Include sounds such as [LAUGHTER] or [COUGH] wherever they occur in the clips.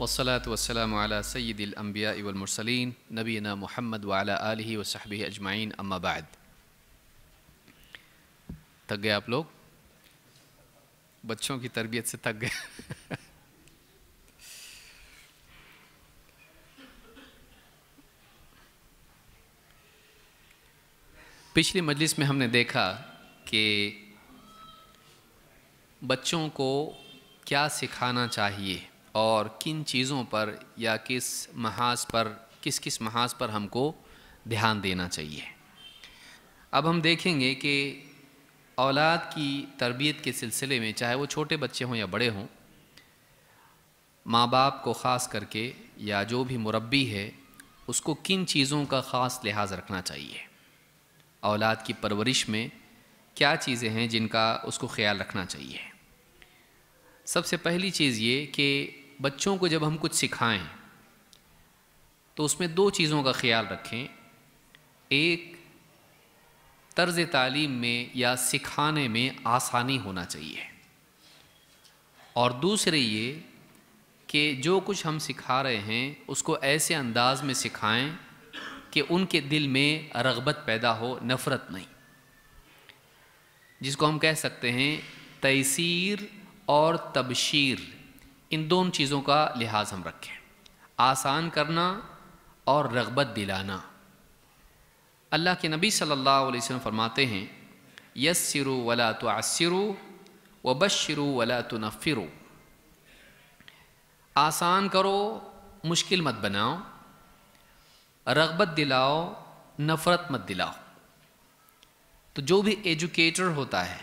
वसलात वसलम सैदिलम्बियामरसलिन नबीना मोहम्मद वाल आलि वसहब अजमाइन अम्माबाद थक गए आप लोग बच्चों की तरबियत से थक गए पिछली मजलिस में हमने देखा कि बच्चों को क्या सिखाना चाहिए और किन चीज़ों पर या किस महाज पर किस किस महाज पर हमको ध्यान देना चाहिए अब हम देखेंगे कि औलाद की तरबियत के सिलसिले में चाहे वो छोटे बच्चे हों या बड़े हों माँ बाप को ख़ास करके या जो भी मुरबी है उसको किन चीज़ों का ख़ास लिहाज रखना चाहिए औलाद की परवरिश में क्या चीज़ें हैं जिनका उसको ख्याल रखना चाहिए सबसे पहली चीज़ ये कि बच्चों को जब हम कुछ सिखाएं तो उसमें दो चीज़ों का ख्याल रखें एक तर्ज़ तालीम में या सिखाने में आसानी होना चाहिए और दूसरे ये कि जो कुछ हम सिखा रहे हैं उसको ऐसे अंदाज में सिखाएं कि उनके दिल में रगबत पैदा हो नफ़रत नहीं जिसको हम कह सकते हैं तयसीर और तबशीर इन दोनों चीज़ों का लिहाज हम रखें आसान करना और रगबत दिलाना अल्लाह के नबी सल्लल्लाहु अलैहि वसल्लम फरमाते हैं यस्सिरु वला तुअस्सिरु व बशिरु वला तुनफ़िरु आसान करो मुश्किल मत बनाओ रगबत दिलाओ नफ़रत मत दिलाओ तो जो भी एजुकेटर होता है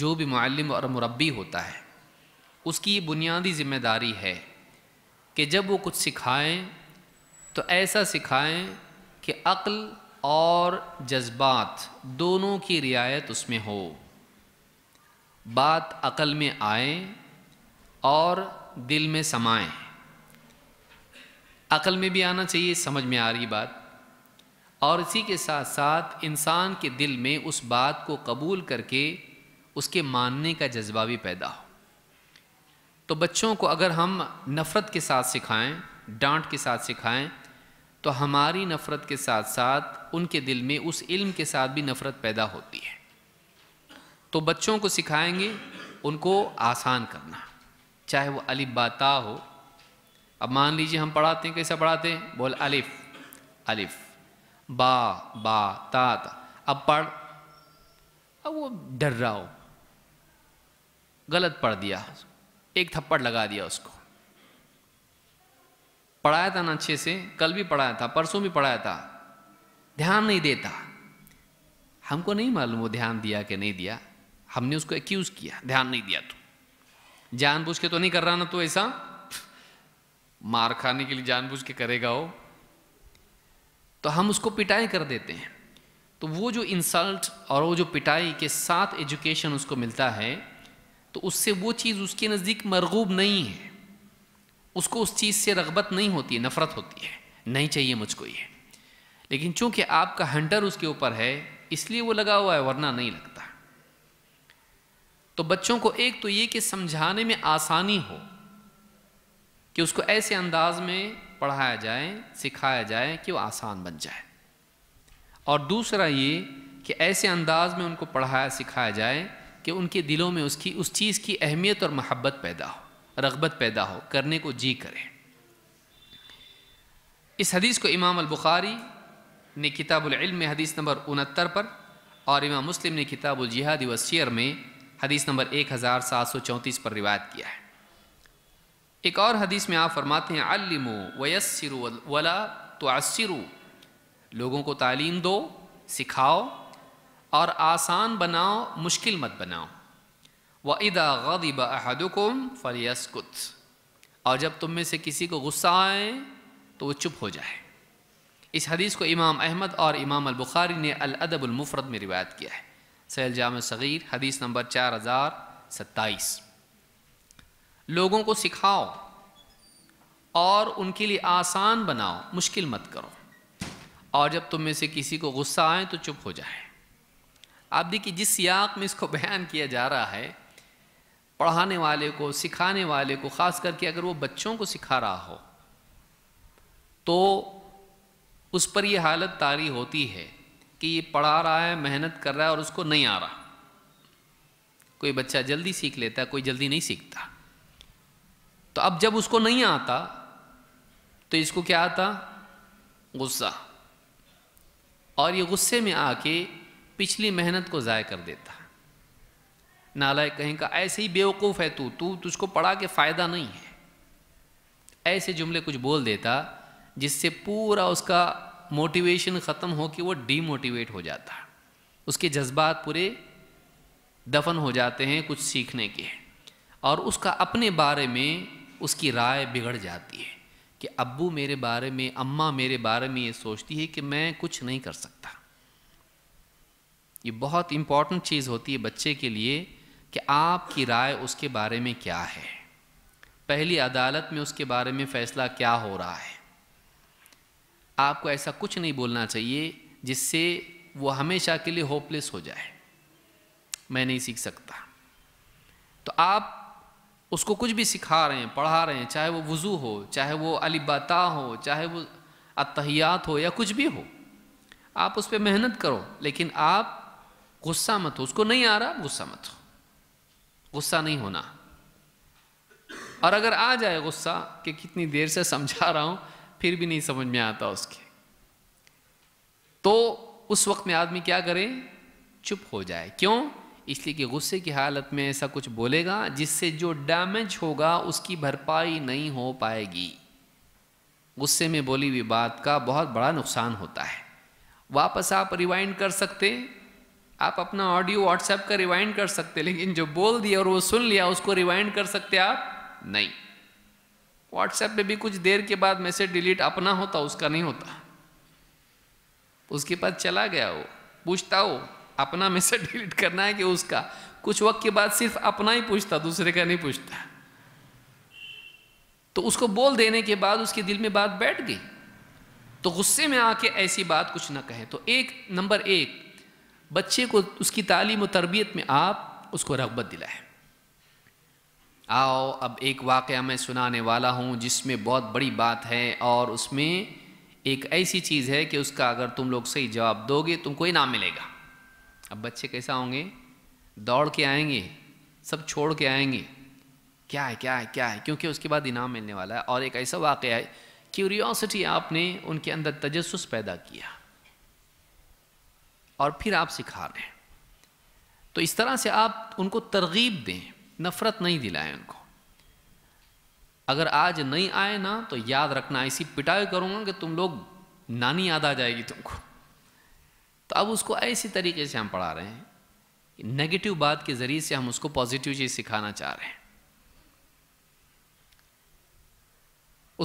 जो भी मालम और मुरबी होता है उसकी ये बुनियादी जिम्मेदारी है कि जब वो कुछ सिखाएं तो ऐसा सिखाएं कि अक्ल और जज्बात दोनों की रियायत उसमें हो बात अकल में आए और दिल में समाएं अकल में भी आना चाहिए समझ में आ रही बात और इसी के साथ साथ इंसान के दिल में उस बात को कबूल करके उसके मानने का जज्बा भी पैदा हो तो बच्चों को अगर हम नफ़रत के साथ सिखाएं डांट के साथ सिखाएं तो हमारी नफ़रत के साथ साथ उनके दिल में उस इल्म के साथ भी नफ़रत पैदा होती है तो बच्चों को सिखाएंगे उनको आसान करना चाहे वो अलिफ बाता हो अब मान लीजिए हम पढ़ाते हैं कैसा पढ़ाते हैं बोल अलिफ अलिफ बा बा ता ता अब पढ़ अब वो डर रहा हो गलत पढ़ दिया एक थप्पड़ लगा दिया उसको पढ़ाया था ना अच्छे से कल भी पढ़ाया था परसों भी पढ़ाया था ध्यान नहीं देता हमको नहीं मालूम वो ध्यान दिया कि नहीं दिया हमने उसको एक्यूज़ किया ध्यान नहीं दिया तू तो। जानबूझ के तो नहीं कर रहा ना तो ऐसा मार खाने के लिए जानबूझ के करेगा वो तो हम उसको पिटाई कर देते हैं तो वो जो इंसल्ट और वो जो पिटाई के साथ एजुकेशन उसको मिलता है तो उससे वो चीज़ उसके नज़दीक मरगूब नहीं है उसको उस चीज़ से रगबत नहीं होती है नफ़रत होती है नहीं चाहिए मुझको ये लेकिन चूंकि आपका हंटर उसके ऊपर है इसलिए वो लगा हुआ है वरना नहीं लगता तो बच्चों को एक तो ये कि समझाने में आसानी हो कि उसको ऐसे अंदाज में पढ़ाया जाए सिखाया जाए कि वो आसान बन जाए और दूसरा ये कि ऐसे अंदाज में उनको पढ़ाया सिखाया जाए कि उनके दिलों में उसकी उस चीज़ की अहमियत और महब्बत पैदा हो रगबत पैदा हो करने को जी करें इस हदीस को इमाम अलबुखारी ने किताबुल में हदीस नंबर उनहत्तर पर और इमाम मुस्लिम ने किताबुल जिहाद वशियर में हदीस नंबर एक हज़ार सात सौ चौंतीस पर रिवायत किया है एक और हदीस में आप फरमाते हैं अलिमो वयसर वला तो लोगों को तालीम दो सिखाओ और आसान बनाओ मुश्किल मत बनाओ व इदा गदिब अहदुकुम फलियसकुत और जब तुम में से किसी को गुस्सा आए तो वो चुप हो जाए इस हदीस को इमाम अहमद और इमाम अलबुखारी ने अलअदबुलमफ़रत में रिवायत किया है सैल जाम सग़ीर हदीस नंबर चार हज़ार सत्ताईस लोगों को सिखाओ और उनके लिए आसान बनाओ मुश्किल मत करो और जब तुम में से किसी को गुस्सा आए तो चुप हो जाए आप देखिए जिस सियाक में इसको [LAUGHS] बयान किया जा रहा है पढ़ाने वाले को सिखाने वाले को ख़ास करके अगर वो बच्चों को सिखा रहा हो तो उस पर यह हालत तारी होती है कि ये पढ़ा रहा है मेहनत कर रहा है और उसको नहीं आ रहा कोई बच्चा जल्दी सीख लेता है कोई जल्दी नहीं सीखता तो अब जब उसको नहीं आता तो इसको क्या आता गुस्सा और ये गुस्से में आके पिछली मेहनत को ज़ाय कर देता नालायक का ऐसे ही बेवकूफ़ है तू तू तुझको पढ़ा के फ़ायदा नहीं है ऐसे जुमले कुछ बोल देता जिससे पूरा उसका मोटिवेशन ख़त्म हो कि वो डीमोटिवेट हो जाता उसके जज्बात पूरे दफन हो जाते हैं कुछ सीखने के और उसका अपने बारे में उसकी राय बिगड़ जाती है कि अब्बू मेरे बारे में अम्मा मेरे बारे में ये सोचती है कि मैं कुछ नहीं कर सकता ये बहुत इम्पॉर्टेंट चीज़ होती है बच्चे के लिए कि आपकी राय उसके बारे में क्या है पहली अदालत में उसके बारे में फ़ैसला क्या हो रहा है आपको ऐसा कुछ नहीं बोलना चाहिए जिससे वो हमेशा के लिए होपलेस हो जाए मैं नहीं सीख सकता तो आप उसको कुछ भी सिखा रहे हैं पढ़ा रहे हैं चाहे वो वज़ू हो चाहे वो अलिबाता हो चाहे वो अतहियात हो या कुछ भी हो आप उस पर मेहनत करो लेकिन आप गुस्सा मत हो उसको नहीं आ रहा गुस्सा मत हो गुस्सा नहीं होना और अगर आ जाए गुस्सा कि कितनी देर से समझा रहा हूं फिर भी नहीं समझ में आता उसके तो उस वक्त में आदमी क्या करे चुप हो जाए क्यों इसलिए कि गुस्से की हालत में ऐसा कुछ बोलेगा जिससे जो डैमेज होगा उसकी भरपाई नहीं हो पाएगी गुस्से में बोली हुई बात का बहुत बड़ा नुकसान होता है वापस आप रिवाइंड कर सकते आप अपना ऑडियो व्हाट्सएप का रिवाइंड कर सकते लेकिन जो बोल दिया और वो सुन लिया उसको रिवाइंड कर सकते आप नहीं व्हाट्सएप पे भी कुछ देर के बाद मैसेज डिलीट अपना होता उसका नहीं होता उसके पास चला गया वो पूछता हो अपना मैसेज डिलीट [LAUGHS] करना है कि उसका कुछ वक्त के बाद सिर्फ अपना ही पूछता दूसरे का नहीं पूछता तो उसको बोल देने के बाद उसके दिल में बात बैठ गई तो गुस्से में आके ऐसी बात कुछ ना कहे तो एक नंबर एक बच्चे को उसकी तालीम और तरबियत में आप उसको रगबत दिलाएं आओ अब एक वाक़ मैं सुनाने वाला हूँ जिसमें बहुत बड़ी बात है और उसमें एक ऐसी चीज़ है कि उसका अगर तुम लोग सही जवाब दोगे तुमको इनाम मिलेगा अब बच्चे कैसा होंगे दौड़ के आएंगे सब छोड़ के आएंगे क्या है क्या है क्या है क्योंकि उसके बाद इनाम मिलने वाला है और एक ऐसा वाक़ है क्यूरियोसिटी आपने उनके अंदर तजस पैदा किया और फिर आप सिखा रहे हैं तो इस तरह से आप उनको तरगीब दें नफ़रत नहीं दिलाएं उनको अगर आज नहीं आए ना तो याद रखना ऐसी पिटाई करूंगा कि तुम लोग नानी याद आ जाएगी तुमको तो अब उसको ऐसी तरीके से हम पढ़ा रहे हैं कि नेगेटिव बात के ज़रिए से हम उसको पॉजिटिव चीज़ सिखाना चाह रहे हैं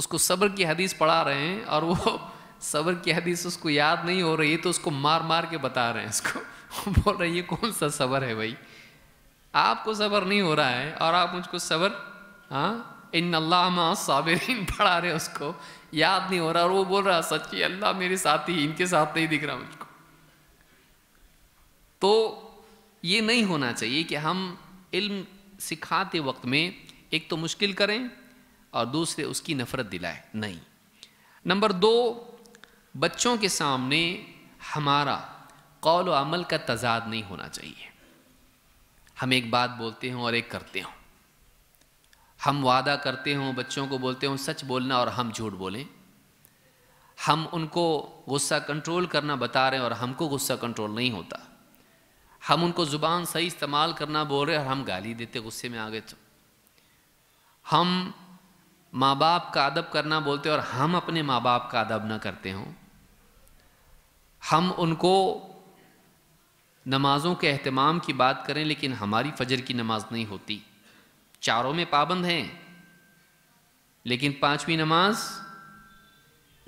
उसको सब्र की हदीस पढ़ा रहे हैं और वो सबर की हदीस उसको याद नहीं हो रही है तो उसको मार मार के बता रहे हैं इसको [LAUGHS] बोल रहे ये कौन सा सबर है भाई आपको सबर नहीं हो रहा है और आप मुझको सबर हाँ इन अल्लाह साबरीन [LAUGHS] पढ़ा रहे उसको याद नहीं हो रहा और वो बोल रहा सच्ची अल्लाह मेरे साथ ही इनके साथ नहीं दिख रहा मुझको तो ये नहीं होना चाहिए कि हम इल्म सिखाते वक्त में एक तो मुश्किल करें और दूसरे उसकी नफ़रत दिलाए नहीं नंबर दो बच्चों के सामने हमारा कौल अमल का तजाद नहीं होना चाहिए हम एक बात बोलते हों और एक करते हों हम वादा करते हों बच्चों को बोलते हों सच बोलना और हम झूठ बोलें हम उनको गुस्सा कंट्रोल करना बता रहे हैं और हमको गुस्सा कंट्रोल नहीं होता हम उनको ज़ुबान सही इस्तेमाल करना बोल रहे हैं और हम गाली देते गुस्से में आ गए तो हम माँ बाप का अदब करना बोलते और हम अपने माँ बाप का अदब ना करते हों हम उनको नमाज़ों के अहतमाम की बात करें लेकिन हमारी फजर की नमाज नहीं होती चारों में पाबंद हैं लेकिन पांचवी नमाज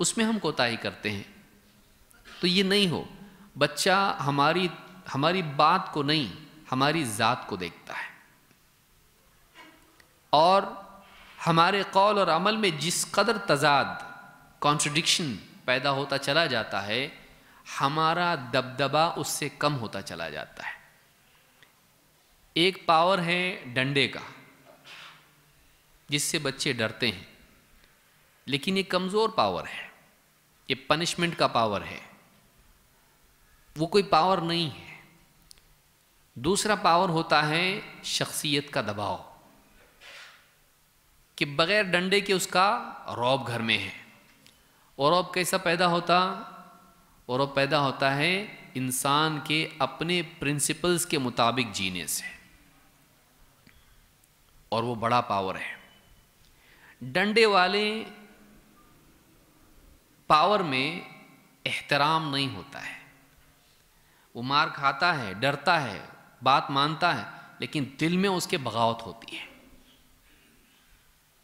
उसमें हम कोताही करते हैं तो ये नहीं हो बच्चा हमारी हमारी बात को नहीं हमारी ज़ात को देखता है और हमारे कौल और अमल में जिस कदर तजाद कॉन्ट्रडिक्शन पैदा होता चला जाता है हमारा दबदबा उससे कम होता चला जाता है एक पावर है डंडे का जिससे बच्चे डरते हैं लेकिन ये कमज़ोर पावर है ये पनिशमेंट का पावर है वो कोई पावर नहीं है दूसरा पावर होता है शख्सियत का दबाव कि बगैर डंडे के उसका रौब घर में है और रौब कैसा पैदा होता और वो पैदा होता है इंसान के अपने प्रिंसिपल्स के मुताबिक जीने से और वो बड़ा पावर है डंडे वाले पावर में एहतराम नहीं होता है वो मार खाता है डरता है बात मानता है लेकिन दिल में उसके बगावत होती है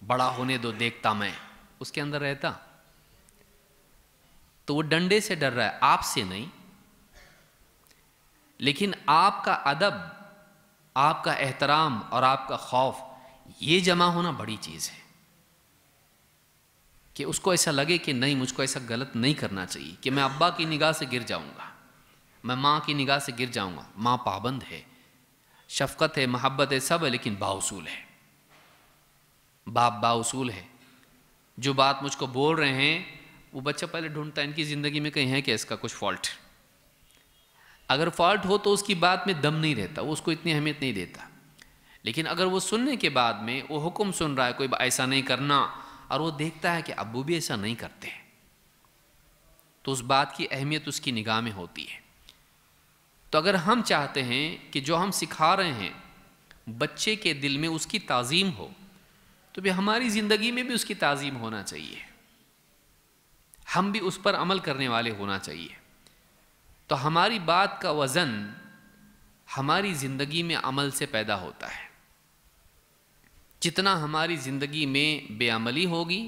बड़ा होने दो देखता मैं उसके अंदर रहता तो वो डंडे से डर रहा है आपसे नहीं लेकिन आपका अदब आपका एहतराम और आपका खौफ ये जमा होना बड़ी चीज़ है कि उसको ऐसा लगे कि नहीं मुझको ऐसा गलत नहीं करना चाहिए कि मैं अब्बा की निगाह से गिर जाऊंगा मैं माँ की निगाह से गिर जाऊंगा माँ पाबंद है शफकत है मोहब्बत है सब है लेकिन बाउसूल है बाप बाउसूल है जो बात मुझको बोल रहे हैं वो बच्चा पहले ढूंढता है इनकी ज़िंदगी में कहीं है क्या इसका कुछ फॉल्ट अगर फॉल्ट हो तो उसकी बात में दम नहीं रहता वो उसको इतनी अहमियत नहीं देता लेकिन अगर वो सुनने के बाद में वो हुक्म सुन रहा है कोई ऐसा नहीं करना और वो देखता है कि अबू भी ऐसा नहीं करते तो उस बात की अहमियत उसकी निगाह में होती है तो अगर हम चाहते हैं कि जो हम सिखा रहे हैं बच्चे के दिल में उसकी ताज़ीम हो तो भी हमारी ज़िंदगी में भी उसकी ताज़ीम होना चाहिए हम भी उस पर अमल करने वाले होना चाहिए तो हमारी बात का वज़न हमारी ज़िंदगी में अमल से पैदा होता है जितना हमारी ज़िंदगी में बेअमली होगी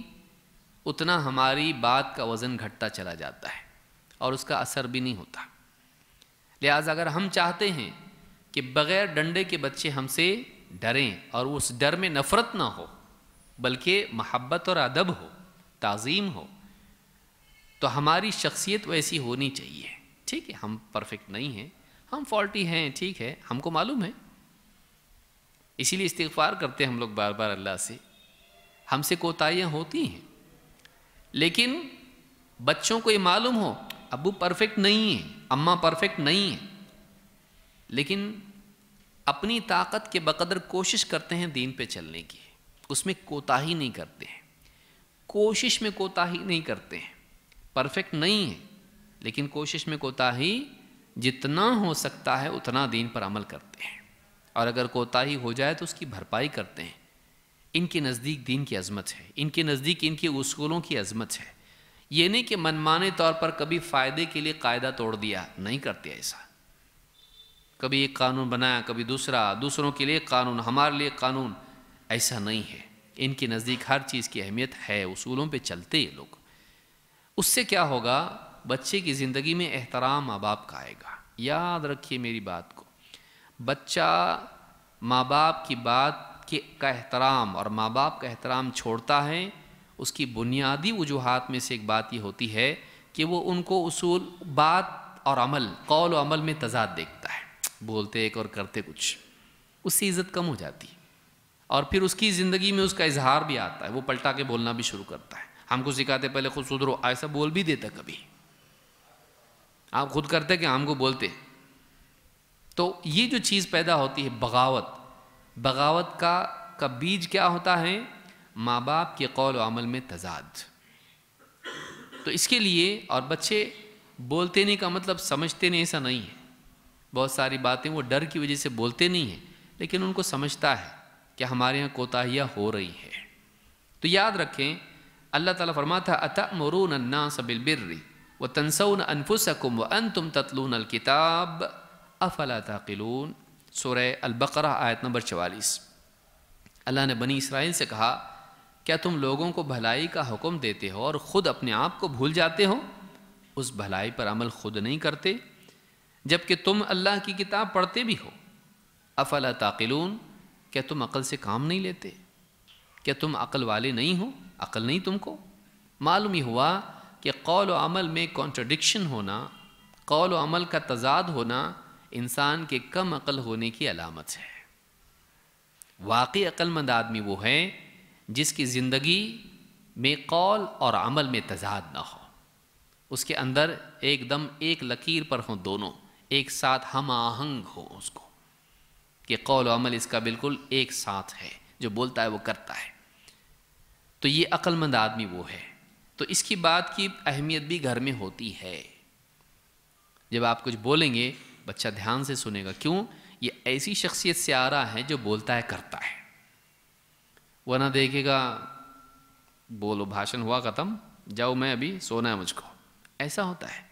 उतना हमारी बात का वज़न घटता चला जाता है और उसका असर भी नहीं होता लिहाजा अगर हम चाहते हैं कि बग़ैर डंडे के बच्चे हमसे डरें और उस डर में नफ़रत ना हो बल्कि महब्बत और अदब हो ताज़ीम हो तो हमारी शख्सियत वैसी होनी चाहिए ठीक है हम परफेक्ट नहीं हैं हम फॉल्टी हैं ठीक है हमको मालूम है इसीलिए इस्तफार करते हैं हम लोग बार बार अल्लाह से हमसे कोताहियाँ होती हैं लेकिन बच्चों को ये मालूम हो अबू परफेक्ट नहीं है अम्मा परफेक्ट नहीं है लेकिन अपनी ताकत के बकदर कोशिश करते हैं दीन पे चलने की उसमें कोताही नहीं करते हैं कोशिश में कोताही नहीं करते हैं परफेक्ट नहीं है लेकिन कोशिश में कोताही जितना हो सकता है उतना दीन पर अमल करते हैं और अगर कोताही हो जाए तो उसकी भरपाई करते हैं इनके नज़दीक दीन की अजमत है इनके नज़दीक इनके उसूलों की अजमत है ये नहीं कि मनमाने तौर पर कभी फ़ायदे के लिए कायदा तोड़ दिया नहीं करते ऐसा कभी एक कानून बनाया कभी दूसरा दूसरों के लिए कानून हमारे लिए कानून ऐसा नहीं है इनके नज़दीक हर चीज़ की अहमियत है उसूलों पर चलते ये लोग उससे क्या होगा बच्चे की ज़िंदगी में एहतराम माँ बाप का आएगा याद रखिए मेरी बात को बच्चा माँ बाप की बात के का एहतराम और माँ बाप का एहतराम छोड़ता है उसकी बुनियादी वजूहत में से एक बात यह होती है कि वो उनको उसूल बात और अमल कौल और अमल में तजाद देखता है बोलते एक और करते कुछ उससे इज़्ज़त कम हो जाती है और फिर उसकी ज़िंदगी में उसका इजहार भी आता है वो पलटा के बोलना भी शुरू करता है हमको सिखाते पहले खुद सुधरो ऐसा बोल भी देता कभी आप खुद करते कि हमको बोलते तो ये जो चीज़ पैदा होती है बगावत बगावत का का बीज क्या होता है माँ बाप के कौल अमल में तजाद तो इसके लिए और बच्चे बोलते नहीं का मतलब समझते नहीं ऐसा नहीं है बहुत सारी बातें वो डर की वजह से बोलते नहीं हैं लेकिन उनको समझता है कि हमारे यहाँ कोताहियाँ हो रही है तो याद रखें अल्लाह ताला फरमाता अत मरून अन्ना सबिलबिर्री व तनसौन अनफुसकुम व अन तुम तत्लून किताब अफला ताकिलून सुर अलबकर आयत नंबर चवालीस अल्लाह ने बनी इसराइल से कहा क्या तुम लोगों को भलाई का हुक्म देते हो और ख़ुद अपने आप को भूल जाते हो उस भलाई पर अमल ख़ुद नहीं करते जबकि तुम अल्लाह की किताब पढ़ते भी हो अफला ताकिलून क्या तुम अकल से काम नहीं लेते क्या तुम अकल वाले नहीं हो अकल नहीं तुमको मालूम ही हुआ कि कौल अमल में कॉन्ट्रडिक्शन होना कौल अमल का तजाद होना इंसान के कम अकल होने की अलामत है वाकई अक्लमंद आदमी वो है जिसकी ज़िंदगी में कौल और अमल में तजाद ना हो उसके अंदर एकदम एक लकीर पर हों दोनों एक साथ हम आहंग हो उसको कि कौल अमल इसका बिल्कुल एक साथ है जो बोलता है वो करता है तो ये अक्लमंद आदमी वो है तो इसकी बात की अहमियत भी घर में होती है जब आप कुछ बोलेंगे बच्चा ध्यान से सुनेगा क्यों ये ऐसी शख्सियत से आ रहा है जो बोलता है करता है वह ना देखेगा बोलो भाषण हुआ ख़त्म जाओ मैं अभी सोना है मुझको ऐसा होता है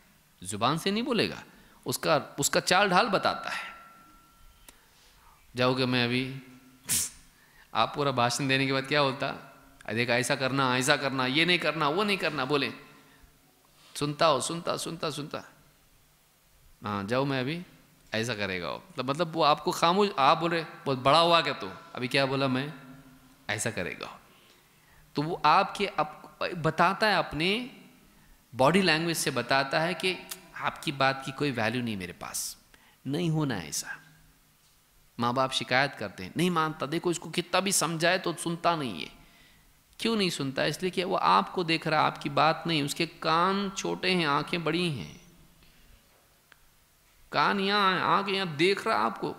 ज़ुबान से नहीं बोलेगा उसका उसका चाल ढाल बताता है जाओगे मैं अभी आप पूरा भाषण देने के बाद क्या होता देखा ऐसा करना ऐसा करना ये नहीं करना वो नहीं करना बोले सुनता हो सुनता सुनता सुनता हाँ जाओ मैं अभी ऐसा करेगा वो तो मतलब वो आपको खामोश आप बोले बहुत बड़ा हुआ क्या तो अभी क्या बोला मैं ऐसा करेगा तो वो आपके आप बताता है अपने बॉडी लैंग्वेज से बताता है कि आपकी बात की कोई वैल्यू नहीं मेरे पास नहीं होना ऐसा माँ बाप शिकायत करते हैं नहीं मानता देखो इसको कितना भी समझाए तो सुनता नहीं है क्यों नहीं सुनता इसलिए कि वो आपको देख रहा आपकी बात नहीं उसके कान छोटे हैं आंखें बड़ी हैं कान यहां है आंख यहां देख रहा आपको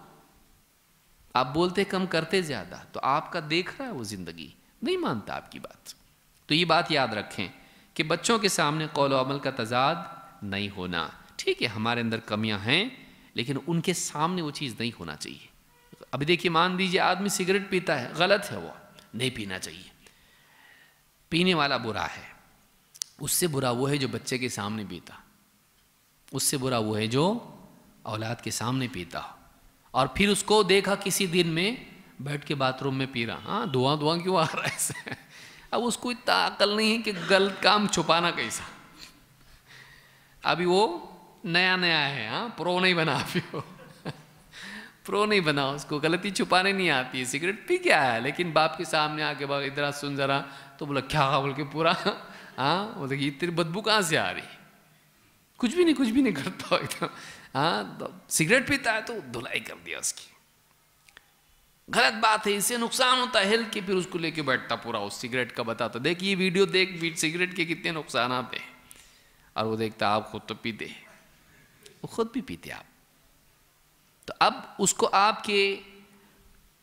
आप बोलते कम करते ज़्यादा तो आपका देख रहा है वो ज़िंदगी नहीं मानता आपकी बात तो ये बात याद रखें कि बच्चों के सामने कौल अमल का तजाद नहीं होना ठीक है हमारे अंदर कमियां हैं लेकिन उनके सामने वो चीज़ नहीं होना चाहिए अभी देखिए मान दीजिए आदमी सिगरेट पीता है गलत है वो नहीं पीना चाहिए पीने वाला बुरा है उससे बुरा वो है जो बच्चे के सामने पीता उससे बुरा वो है जो औलाद के सामने पीता और फिर उसको देखा किसी दिन में बैठ के बाथरूम में पी रहा हाँ धुआं धुआं क्यों आ रहा है ऐसे अब उसको इतना अकल नहीं है कि गलत काम छुपाना कैसा अभी वो नया नया है हाँ प्रो नहीं बना अभी वो प्रो नहीं बना उसको गलती छुपाने नहीं आती है सिगरेट पी क्या है लेकिन बाप के सामने आके बाप इधर सुन जरा तो बोला क्या बोल के पूरा हाँ बोले कि तेरी बदबू कहाँ से आ रही कुछ भी नहीं कुछ भी नहीं करता एकदम हाँ तो सिगरेट पीता है तो धुलाई कर दिया उसकी गलत बात है इससे नुकसान होता है हेल्थ के फिर उसको लेके बैठता पूरा उस सिगरेट का बताता देख ये वीडियो देख सिगरेट के कितने नुकसान आते हैं और वो देखता आप खुद तो पीते वो खुद भी पीते आप तो अब उसको आपके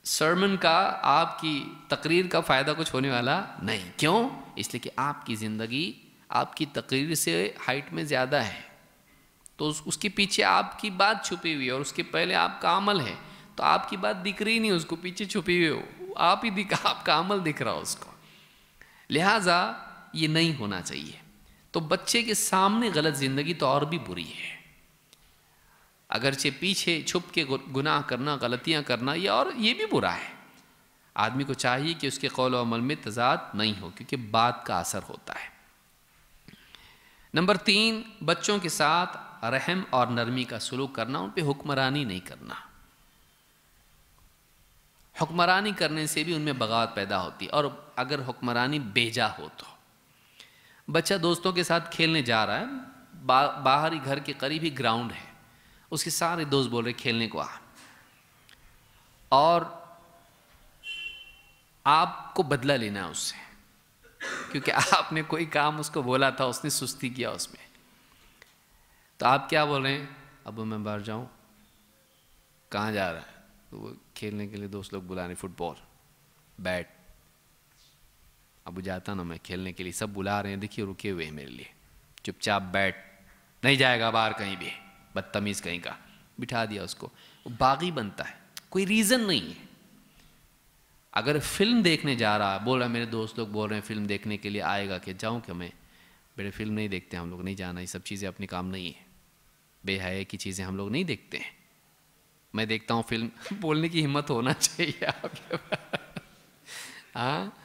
सरमन का आपकी तकरीर का फ़ायदा कुछ होने वाला नहीं क्यों इसलिए कि आपकी ज़िंदगी आपकी तकरीर से हाइट में ज़्यादा है तो उस, उसके पीछे आपकी बात छुपी हुई है और उसके पहले आपका अमल है तो आपकी बात दिख रही नहीं उसको पीछे छुपी हुई हो आप ही दिख आपका अमल दिख रहा उसको लिहाजा ये नहीं होना चाहिए तो बच्चे के सामने गलत ज़िंदगी तो और भी बुरी है अगरचे पीछे छुप के गुनाह करना गलतियाँ करना ये और ये भी बुरा है आदमी को चाहिए कि उसके कौल अमल में तजाद नहीं हो क्योंकि बात का असर होता है नंबर तीन बच्चों के साथ रहम और नरमी का सलूक करना उन पर हुक्मरानी नहीं करना हुक्मरानी करने से भी उनमें बगावत पैदा होती है और अगर हुक्मरानी बेजा हो तो बच्चा दोस्तों के साथ खेलने जा रहा है बा, बाहरी घर के करीब ही ग्राउंड है उसके सारे दोस्त बोल रहे खेलने को आ और आपको बदला लेना है उससे क्योंकि आपने कोई काम उसको बोला था उसने सुस्ती किया उसमें तो आप क्या बोल रहे हैं अब मैं बाहर जाऊं कहाँ जा रहा है तो वो खेलने के लिए दोस्त लोग बुला रहे फुटबॉल बैट अब जाता ना मैं खेलने के लिए सब बुला रहे हैं देखिए रुके हुए हैं मेरे लिए चुपचाप बैट नहीं जाएगा बाहर कहीं भी बदतमीज़ कहीं का बिठा दिया उसको बागी बनता है कोई रीज़न नहीं है अगर फिल्म देखने जा रहा बोल रहा मेरे दोस्त लोग बोल रहे हैं फिल्म देखने के लिए आएगा कि जाऊं क्या मैं बेटे फिल्म नहीं देखते हम लोग नहीं जाना ये सब चीज़ें अपने काम नहीं है बेहया की चीज़ें हम लोग नहीं देखते हैं मैं देखता हूँ फिल्म [LAUGHS] बोलने की हिम्मत होना चाहिए आपके हाँ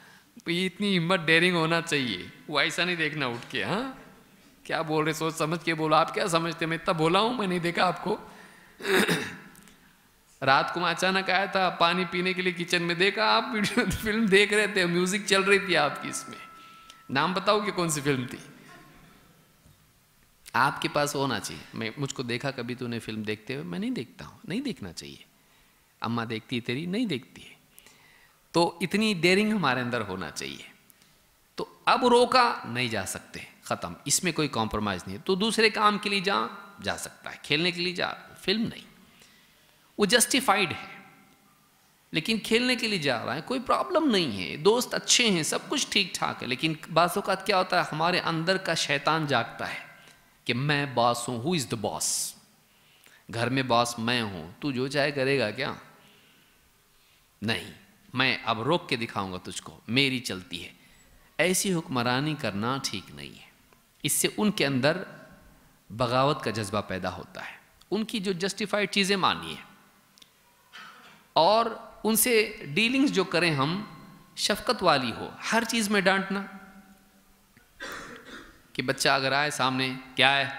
तो ये इतनी हिम्मत डेरिंग होना चाहिए वो ऐसा नहीं देखना उठ के हाँ क्या बोल रहे सोच समझ के बोलो आप क्या समझते मैं इतना बोला हूं मैं नहीं देखा आपको [CLEARS THROAT] रात को मैं अचानक आया था पानी पीने के लिए किचन में देखा आप वीडियो [LAUGHS] फिल्म देख रहे थे म्यूजिक चल रही थी आपकी इसमें नाम बताओ कि कौन सी फिल्म थी आपके पास होना चाहिए मैं मुझको देखा कभी तूने फिल्म देखते हुए मैं नहीं देखता हूँ नहीं देखना चाहिए अम्मा देखती तेरी नहीं देखती है तो इतनी डेयरिंग हमारे अंदर होना चाहिए तो अब रोका नहीं जा सकते ख़त्म इसमें कोई कॉम्प्रोमाइज़ नहीं है तो दूसरे काम के लिए जा जा सकता है खेलने के लिए जा फिल्म नहीं वो जस्टिफाइड है लेकिन खेलने के लिए जा रहा है कोई प्रॉब्लम नहीं है दोस्त अच्छे हैं सब कुछ ठीक ठाक है लेकिन बासों का क्या होता है हमारे अंदर का शैतान जागता है कि मैं बॉस हूं हु इज़ द बॉस घर में बॉस मैं हूं तू जो चाहे करेगा क्या नहीं मैं अब रोक के दिखाऊंगा तुझको मेरी चलती है ऐसी हुक्मरानी करना ठीक नहीं है इससे उनके अंदर बगावत का जज्बा पैदा होता है उनकी जो जस्टिफाइड चीज़ें मानिए और उनसे डीलिंग्स जो करें हम शफकत वाली हो हर चीज़ में डांटना कि बच्चा अगर आए सामने क्या है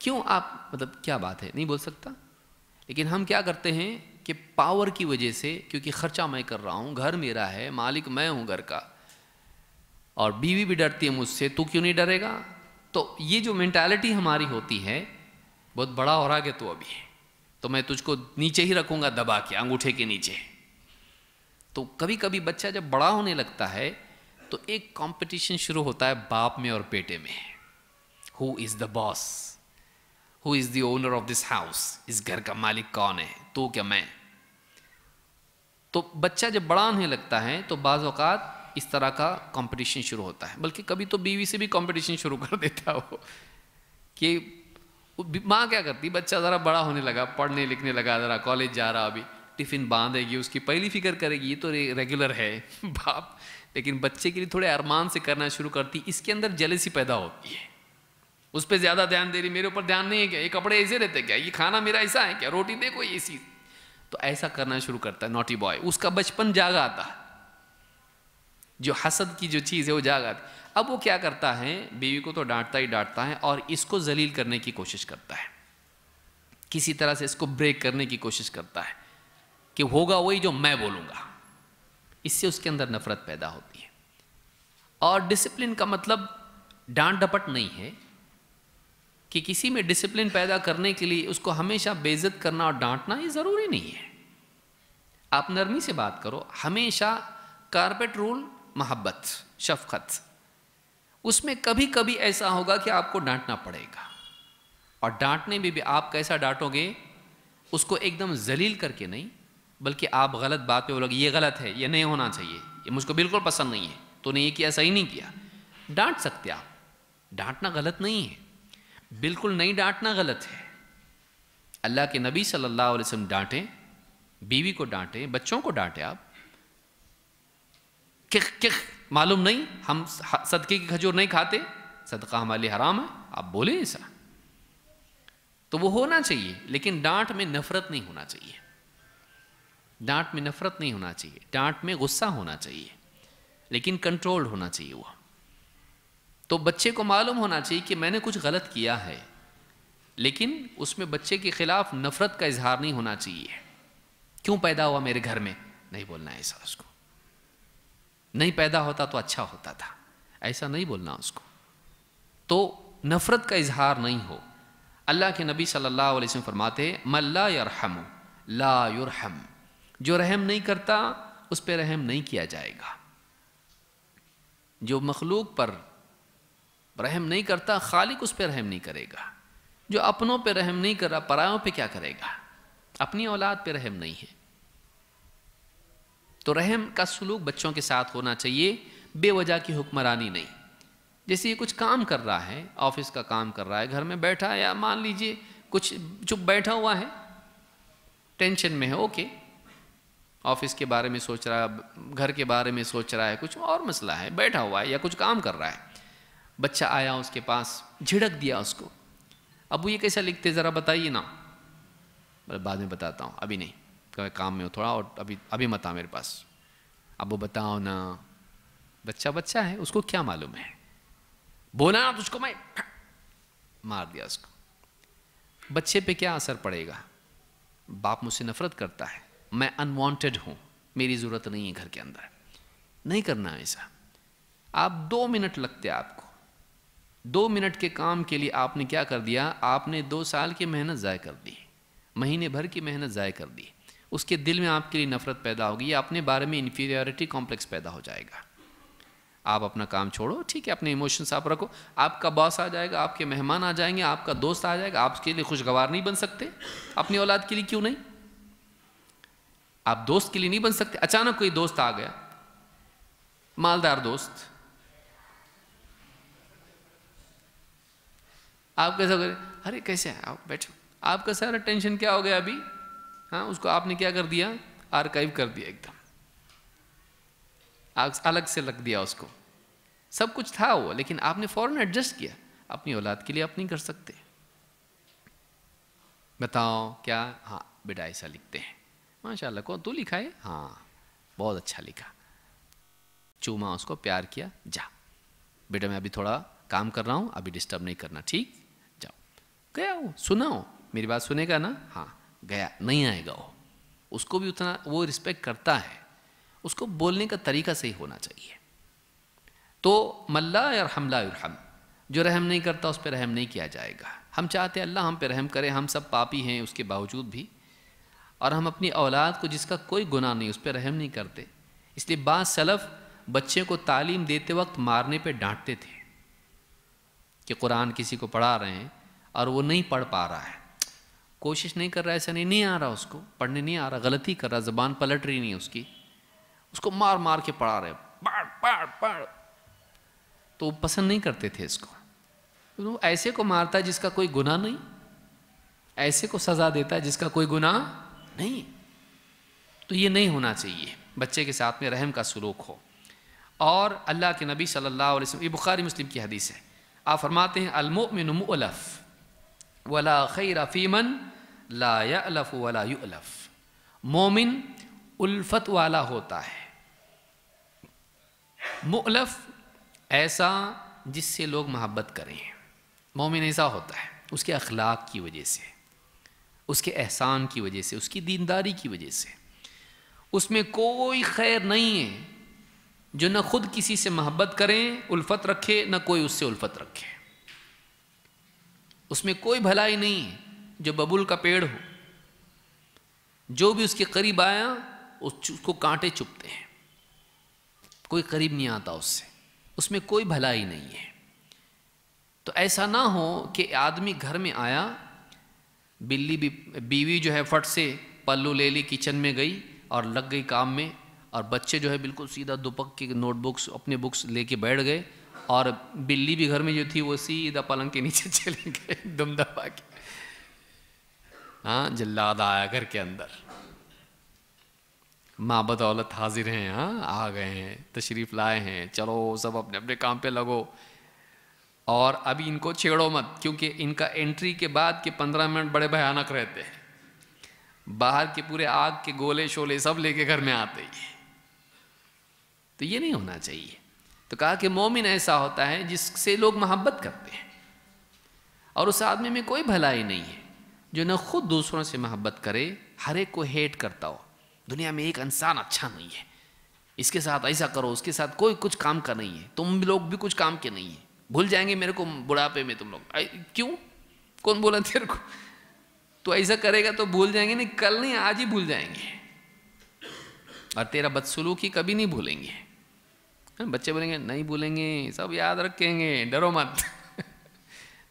क्यों आप मतलब क्या बात है नहीं बोल सकता लेकिन हम क्या करते हैं कि पावर की वजह से क्योंकि ख़र्चा मैं कर रहा हूँ घर मेरा है मालिक मैं हूँ घर का और बीवी भी डरती है मुझसे तू क्यों नहीं डरेगा तो ये जो मेंटालिटी हमारी होती है बहुत बड़ा हो तो रहा है तू अभी तो मैं तुझको नीचे ही रखूंगा दबा के अंगूठे के नीचे तो कभी कभी बच्चा जब बड़ा होने लगता है तो एक कंपटीशन शुरू होता है बाप में और बेटे में who is the boss who is the owner of this house इस घर का मालिक कौन है तू क्या मैं तो बच्चा जब बड़ा होने लगता है तो बाज़ इस तरह का कंपटीशन शुरू होता है बल्कि कभी तो बीवी से भी कंपटीशन शुरू कर देता हो कि माँ क्या करती बच्चा ज़रा बड़ा होने लगा पढ़ने लिखने लगा ज़रा कॉलेज जा रहा अभी टिफ़िन बांधेगी उसकी पहली फिक्र करेगी ये तो रे, रेगुलर है [LAUGHS] बाप लेकिन बच्चे के लिए थोड़े अरमान से करना शुरू करती इसके अंदर जलेसी पैदा होती है उस पर ज़्यादा ध्यान दे रही मेरे ऊपर ध्यान नहीं है क्या ये कपड़े ऐसे रहते क्या ये खाना मेरा ऐसा है क्या रोटी देखो ये चीज़ तो ऐसा करना शुरू करता है नोटी बॉय उसका बचपन जागा आता है जो हसद की जो चीज़ है वो जाग आती अब वो क्या करता है बीवी को तो डांटता ही डांटता है और इसको जलील करने की कोशिश करता है किसी तरह से इसको ब्रेक करने की कोशिश करता है कि होगा वही जो मैं बोलूंगा इससे उसके अंदर नफरत पैदा होती है और डिसिप्लिन का मतलब डांट डपट नहीं है कि किसी में डिसिप्लिन पैदा करने के लिए उसको हमेशा बेइज्जत करना और डांटना ये ज़रूरी नहीं है आप नरमी से बात करो हमेशा कारपेट रूल मोहब्बत शफकत उसमें कभी कभी ऐसा होगा कि आपको डांटना पड़ेगा और डांटने में भी आप कैसा डांटोगे उसको एकदम जलील करके नहीं बल्कि आप गलत बात पे बोलोगे ये गलत है ये नहीं होना चाहिए ये मुझको बिल्कुल पसंद नहीं है तूने ये किया सही नहीं किया डांट सकते आप डांटना गलत नहीं है बिल्कुल नहीं डांटना गलत है अल्लाह के नबी सल्लल्लाहु अलैहि वसल्लम डांटें बीवी को डांटें बच्चों को डांटें आप किख किख मालूम नहीं हम सदके की खजूर नहीं खाते सदका हमारे हराम है आप बोले ऐसा तो वो होना चाहिए लेकिन डांट में नफरत नहीं होना चाहिए डांट में नफरत नहीं होना चाहिए डांट में गुस्सा होना चाहिए लेकिन कंट्रोल्ड होना चाहिए वो तो बच्चे को मालूम होना चाहिए कि मैंने कुछ गलत किया है लेकिन उसमें बच्चे के ख़िलाफ़ नफ़रत का इजहार नहीं होना चाहिए क्यों पैदा हुआ मेरे घर में नहीं बोलना ऐसा उसको नहीं पैदा होता तो अच्छा होता था ऐसा नहीं बोलना उसको तो नफ़रत का इजहार नहीं हो अल्लाह के नबी सल्लल्लाहु अलैहि वसल्लम फरमाते मल्ला यरहम ला युरहम जो रहम नहीं करता उस पर रहम नहीं किया जाएगा जो मखलूक पर रहम नहीं करता खालिक उस पर रहम नहीं करेगा जो अपनों पर रहम नहीं कर रहा परायों पर क्या करेगा अपनी औलाद पर रहम नहीं है तो रहम का सलूक बच्चों के साथ होना चाहिए बेवजह की हुक्मरानी नहीं जैसे ये कुछ काम कर रहा है ऑफिस का काम कर रहा है घर में बैठा है या मान लीजिए कुछ चुप बैठा हुआ है टेंशन में है ओके ऑफिस के बारे में सोच रहा है घर के बारे में सोच रहा है कुछ और मसला है बैठा हुआ है या कुछ काम कर रहा है बच्चा आया उसके पास झिड़क दिया उसको अब वो ये कैसा लिखते ज़रा बताइए ना बाद में बताता हूँ अभी नहीं का काम में हो थोड़ा और अभी अभी मत आ मेरे पास अब वो बताओ ना बच्चा बच्चा है उसको क्या मालूम है बोला ना तुझको मैं मार दिया उसको बच्चे पे क्या असर पड़ेगा बाप मुझसे नफरत करता है मैं अनवांटेड हूं मेरी ज़रूरत नहीं है घर के अंदर नहीं करना ऐसा आप दो मिनट लगते आपको दो मिनट के काम के लिए आपने क्या कर दिया आपने दो साल की मेहनत ज़ाय कर दी महीने भर की मेहनत ज़ाय कर दी उसके दिल में आपके लिए नफरत पैदा होगी या अपने बारे में इन्फीरियरिटी कॉम्प्लेक्स पैदा हो जाएगा आप अपना काम छोड़ो ठीक है अपने इमोशंस आप रखो आपका बॉस आ जाएगा आपके मेहमान आ जाएंगे आपका दोस्त आ जाएगा आपके लिए खुशगवार नहीं बन सकते अपनी औलाद के लिए क्यों नहीं आप दोस्त के लिए नहीं बन सकते अचानक कोई दोस्त आ गया मालदार दोस्त आप कैसा करें अरे कैसे है आप बैठो आपका सारा टेंशन क्या हो गया अभी हाँ उसको आपने क्या कर दिया आर्काइव कर दिया एकदम अलग से लग दिया उसको सब कुछ था वो लेकिन आपने फ़ौरन एडजस्ट किया अपनी औलाद के लिए आप नहीं कर सकते बताओ क्या हाँ बेटा ऐसा लिखते हैं माशाल्लाह को तू लिखा है हाँ बहुत अच्छा लिखा चूमा उसको प्यार किया जा बेटा मैं अभी थोड़ा काम कर रहा हूँ अभी डिस्टर्ब नहीं करना ठीक जाओ गया वो सुनाओ मेरी बात सुनेगा ना हाँ गया नहीं आएगा वो उसको भी उतना वो रिस्पेक्ट करता है उसको बोलने का तरीका सही होना चाहिए तो मल्ला और हमला हम जो रहम नहीं करता उस पर रहम नहीं किया जाएगा हम चाहते हैं अल्लाह हम पे रहम करे हम सब पापी हैं उसके बावजूद भी और हम अपनी औलाद को जिसका कोई गुनाह नहीं उस पर रहम नहीं करते इसलिए बाद सलफ़ बच्चे को तालीम देते वक्त मारने पे डांटते थे कि कुरान किसी को पढ़ा रहे हैं और वो नहीं पढ़ पा रहा है कोशिश नहीं कर रहा ऐसा नहीं नहीं आ रहा उसको पढ़ने नहीं आ रहा गलती कर रहा जबान पलट रही नहीं उसकी उसको मार मार के पढ़ा रहे पढ़ पढ़ पढ़ तो पसंद नहीं करते थे इसको तो ऐसे को मारता है जिसका कोई गुना नहीं ऐसे को सज़ा देता है जिसका कोई गुना नहीं तो ये नहीं होना चाहिए बच्चे के साथ में रहम का सलूक हो और अल्लाह के नबी सल्लल्लाहु अलैहि वसल्लम ये बुखारी मुस्लिम की हदीस है आप फरमाते हैं अलमोमिनफ़ वला खैर फ़ीमन ला यलफ वाला अलफ मोमिन उल्फत वाला होता है मुलफ ऐसा जिससे लोग मोहब्बत करें मोमिन ऐसा होता है उसके अखलाक की वजह से उसके एहसान की वजह से उसकी दीनदारी की वजह से उसमें कोई खैर नहीं है जो ना खुद किसी से मोहब्बत करें उल्फत रखे ना कोई उससे उल्फत रखे उसमें कोई भलाई नहीं है जो बबुल का पेड़ हो जो भी उसके करीब आया उसको कांटे चुपते हैं कोई करीब नहीं आता उससे उसमें कोई भलाई नहीं है तो ऐसा ना हो कि आदमी घर में आया बिल्ली भी बीवी जो है फट से पल्लू ले ली किचन में गई और लग गई काम में और बच्चे जो है बिल्कुल सीधा दुपक के नोटबुक्स अपने बुक्स लेके बैठ गए और बिल्ली भी घर में जो थी वो सीधा पलंग के नीचे [LAUGHS] चले गए दुम दबा के हाँ जल्लाद आया घर के अंदर माँ बदौलत हाजिर हैं हाँ आ गए हैं तशरीफ़ लाए हैं चलो सब अपने अपने काम पे लगो और अभी इनको छेड़ो मत क्योंकि इनका एंट्री के बाद के पंद्रह मिनट बड़े भयानक रहते हैं बाहर के पूरे आग के गोले शोले सब लेके घर में आते ही तो ये नहीं होना चाहिए तो कहा कि मोमिन ऐसा होता है जिससे लोग मोहब्बत करते हैं और उस आदमी में कोई भलाई नहीं है जो ना खुद दूसरों से मोहब्बत करे हर एक को हेट करता हो दुनिया में एक इंसान अच्छा नहीं है इसके साथ ऐसा करो उसके साथ कोई कुछ काम का नहीं है तुम लोग भी कुछ काम के नहीं है भूल जाएंगे मेरे को बुढ़ापे में तुम लोग क्यों कौन बोला तेरे को तो ऐसा करेगा तो भूल जाएंगे नहीं कल नहीं आज ही भूल जाएंगे और तेरा ही कभी नहीं भूलेंगे बच्चे बोलेंगे नहीं भूलेंगे सब याद रखेंगे डरो मत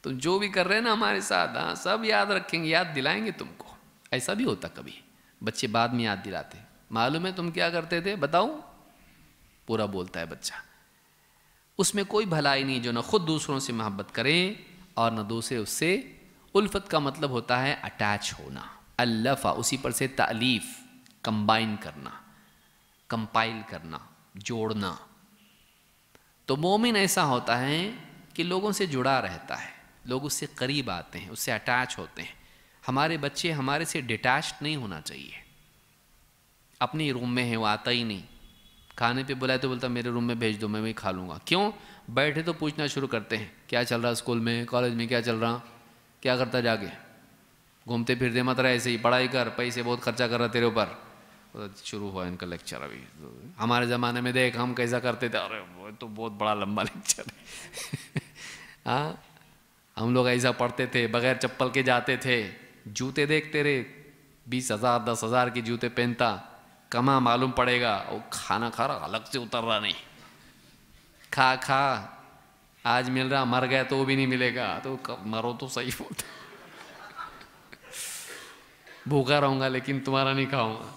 तो जो भी कर रहे हैं ना हमारे साथ हाँ सब याद रखेंगे याद दिलाएंगे तुमको ऐसा भी होता कभी बच्चे बाद में याद दिलाते मालूम है तुम क्या करते थे बताओ पूरा बोलता है बच्चा उसमें कोई भलाई नहीं जो ना खुद दूसरों से मोहब्बत करें और न दूसरे उससे उल्फत का मतलब होता है अटैच होना अल्लफ़ा उसी पर से तालीफ़ कंबाइन करना कंपाइल करना जोड़ना तो मोमिन ऐसा होता है कि लोगों से जुड़ा रहता है लोग उससे करीब आते हैं उससे अटैच होते हैं हमारे बच्चे हमारे से डिटैच नहीं होना चाहिए अपने रूम में है वो आता ही नहीं खाने पे बुलाए तो बोलता मेरे रूम में भेज दो मैं वहीं खा लूँगा क्यों बैठे तो पूछना शुरू करते हैं क्या चल रहा स्कूल में कॉलेज में क्या चल रहा क्या करता जाके घूमते फिरते मत रहे ऐसे ही पढ़ाई कर पैसे बहुत खर्चा कर रहा तेरे ऊपर शुरू हुआ इनका लेक्चर अभी तो हमारे ज़माने में देख हम कैसा करते थे अरे वो तो बहुत बड़ा लंबा लेक्चर है [LAUGHS] हाँ हम लोग ऐसा पढ़ते थे बगैर चप्पल के जाते थे जूते देखते रहे बीस हज़ार दस हज़ार के जूते पहनता कमा मालूम पड़ेगा और खाना खा रहा अलग से उतर रहा नहीं खा खा आज मिल रहा मर गया तो वो भी नहीं मिलेगा तो कब मरो तो सही होता भूखा रहूंगा लेकिन तुम्हारा नहीं खाऊंगा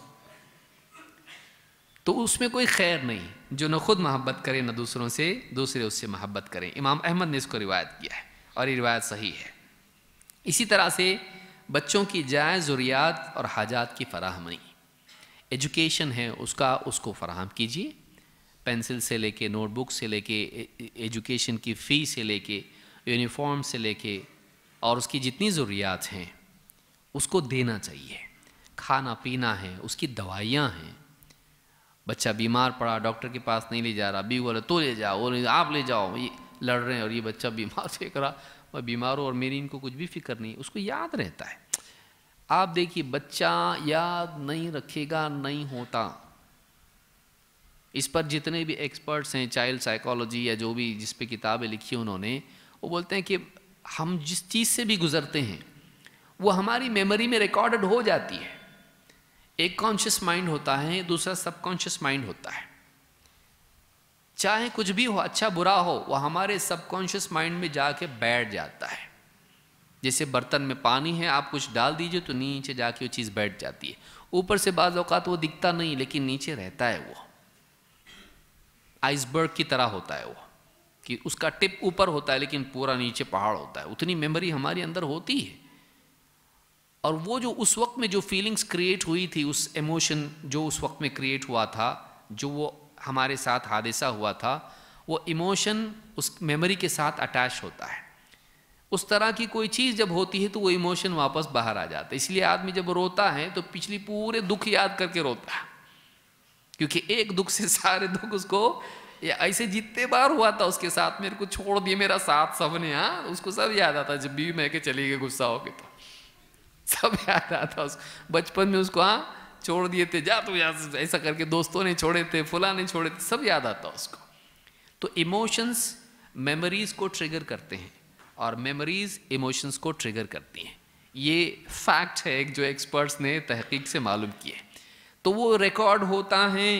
तो उसमें कोई खैर नहीं जो न खुद मोहब्बत करे न दूसरों से दूसरे उससे मोहब्बत करें इमाम अहमद ने इसको रिवायत किया है और ये रिवायत सही है इसी तरह से बच्चों की जाए ज़रूरियात और हाजात की फराहमी एजुकेशन है उसका उसको फराहम कीजिए पेंसिल से लेके नोटबुक से लेके एजुकेशन की फ़ी से लेके यूनिफॉर्म से लेके और उसकी जितनी ज़रूरियात हैं उसको देना चाहिए खाना पीना है उसकी दवाइयाँ हैं बच्चा बीमार पड़ा डॉक्टर के पास नहीं ले जा रहा बी बोले तो ले जाओ वो आप ले जाओ ये लड़ रहे हैं और ये बच्चा बीमार से करा मैं बीमार हो और मेरी इनको कुछ भी फिक्र नहीं उसको याद रहता है आप देखिए बच्चा याद नहीं रखेगा नहीं होता इस पर जितने भी एक्सपर्ट्स हैं चाइल्ड साइकोलॉजी या जो भी जिस पे किताबें लिखी उन्होंने वो बोलते हैं कि हम जिस चीज़ से भी गुजरते हैं वो हमारी मेमोरी में रिकॉर्डेड हो जाती है एक कॉन्शियस माइंड होता है दूसरा सबकॉन्शियस माइंड होता है चाहे कुछ भी हो अच्छा बुरा हो वह हमारे सबकॉन्शियस माइंड में जाके बैठ जाता है जैसे बर्तन में पानी है आप कुछ डाल दीजिए तो नीचे जाके वो चीज़ बैठ जाती है ऊपर से बाज़ अवकात वो दिखता नहीं लेकिन नीचे रहता है वो आइसबर्ग की तरह होता है वो कि उसका टिप ऊपर होता है लेकिन पूरा नीचे पहाड़ होता है उतनी मेमोरी हमारे अंदर होती है और वो जो उस वक्त में जो फीलिंग्स क्रिएट हुई थी उस इमोशन जो उस वक्त में क्रिएट हुआ था जो वो हमारे साथ हादसा हुआ था वो इमोशन उस मेमोरी के साथ अटैच होता है उस तरह की कोई चीज़ जब होती है तो वो इमोशन वापस बाहर आ जाता है इसलिए आदमी जब रोता है तो पिछली पूरे दुख याद करके रोता है क्योंकि एक दुख से सारे दुख उसको या ऐसे जितने बार हुआ था उसके साथ मेरे को छोड़ दिए मेरा साथ सबने हाँ उसको सब याद आता जब बीवी मैं के चली गई गुस्सा हो तो सब याद आता उसको बचपन में उसको हाँ छोड़ दिए थे जा तू यहाँ ऐसा करके दोस्तों ने छोड़े थे फुला ने छोड़े थे सब याद आता उसको तो इमोशंस मेमोरीज को ट्रिगर करते हैं और मेमोरीज इमोशंस को ट्रिगर करती हैं ये फैक्ट है जो एक्सपर्ट्स ने तहकीक से मालूम किए तो वो रिकॉर्ड होता है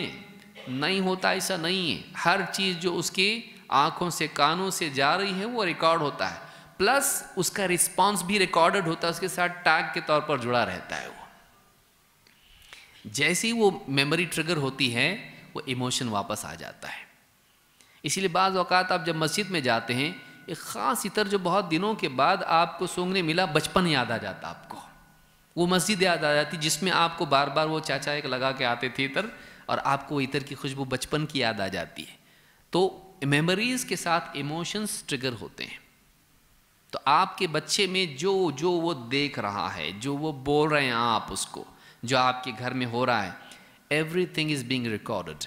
नहीं होता ऐसा नहीं है हर चीज़ जो उसकी आँखों से कानों से जा रही है वो रिकॉर्ड होता है प्लस उसका रिस्पांस भी रिकॉर्डेड होता है उसके साथ टैग के तौर पर जुड़ा रहता है वो जैसे ही वो मेमोरी ट्रिगर होती है वो इमोशन वापस आ जाता है इसीलिए बाज़ अवत आप जब मस्जिद में जाते हैं एक ख़ास इतर जो बहुत दिनों के बाद आपको सूंघने मिला बचपन याद आ जाता आपको वो मस्जिद याद आ जाती जिसमें आपको बार बार वो चाचा एक लगा के आते थे इतर और आपको इतर की खुशबू बचपन की याद आ जाती है तो मेमोरीज़ के साथ इमोशंस ट्रिगर होते हैं तो आपके बच्चे में जो जो वो देख रहा है जो वो बोल रहे हैं आप उसको जो आपके घर में हो रहा है everything is being recorded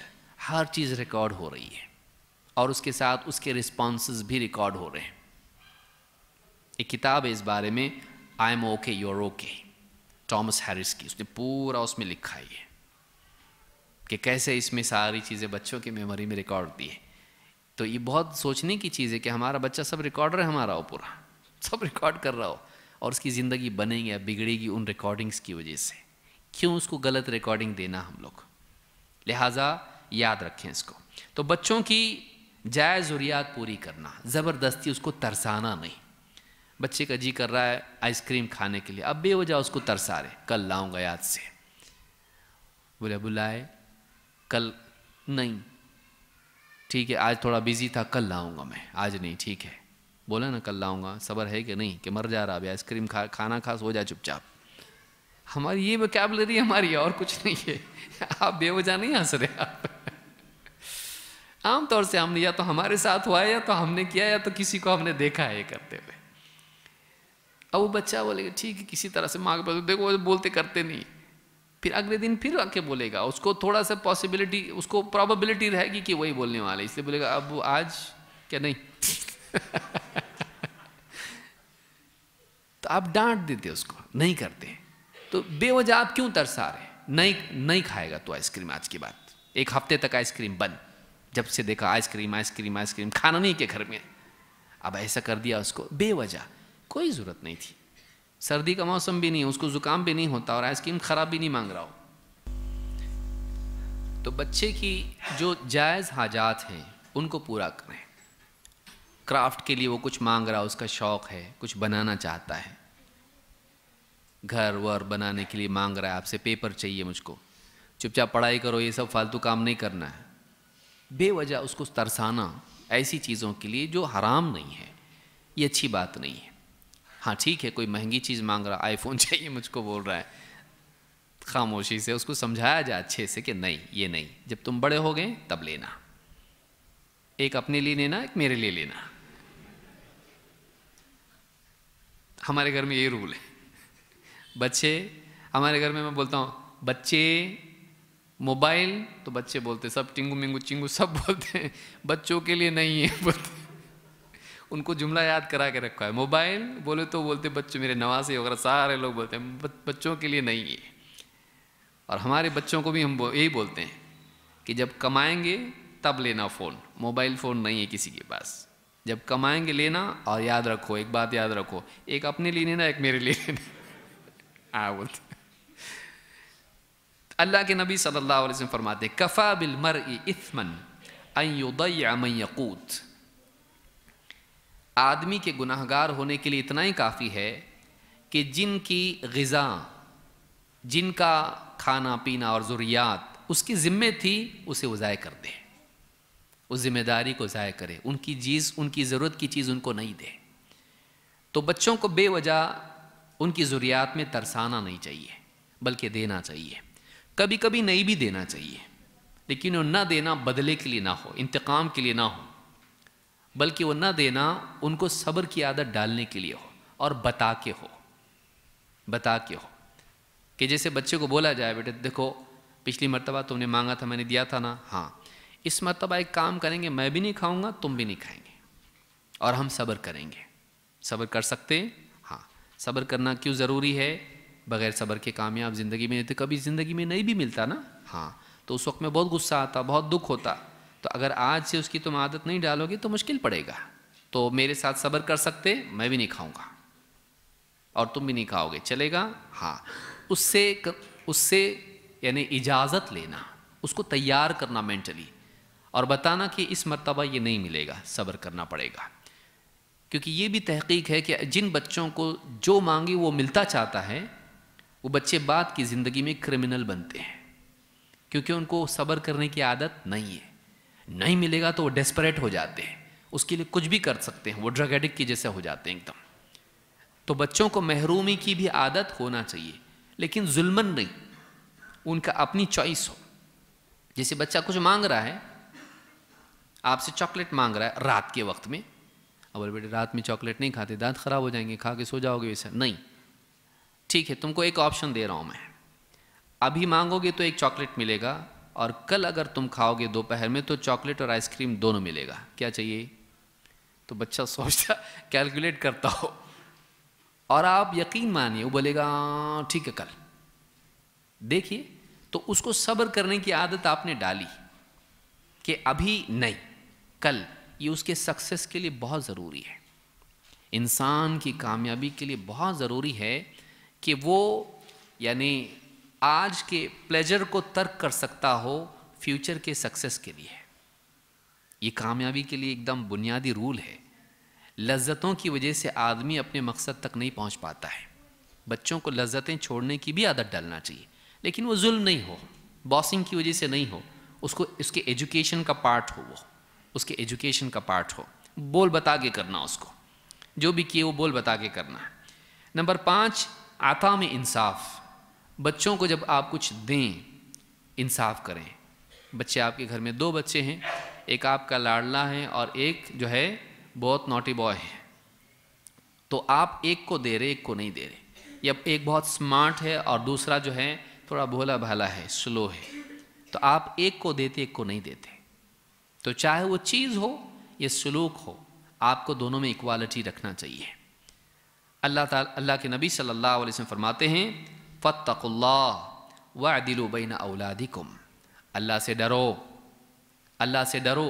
हर चीज़ रिकॉर्ड हो रही है और उसके साथ उसके रिस्पॉन्स भी रिकॉर्ड हो रहे हैं एक किताब है इस बारे में I am okay you're okay Thomas Harris की उसने पूरा उसमें लिखा है कि कैसे इसमें सारी चीज़ें बच्चों के मेमोरी में रिकॉर्ड दी है तो ये बहुत सोचने की चीज़ है कि हमारा बच्चा सब रिकॉर्डर हमारा हो पूरा सब रिकॉर्ड कर रहा हो और उसकी ज़िंदगी बनेगी या बिगड़ेगी उन रिकॉर्डिंग्स की वजह से क्यों उसको गलत रिकॉर्डिंग देना हम लोग लिहाजा याद रखें इसको तो बच्चों की जायज़ ज़रूरियात पूरी करना ज़बरदस्ती उसको तरसाना नहीं बच्चे का जी कर रहा है आइसक्रीम खाने के लिए अब बेवजह उसको तरसा रहे कल लाऊंगा याद से बोले बुलाए कल नहीं ठीक है आज थोड़ा बिजी था कल लाऊंगा मैं आज नहीं ठीक है बोला ना कल लाऊंगा सबर है कि नहीं कि मर जा रहा अभी आइसक्रीम खा खाना खा सो जा चुपचाप हमारी ये वोकेबलरी हमारी और कुछ नहीं है आप बेवजह नहीं हंस रहे आप आमतौर से हमने या तो हमारे साथ हुआ है या तो हमने किया या तो किसी को हमने देखा है करते हुए अब वो बच्चा बोलेगा ठीक है किसी तरह से माँ के पास तो देखो तो बोलते करते नहीं फिर अगले दिन फिर आके बोलेगा उसको थोड़ा सा पॉसिबिलिटी उसको प्रॉबिलिटी रहेगी कि वही बोलने वाला इसलिए बोलेगा अब आज क्या नहीं [LAUGHS] तो आप डांट देते उसको नहीं करते तो बेवजह आप क्यों तरसा रहे नहीं नहीं खाएगा तो आइसक्रीम आज की बात एक हफ्ते तक आइसक्रीम बंद जब से देखा आइसक्रीम आइसक्रीम आइसक्रीम खाना नहीं के घर में अब ऐसा कर दिया उसको बेवजह कोई ज़रूरत नहीं थी सर्दी का मौसम भी नहीं उसको ज़ुकाम भी नहीं होता और आइसक्रीम ख़राब भी नहीं मांग रहा हो तो बच्चे की जो जायज़ हाजात हैं उनको पूरा करें क्राफ्ट के लिए वो कुछ मांग रहा है उसका शौक़ है कुछ बनाना चाहता है घर वर बनाने के लिए मांग रहा है आपसे पेपर चाहिए मुझको चुपचाप पढ़ाई करो ये सब फालतू काम नहीं करना है बेवजह उसको तरसाना ऐसी चीज़ों के लिए जो हराम नहीं है ये अच्छी बात नहीं है हाँ ठीक है कोई महंगी चीज़ मांग रहा आईफोन [LAUGHS] चाहिए मुझको बोल रहा है खामोशी से उसको समझाया जाए अच्छे से कि नहीं ये नहीं जब तुम बड़े हो गए तब लेना एक अपने लिए लेना एक मेरे लिए लेना हमारे घर में ये रूल है बच्चे हमारे घर में मैं बोलता हूँ बच्चे मोबाइल तो बच्चे बोलते सब टिंगू मिंगू चिंगू सब बोलते हैं बच्चों के लिए नहीं है [LAUGHS] बोलते उनको जुमला याद करा के रखा है मोबाइल बोले तो बोलते बच्चे मेरे नवासे वगैरह सारे लोग बोलते हैं बच्चों के लिए नहीं है और हमारे बच्चों को भी हम यही बोलते हैं कि जब कमाएंगे तब लेना फ़ोन मोबाइल फ़ोन नहीं है किसी के पास जब कमाएंगे लेना और याद रखो एक बात याद रखो एक अपने लिए लेना एक मेरे लिए लेना आवत अल्लाह के नबी सल्लल्लाहु अलैहि वसल्लम फरमाते कफ़ा बिल मर इथमन यकूत आदमी के गुनाहगार होने के लिए इतना ही काफ़ी है कि जिनकी गज़ा जिनका खाना पीना और ज़रूरियात उसकी ज़िम्मे थी उसे वो ज़ाय कर दे उस ज़िम्मेदारी को ज़ाय करे उनकी चीज़ उनकी ज़रूरत की चीज़ उनको नहीं दे तो बच्चों को बेवजह उनकी जरूरियात में तरसाना नहीं चाहिए बल्कि देना चाहिए कभी कभी नहीं भी देना चाहिए लेकिन वो ना देना बदले के लिए ना हो इंतकाम के लिए ना हो बल्कि वो ना देना उनको सब्र की आदत डालने के लिए हो और बता के हो बता के हो कि जैसे बच्चे को बोला जाए बेटे देखो पिछली मरतबा तुमने मांगा था मैंने दिया था ना हाँ इस मरतबा एक काम करेंगे मैं भी नहीं खाऊंगा तुम भी नहीं खाएंगे और हम सब्र करेंगे सब्र कर सकते सब्र करना क्यों ज़रूरी है बगैर सब्र के कामयाब ज़िंदगी में नहीं तो कभी ज़िंदगी में नहीं भी मिलता ना हाँ तो उस वक्त में बहुत गुस्सा आता बहुत दुख होता तो अगर आज से उसकी तुम आदत नहीं डालोगे तो मुश्किल पड़ेगा तो मेरे साथ सब्र कर सकते मैं भी नहीं खाऊंगा और तुम भी नहीं खाओगे चलेगा हाँ उससे उससे यानी इजाज़त लेना उसको तैयार करना मेंटली और बताना कि इस मरतबा ये नहीं मिलेगा सब्र करना पड़ेगा क्योंकि ये भी तहकीक है कि जिन बच्चों को जो मांगे वो मिलता चाहता है वो बच्चे बाद की ज़िंदगी में क्रिमिनल बनते हैं क्योंकि उनको सब्र करने की आदत नहीं है नहीं मिलेगा तो वो डेस्परेट हो जाते हैं उसके लिए कुछ भी कर सकते हैं वो ड्रग एडिक्ट की जैसे हो जाते हैं एकदम तो बच्चों को महरूमी की भी आदत होना चाहिए लेकिन जुल्मन नहीं उनका अपनी चॉइस हो जैसे बच्चा कुछ मांग रहा है आपसे चॉकलेट मांग रहा है रात के वक्त में अब बोले बेटे रात में चॉकलेट नहीं खाते दांत खराब हो जाएंगे खा के सो जाओगे वैसे नहीं ठीक है तुमको एक ऑप्शन दे रहा हूँ मैं अभी मांगोगे तो एक चॉकलेट मिलेगा और कल अगर तुम खाओगे दोपहर में तो चॉकलेट और आइसक्रीम दोनों मिलेगा क्या चाहिए तो बच्चा सोचता कैलकुलेट करता हो और आप यकीन मानिए वो बोलेगा ठीक है कल देखिए तो उसको सब्र करने की आदत आपने डाली कि अभी नहीं कल ये उसके सक्सेस के लिए बहुत ज़रूरी है इंसान की कामयाबी के लिए बहुत ज़रूरी है कि वो यानी आज के प्लेजर को तर्क कर सकता हो फ्यूचर के सक्सेस के लिए ये कामयाबी के लिए एकदम बुनियादी रूल है लज्जतों की वजह से आदमी अपने मकसद तक नहीं पहुंच पाता है बच्चों को लज्जतें छोड़ने की भी आदत डालना चाहिए लेकिन वो जुल्म नहीं हो बॉसिंग की वजह से नहीं हो उसको उसके एजुकेशन का पार्ट हो वो उसके एजुकेशन का पार्ट हो बोल बता के करना उसको जो भी किए वो बोल बता के करना है नंबर पाँच आता में इंसाफ बच्चों को जब आप कुछ दें इंसाफ करें बच्चे आपके घर में दो बच्चे हैं एक आपका लाडला है और एक जो है बहुत नोटी बॉय है तो आप एक को दे रहे एक को नहीं दे रहे या एक बहुत स्मार्ट है और दूसरा जो है थोड़ा भोला भाला है स्लो है तो आप एक को देते एक को नहीं देते तो चाहे वो चीज़ हो या सलूक हो आपको दोनों में इक्वालिटी रखना चाहिए अल्लाह तला के नबी सल्ला अलैहि फरमाते हैं फ़तकुल्ला व दिलो बैन औलादिकुम अल्लाह से डरो अल्लाह से डरो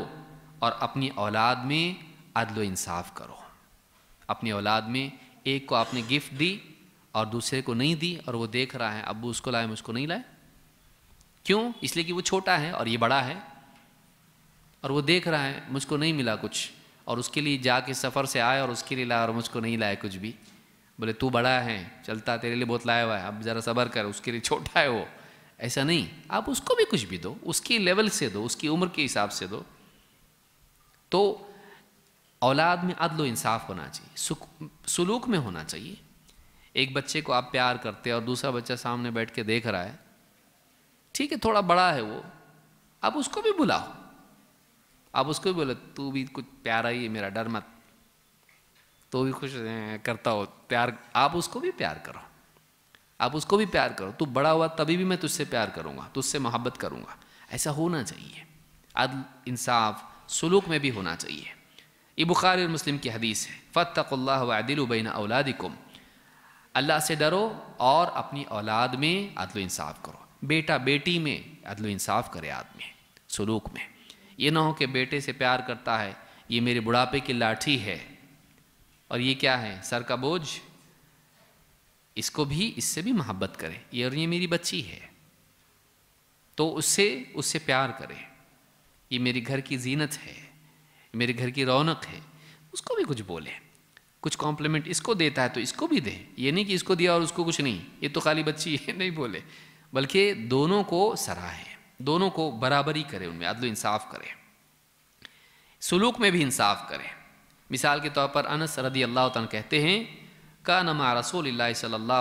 और अपनी औलाद में अदल इंसाफ करो अपनी औलाद में एक को आपने गिफ्ट दी और दूसरे को नहीं दी और वो देख रहा है अब उसको लाए मुझको नहीं लाए क्यों इसलिए कि वो छोटा है और ये बड़ा है और वो देख रहा है मुझको नहीं मिला कुछ और उसके लिए जाके सफ़र से आए और उसके लिए लाया और मुझको नहीं लाया कुछ भी बोले तू बड़ा है चलता तेरे लिए बहुत लाया हुआ है अब ज़रा सबर कर उसके लिए छोटा है वो ऐसा नहीं आप उसको भी कुछ भी दो उसकी लेवल से दो उसकी उम्र के हिसाब से दो तो औलाद में अदलो इंसाफ होना चाहिए सुलूक में होना चाहिए एक बच्चे को आप प्यार करते और दूसरा बच्चा सामने बैठ के देख रहा है ठीक है थोड़ा बड़ा है वो आप उसको भी बुलाओ अब उसको भी बोले तू भी कुछ प्यारा ही है मेरा डर मत तो भी खुश करता हो प्यार आप उसको भी प्यार करो आप उसको भी प्यार करो तू बड़ा हुआ तभी भी मैं तुझसे प्यार करूँगा तुझसे मोहब्बत करूँगा ऐसा होना चाहिए अदल इंसाफ सलूक में भी होना चाहिए ये बुखारी और मुस्लिम की हदीस है फ़तल वदिलबैन औलादिकुम अल्लाह से डरो और अपनी औलाद में अदल इंसाफ करो बेटा बेटी में अदल इंसाफ करे आदमी सलूक में ये ना हो कि बेटे से प्यार करता है ये मेरे बुढ़ापे की लाठी है और ये क्या है सर का बोझ इसको भी इससे भी मोहब्बत करें ये और ये मेरी बच्ची है तो उससे उससे प्यार करें ये मेरे घर की जीनत है मेरे घर की रौनक है उसको भी कुछ बोले कुछ कॉम्प्लीमेंट इसको देता है तो इसको भी दे ये नहीं कि इसको दिया और उसको कुछ नहीं ये तो खाली बच्ची ये [LAUGHS] नहीं बोले बल्कि दोनों को सराहें दोनों को बराबरी करें उनमें अदल इंसाफ करे सलूक में भी इंसाफ करे मिसाल के तौर पर अनस रदी अल्लाह तन कहते हैं का नमा रसोल सल्ला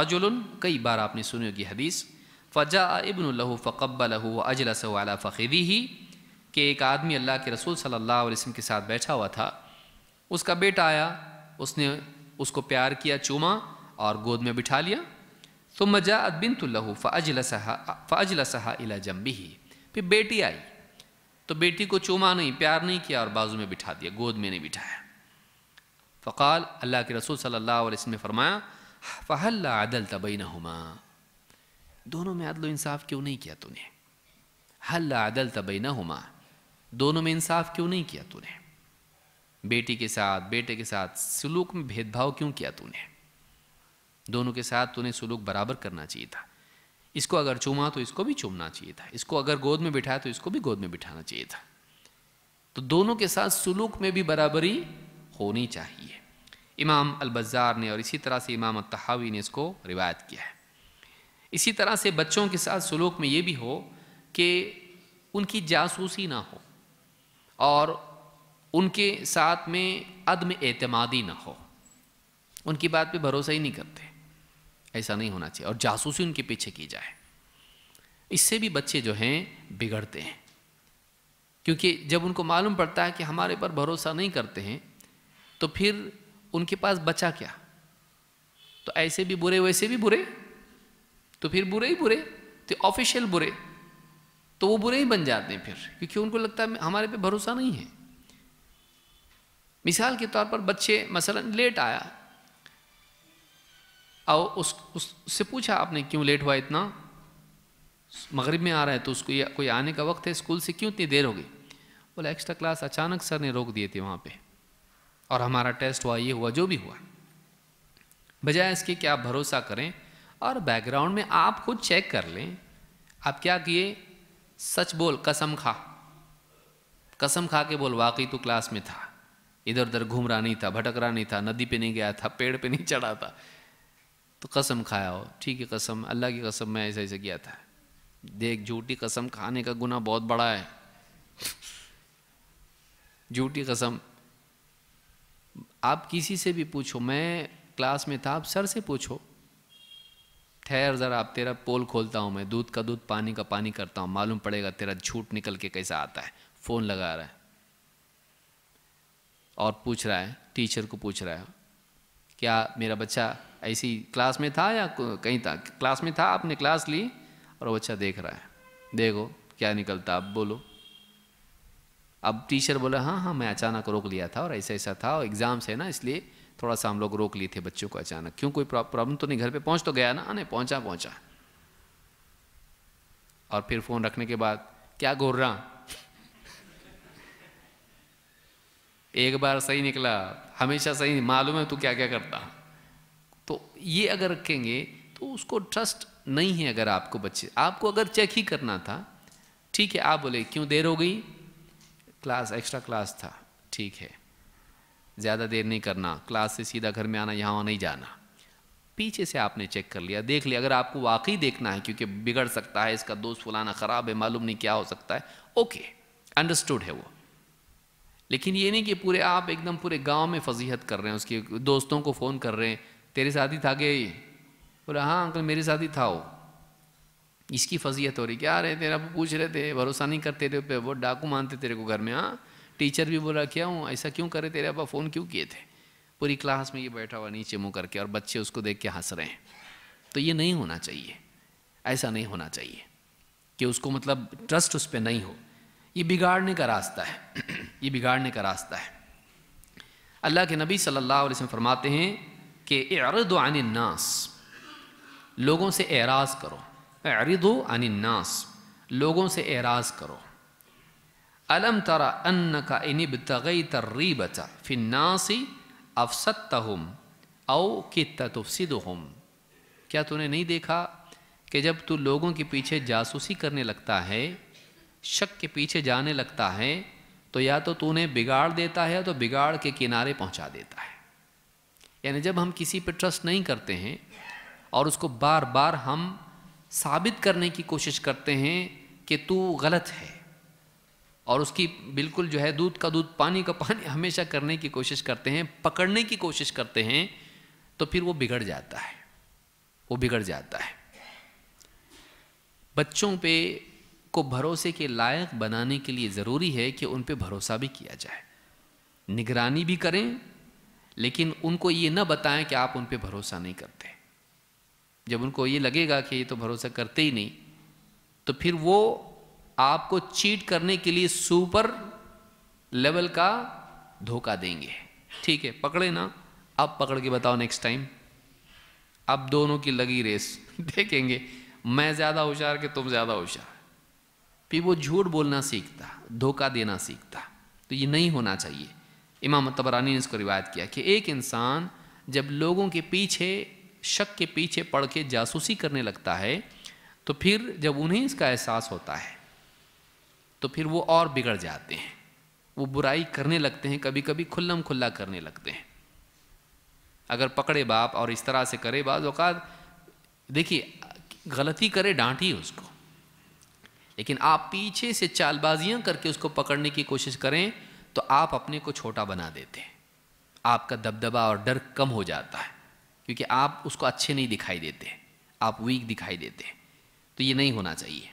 रजुल कई बार आपने सुनी होगी हदीस फ़जा इबन लहू अजल लहू अजलस फ़ीदी ही कि एक आदमी अल्लाह के रसूल सल्ला वसम के साथ बैठा हुआ था उसका बेटा आया उसने उसको प्यार किया चूमा और गोद में बिठा लिया ثم جاءت बिन له فأجلسها فأجلسها إلى جنبه फिर बेटी आई तो बेटी को चूमा नहीं प्यार नहीं किया और बाजू में बिठा दिया गोद में नहीं बिठाया फ़काल अल्लाह के रसूल सल्लल्लाहु अलैहि वसल्लम ने फरमाया फ़हल अदल तबई नुमा दोनों में अदल इंसाफ क्यों नहीं किया तूने हल्ला अदल तबई नुमा दोनों में इंसाफ क्यों नहीं किया तूने बेटी के साथ बेटे के साथ सलूक में भेदभाव क्यों किया तूने दोनों के साथ तूने सुलूक बराबर करना चाहिए था इसको अगर चूमा तो इसको भी चूमना चाहिए था इसको अगर गोद में बिठाया तो इसको भी गोद में बिठाना चाहिए था तो दोनों के साथ सुलूक में भी बराबरी होनी चाहिए इमाम अलबज़ार ने और इसी तरह से इमाम तहावी ने इसको रिवायत किया है इसी तरह से बच्चों के साथ सुलूक में ये भी हो कि उनकी जासूसी ना हो और उनके साथ में अदम एतमादी ना हो उनकी बात पे भरोसा ही नहीं करते ऐसा नहीं होना चाहिए और जासूसी उनके पीछे की जाए इससे भी बच्चे जो हैं बिगड़ते हैं क्योंकि जब उनको मालूम पड़ता है कि हमारे पर भरोसा नहीं करते हैं तो फिर उनके पास बचा क्या तो ऐसे भी बुरे वैसे भी बुरे तो फिर बुरे ही बुरे तो ऑफिशियल बुरे तो वो बुरे ही बन जाते हैं फिर क्योंकि उनको लगता है हमारे पे भरोसा नहीं है मिसाल के तौर पर बच्चे मसलन लेट आया आओ उस उससे पूछा आपने क्यों लेट हुआ इतना मगरिब में आ रहा है तो उसको कोई आने का वक्त है स्कूल से क्यों इतनी देर हो गई बोला एक्स्ट्रा क्लास अचानक सर ने रोक दिए थे वहाँ पे और हमारा टेस्ट हुआ ये हुआ जो भी हुआ बजाय इसके कि आप भरोसा करें और बैकग्राउंड में आप खुद चेक कर लें आप क्या किए सच बोल कसम खा कसम खा के बोल वाकई तो क्लास में था इधर उधर घूम रहा नहीं था भटक रहा नहीं था नदी पे नहीं गया था पेड़ पे नहीं चढ़ा था तो कसम खाया हो ठीक है कसम अल्लाह की कसम मैं ऐसे ऐसे किया था देख झूठी कसम खाने का गुना बहुत बड़ा है झूठी कसम आप किसी से भी पूछो मैं क्लास में था आप सर से पूछो ठहर ज़रा आप तेरा पोल खोलता हूँ मैं दूध का दूध पानी का पानी करता हूँ मालूम पड़ेगा तेरा झूठ निकल के कैसा आता है फ़ोन लगा रहा है और पूछ रहा है टीचर को पूछ रहा है क्या मेरा बच्चा ऐसी क्लास में था या कहीं था क्लास में था आपने क्लास ली और वो बच्चा देख रहा है देखो क्या निकलता अब बोलो अब टीचर बोला हाँ हाँ मैं अचानक रोक लिया था और ऐसा ऐसा था और एग्ज़ाम्स है ना इसलिए थोड़ा सा हम लोग रोक लिए थे बच्चों को अचानक क्यों कोई प्रॉब्लम तो नहीं घर पे पहुंच तो गया ना हाँ, नहीं पहुंचा पहुंचा और फिर फ़ोन रखने के बाद क्या घूर रहा [LAUGHS] एक बार सही निकला हमेशा सही मालूम है तू क्या क्या करता तो ये अगर रखेंगे तो उसको ट्रस्ट नहीं है अगर आपको बच्चे आपको अगर चेक ही करना था ठीक है आप बोले क्यों देर हो गई क्लास एक्स्ट्रा क्लास था ठीक है ज़्यादा देर नहीं करना क्लास से सीधा घर में आना यहाँ नहीं जाना पीछे से आपने चेक कर लिया देख लिया अगर आपको वाकई देखना है क्योंकि बिगड़ सकता है इसका दोस्त फुलाना ख़राब है मालूम नहीं क्या हो सकता है ओके अंडरस्टूड है वो लेकिन ये नहीं कि पूरे आप एकदम पूरे गांव में फजीहत कर रहे हैं उसके दोस्तों को फ़ोन कर रहे हैं तेरे साथ ही था क्या ये बोला हाँ अंकल मेरे साथ ही था वो इसकी फजीयत हो रही क्या रहे तेरा पूछ रहे थे भरोसा नहीं करते तेरे पे डाकू मानते तेरे को घर में हाँ टीचर भी बोला क्या हूँ ऐसा क्यों करे तेरे अब फ़ोन क्यों किए थे पूरी क्लास में ये बैठा हुआ नीचे मुँह करके और बच्चे उसको देख के हंस रहे हैं तो ये नहीं होना चाहिए ऐसा नहीं होना चाहिए कि उसको मतलब ट्रस्ट उस पर नहीं हो ये बिगाड़ने का रास्ता है [CLEARS THROAT] ये बिगाड़ने का रास्ता है अल्लाह के नबी सल्लल्लाहु अलैहि वसल्लम फरमाते हैं कि इरद अनन्नास लोगों से एराज करो अरद अनन्नास लोगों से एराज करो अलम तरा अन्न का इनब तगई तर्री बचा फिन्नासी अफसत तहम औ कि तफसद हम क्या तूने नहीं देखा कि जब तू लोगों के पीछे जासूसी करने लगता है शक के पीछे जाने लगता है तो या तो तूने बिगाड़ देता है या तो बिगाड़ के किनारे पहुंचा देता है यानी जब हम किसी पर ट्रस्ट नहीं करते हैं और उसको बार बार हम साबित करने की कोशिश करते हैं कि तू गलत है और उसकी बिल्कुल जो है दूध का दूध पानी का पानी [LAUGHS] हमेशा करने की कोशिश करते हैं पकड़ने की कोशिश करते हैं तो फिर वो बिगड़ जाता है वो बिगड़ जाता है बच्चों पे को भरोसे के लायक बनाने के लिए ज़रूरी है कि उन पे भरोसा भी किया जाए निगरानी भी करें लेकिन उनको ये ना बताएं कि आप उन पर भरोसा नहीं करते जब उनको ये लगेगा कि ये तो भरोसा करते ही नहीं तो फिर वो आपको चीट करने के लिए सुपर लेवल का धोखा देंगे ठीक है पकड़े ना अब पकड़ के बताओ नेक्स्ट टाइम अब दोनों की लगी रेस [LAUGHS] देखेंगे मैं ज़्यादा होशियार कि तुम ज़्यादा होशियार फिर वो झूठ बोलना सीखता धोखा देना सीखता तो ये नहीं होना चाहिए इमाम तबरानी ने इसको रिवायत किया कि एक इंसान जब लोगों के पीछे शक के पीछे पड़ के जासूसी करने लगता है तो फिर जब उन्हें इसका एहसास होता है तो फिर वो और बिगड़ जाते हैं वो बुराई करने लगते हैं कभी कभी खुल्लम खुल्ला करने लगते हैं अगर पकड़े बाप और इस तरह से करे बाज देखिए गलती करे डांटिए उसको लेकिन आप पीछे से चालबाजियां करके उसको पकड़ने की कोशिश करें तो आप अपने को छोटा बना देते हैं आपका दबदबा और डर कम हो जाता है क्योंकि आप उसको अच्छे नहीं दिखाई देते आप वीक दिखाई देते हैं तो ये नहीं होना चाहिए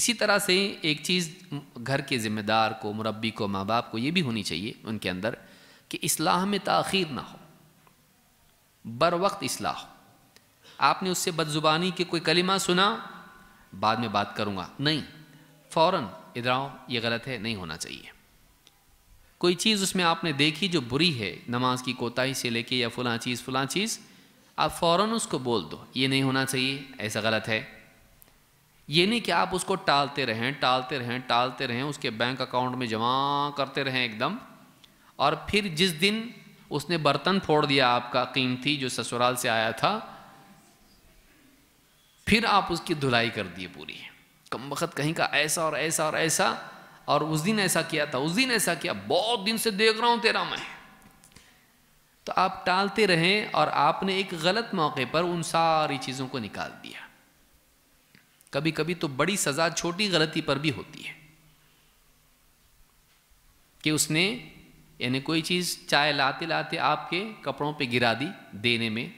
इसी तरह से एक चीज़ घर के ज़िम्मेदार को मुरबी को माँ बाप को ये भी होनी चाहिए उनके अंदर कि इसलाह में तखीर ना हो बर वक्त इस्लाह हो आपने उससे बदज़ुबानी के कोई कलिमा सुना बाद में बात करूँगा नहीं फ़ौर इधर आओ ये गलत है नहीं होना चाहिए कोई चीज़ उसमें आपने देखी जो बुरी है नमाज की कोताही से लेके या फलां चीज़ फलां चीज़ आप फ़ौर उसको बोल दो ये नहीं होना चाहिए ऐसा गलत है ये नहीं कि आप उसको टालते रहें टालते रहें टालते रहें उसके बैंक अकाउंट में जमा करते रहें एकदम और फिर जिस दिन उसने बर्तन फोड़ दिया आपका कीमती जो ससुराल से आया था फिर आप उसकी धुलाई कर दिए पूरी कम वक़्त कहीं का ऐसा और ऐसा और ऐसा और उस दिन ऐसा किया था उस दिन ऐसा किया बहुत दिन से देख रहा हूं तेरा मैं तो आप टालते रहें और आपने एक गलत मौके पर उन सारी चीज़ों को निकाल दिया कभी कभी तो बड़ी सज़ा छोटी गलती पर भी होती है कि उसने यानी कोई चीज़ चाय लाते लाते आपके कपड़ों पे गिरा दी देने में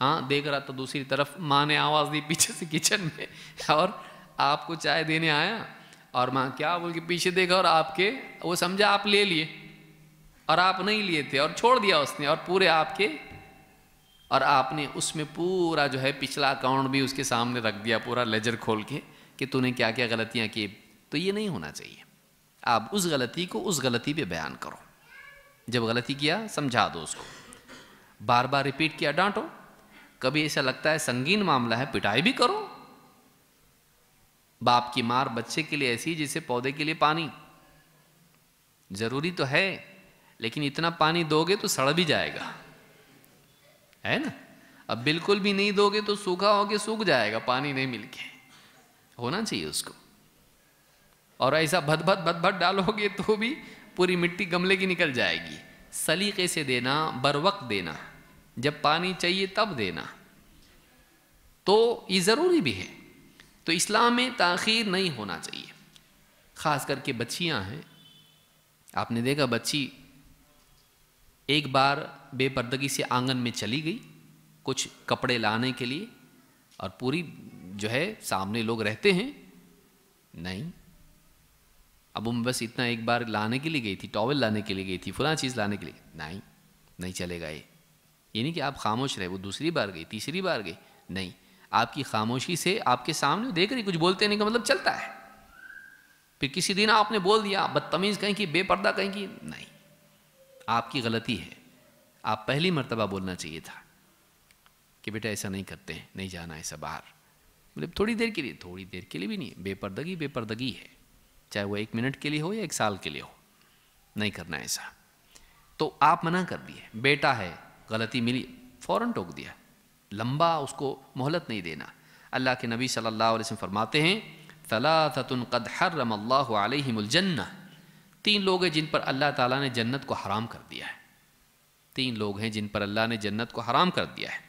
हाँ देख रहा था तो दूसरी तरफ माँ ने आवाज़ दी पीछे से किचन में और आपको चाय देने आया और माँ क्या बोल के पीछे देखा और आपके वो समझा आप ले लिए और आप नहीं लिए थे और छोड़ दिया उसने और पूरे आपके और आपने उसमें पूरा जो है पिछला अकाउंट भी उसके सामने रख दिया पूरा लेजर खोल के कि तूने क्या क्या गलतियाँ की तो ये नहीं होना चाहिए आप उस गलती को उस गलती पे बयान करो जब गलती किया समझा दो उसको बार बार रिपीट किया डांटो कभी ऐसा लगता है संगीन मामला है पिटाई भी करो बाप की मार बच्चे के लिए ऐसी जैसे पौधे के लिए पानी जरूरी तो है लेकिन इतना पानी दोगे तो सड़ भी जाएगा है ना अब बिल्कुल भी नहीं दोगे तो सूखा होके सूख जाएगा पानी नहीं मिलके होना चाहिए उसको और ऐसा भद भद भद भद डालोगे तो भी पूरी मिट्टी गमले की निकल जाएगी सलीके से देना बर वक्त देना जब पानी चाहिए तब देना तो ये ज़रूरी भी है तो इस्लाम में तखिर नहीं होना चाहिए ख़ास करके बच्चियाँ हैं आपने देखा बच्ची एक बार बेपर्दगी से आंगन में चली गई कुछ कपड़े लाने के लिए और पूरी जो है सामने लोग रहते हैं नहीं अब वो बस इतना एक बार लाने के लिए गई थी टॉवल लाने के लिए गई थी फला चीज़ लाने के लिए नहीं नहीं चलेगा ये ये नहीं कि आप खामोश रहे वो दूसरी बार गई तीसरी बार गई नहीं आपकी खामोशी से आपके सामने देख रही कुछ बोलते नहीं का मतलब चलता है फिर किसी दिन आपने बोल दिया बदतमीज़ कहीं की बेपर्दा कहीं की नहीं आपकी गलती है आप पहली मरतबा बोलना चाहिए था कि बेटा ऐसा नहीं करते हैं नहीं जाना ऐसा बाहर मतलब थोड़ी देर के लिए थोड़ी देर के लिए भी नहीं बेपर्दगी बेपर्दगी है चाहे वो एक मिनट के लिए हो या एक साल के लिए हो नहीं करना ऐसा तो आप मना कर दिए बेटा है गलती मिली फ़ौरन टोक दिया लंबा उसको मोहलत नहीं देना अल्लाह के नबी सल्लल्लाहु अलैहि वसल्लम फरमाते हैं फ़लातन कद हर्रम अलजन्ना तीन लोग हैं जिन पर अल्लाह ताला ने जन्नत को हराम कर दिया है तीन लोग हैं जिन पर अल्लाह ने जन्नत को हराम कर दिया है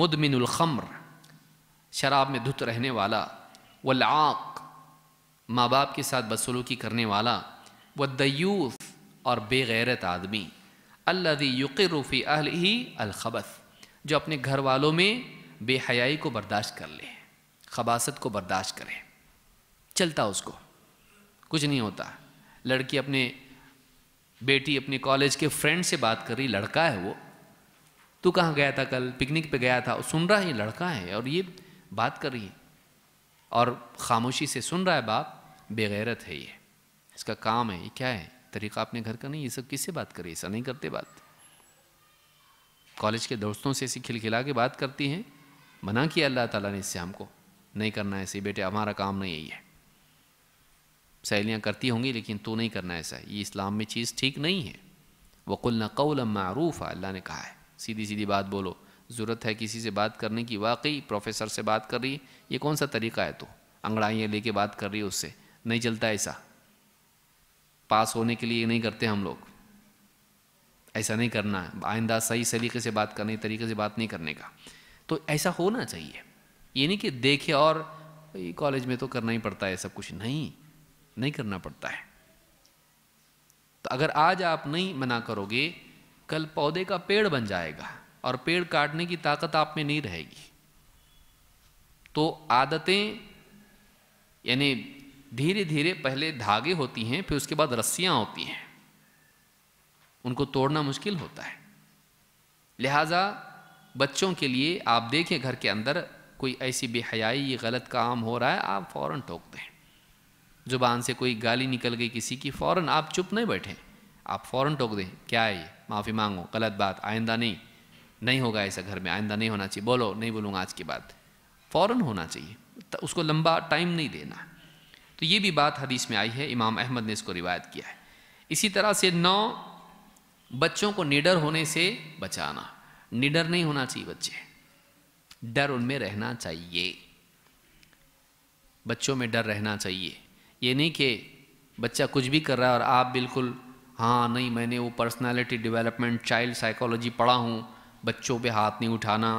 मुदमिनखम्र शराब में धुत रहने वाला वलाक माँ बाप के साथ बदसलूकी करने वाला व दयूफ और बेगैरत आदमी अल्लादी युक़रूफ़ी अहल ही अलखबस जो अपने घर वालों में बेहयाई को बर्दाश्त कर ले खबासत को बर्दाश्त करे चलता उसको कुछ नहीं होता लड़की अपने बेटी अपने कॉलेज के फ्रेंड से बात कर रही लड़का है वो तू कहाँ गया था कल पिकनिक पे गया था और सुन रहा है लड़का है और ये बात कर रही है और ख़ामोशी से सुन रहा है बाप बेगैरत है ये इसका काम है ये क्या है तरीका अपने घर का नहीं ये सब किससे बात करिए ऐसा नहीं करते बात कॉलेज के दोस्तों से ऐसी खिलखिला के बात करती हैं मना किया अल्लाह ताला ने इससे हमको नहीं करना है ऐसे बेटे हमारा काम नहीं यही है सहेलियाँ करती होंगी लेकिन तू नहीं करना ऐसा ये इस्लाम में चीज़ ठीक नहीं है वकुल कौल मरूफ़ अल्लाह ने कहा है सीधी सीधी बात बोलो ज़रूरत है किसी से बात करने की वाकई प्रोफेसर से बात कर रही है ये कौन सा तरीका है तो अंगड़ाइयाँ लेके बात कर रही है उससे नहीं चलता ऐसा पास होने के लिए नहीं करते हम लोग ऐसा नहीं करना है आइंदा सही सलीके से बात करने तरीके से बात नहीं करने का तो ऐसा होना चाहिए ये नहीं कि देखे और कॉलेज में तो करना ही पड़ता है सब कुछ नहीं नहीं करना पड़ता है तो अगर आज आप नहीं मना करोगे कल पौधे का पेड़ बन जाएगा और पेड़ काटने की ताकत आप में नहीं रहेगी तो आदतें यानी धीरे धीरे पहले धागे होती हैं फिर उसके बाद रस्सियां होती हैं उनको तोड़ना मुश्किल होता है लिहाजा बच्चों के लिए आप देखें घर के अंदर कोई ऐसी बेहयाई ये गलत काम हो रहा है आप फ़ौर टोक दें ज़ुबान से कोई गाली निकल गई किसी की फ़ौर आप चुप नहीं बैठें आप फ़ौर टोक दें क्या है ये माफ़ी मांगो गलत बात आइंदा नहीं नहीं होगा ऐसा घर में आइंदा नहीं होना चाहिए बोलो नहीं बोलूँगा आज की बात फ़ौर होना चाहिए उसको लंबा टाइम नहीं देना तो ये भी बात हदीस में आई है इमाम अहमद ने इसको रिवायत किया है इसी तरह से नौ बच्चों को निडर होने से बचाना निडर नहीं होना चाहिए बच्चे डर उनमें रहना चाहिए बच्चों में डर रहना चाहिए ये नहीं कि बच्चा कुछ भी कर रहा है और आप बिल्कुल हाँ नहीं मैंने वो पर्सनालिटी डेवलपमेंट चाइल्ड साइकोलॉजी पढ़ा हूँ बच्चों पे हाथ नहीं उठाना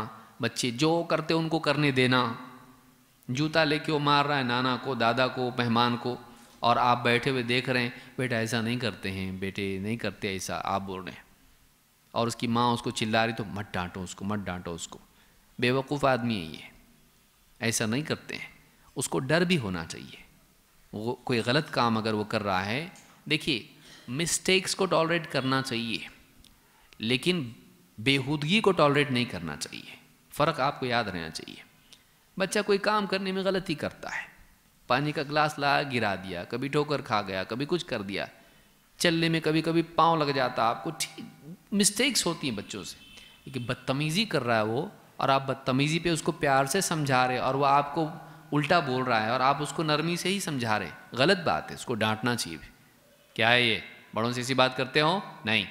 बच्चे जो करते उनको करने देना जूता लेके वो मार रहा है नाना को दादा को मेहमान को और आप बैठे हुए देख रहे हैं बेटा ऐसा नहीं करते हैं बेटे नहीं करते ऐसा आप बोल रहे हैं और उसकी माँ उसको चिल्ला रही तो मत डांटो उसको मत डांटो उसको बेवकूफ़ आदमी है ये ऐसा नहीं करते हैं उसको डर भी होना चाहिए वो कोई गलत काम अगर वो कर रहा है देखिए मिस्टेक्स को टॉलरेट करना चाहिए लेकिन बेहूदगी को टॉलरेट नहीं करना चाहिए फ़र्क आपको याद रहना चाहिए बच्चा कोई काम करने में गलती करता है पानी का ग्लास ला गिरा दिया कभी ठोकर खा गया कभी कुछ कर दिया चलने में कभी कभी पाँव लग जाता आपको ठीक मिस्टेक्स होती हैं बच्चों से कि बदतमीज़ी कर रहा है वो और आप बदतमीज़ी पे उसको प्यार से समझा रहे और वो आपको उल्टा बोल रहा है और आप उसको नरमी से ही समझा रहे गलत बात है उसको डांटना चाहिए क्या है ये बड़ों से ऐसी बात करते हो नहीं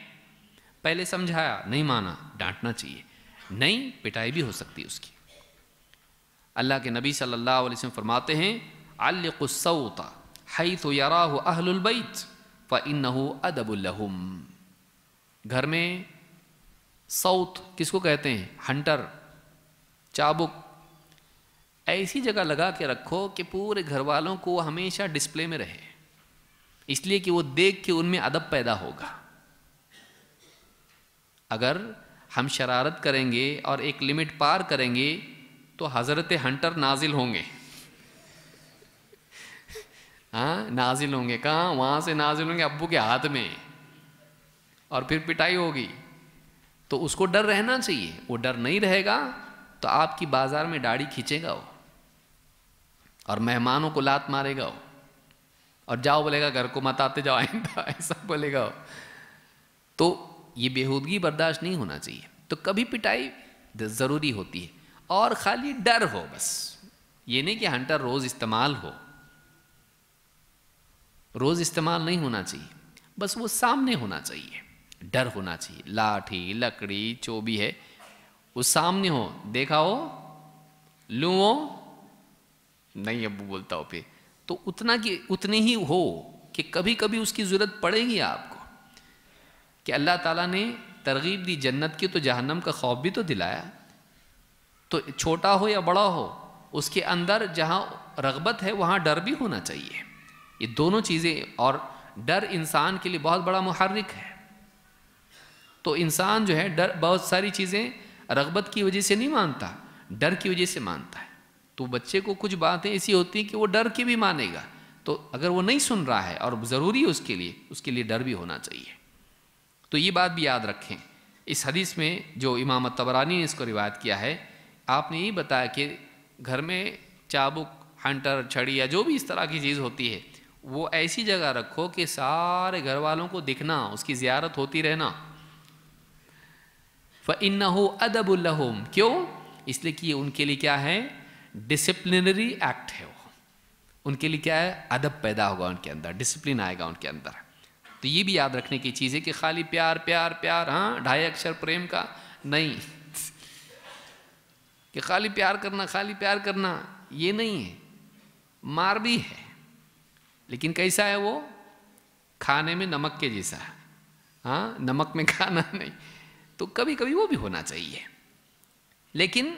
पहले समझाया नहीं माना डांटना चाहिए नहीं पिटाई भी हो सकती उसकी अल्लाह के नबी सल्लल्लाहु अलैहि वसल्लम फरमाते हैं حيث يراه यरा البيت व इन لهم घर में सौत किसको कहते हैं हंटर चाबुक ऐसी जगह लगा के रखो कि पूरे घर वालों को हमेशा डिस्प्ले में रहे इसलिए कि वो देख के उनमें अदब पैदा होगा अगर हम शरारत करेंगे और एक लिमिट पार करेंगे तो हज़रत हंटर नाजिल होंगे हाँ नाजिल होंगे कहाँ वहाँ से नाजिल होंगे अबू के हाथ में और फिर पिटाई होगी तो उसको डर रहना चाहिए वो डर नहीं रहेगा तो आपकी बाज़ार में दाढ़ी खींचेगा वो और मेहमानों को लात मारेगा वो और जाओ बोलेगा घर को मत आते जाओ आइंदा ऐसा बोलेगा वो तो ये बेहूदगी बर्दाश्त नहीं होना चाहिए तो कभी पिटाई ज़रूरी होती है और ख़ाली डर हो बस ये नहीं कि हंटर रोज़ इस्तेमाल हो रोज़ इस्तेमाल नहीं होना चाहिए बस वो सामने होना चाहिए डर होना चाहिए लाठी लकड़ी जो भी है वो सामने हो देखा हो लू हो नहीं अब बोलता हो पे तो उतना कि उतने ही हो कि कभी कभी उसकी ज़रूरत पड़ेगी आपको कि अल्लाह ताला ने तरगीब दी जन्नत की तो जहन्नम का खौफ भी तो दिलाया तो छोटा हो या बड़ा हो उसके अंदर जहाँ रगबत है वहाँ डर भी होना चाहिए ये दोनों चीज़ें और डर इंसान के लिए बहुत बड़ा मुहर्रिक है तो इंसान जो है डर बहुत सारी चीज़ें रगबत की वजह से नहीं मानता डर की वजह से मानता है तो बच्चे को कुछ बातें ऐसी होती हैं कि वो डर के भी मानेगा तो अगर वो नहीं सुन रहा है और ज़रूरी है उसके लिए उसके लिए डर भी होना चाहिए तो ये बात भी याद रखें इस हदीस में जो इमाम तबरानी ने इसको रिवायत किया है आपने यही बताया कि घर में चाबुक हंटर छड़ी या जो भी इस तरह की चीज़ होती है वो ऐसी जगह रखो कि सारे घर वालों को दिखना उसकी जियारत होती रहना फ इन हो अदबुल्लहम क्यों इसलिए कि ये उनके लिए क्या है डिसिप्लिनरी एक्ट है वो उनके लिए क्या है अदब पैदा होगा उनके अंदर डिसिप्लिन आएगा उनके अंदर तो ये भी याद रखने की चीज़ है कि खाली प्यार प्यार प्यार हाँ ढाई अक्षर प्रेम का नहीं कि खाली प्यार करना खाली प्यार करना ये नहीं है मार भी है लेकिन कैसा है वो खाने में नमक के जैसा है हाँ नमक में खाना [LAUGHS] नहीं तो कभी कभी वो भी होना चाहिए लेकिन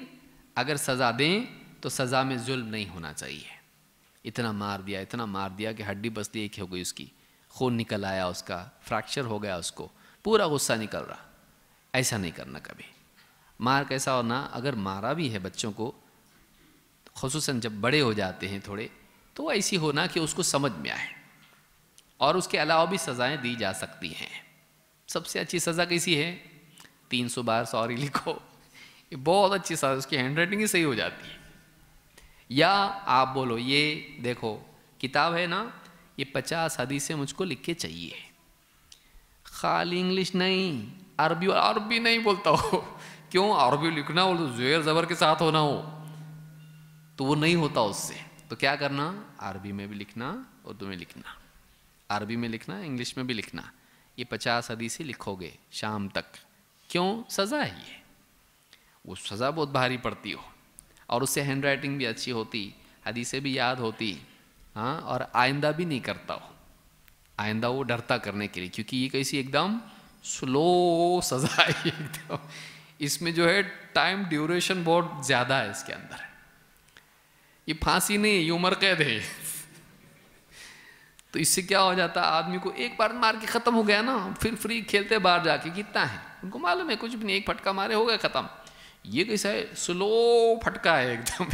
अगर सज़ा दें तो सज़ा में जुल्म नहीं होना चाहिए इतना मार दिया इतना मार दिया कि हड्डी बस्ती एक हो गई उसकी खून निकल आया उसका फ्रैक्चर हो गया उसको पूरा गुस्सा निकल रहा ऐसा नहीं करना कभी मार कैसा होना अगर मारा भी है बच्चों को तो खसूस जब बड़े हो जाते हैं थोड़े तो ऐसी होना कि उसको समझ में आए और उसके अलावा भी सज़ाएं दी जा सकती हैं सबसे अच्छी सज़ा कैसी है तीन सौ बार सॉरी लिखो ये बहुत अच्छी सज़ा उसकी हैंड राइटिंग ही सही हो जाती है या आप बोलो ये देखो किताब है ना ये पचास हदीसें मुझको लिख के चाहिए खाली इंग्लिश नहीं अरबी अरबी नहीं बोलता हो क्यों अरबी लिखना हो तो ज़ेर ज़बर के साथ होना हो तो वो नहीं होता उससे तो क्या करना अरबी में भी लिखना उर्दू में लिखना अरबी में लिखना इंग्लिश में भी लिखना ये पचास हदीसी लिखोगे शाम तक क्यों सज़ा है ये वो सज़ा बहुत भारी पड़ती हो और उससे हैंड राइटिंग भी अच्छी होती हदीसें भी याद होती हाँ और आइंदा भी नहीं करता हो आइंदा वो डरता करने के लिए क्योंकि ये कैसी एकदम स्लो सज़ा है [LAUGHS] एकदम इसमें जो है टाइम ड्यूरेशन बहुत ज़्यादा है इसके अंदर ये फांसी नहीं ये उम्र कैद है तो इससे क्या हो जाता आदमी को एक बार मार के ख़त्म हो गया ना फिर फ्री खेलते बाहर जाके कितना है उनको मालूम है कुछ भी नहीं एक फटका मारे हो गया ख़त्म ये कैसा है स्लो फटका है एकदम [LAUGHS]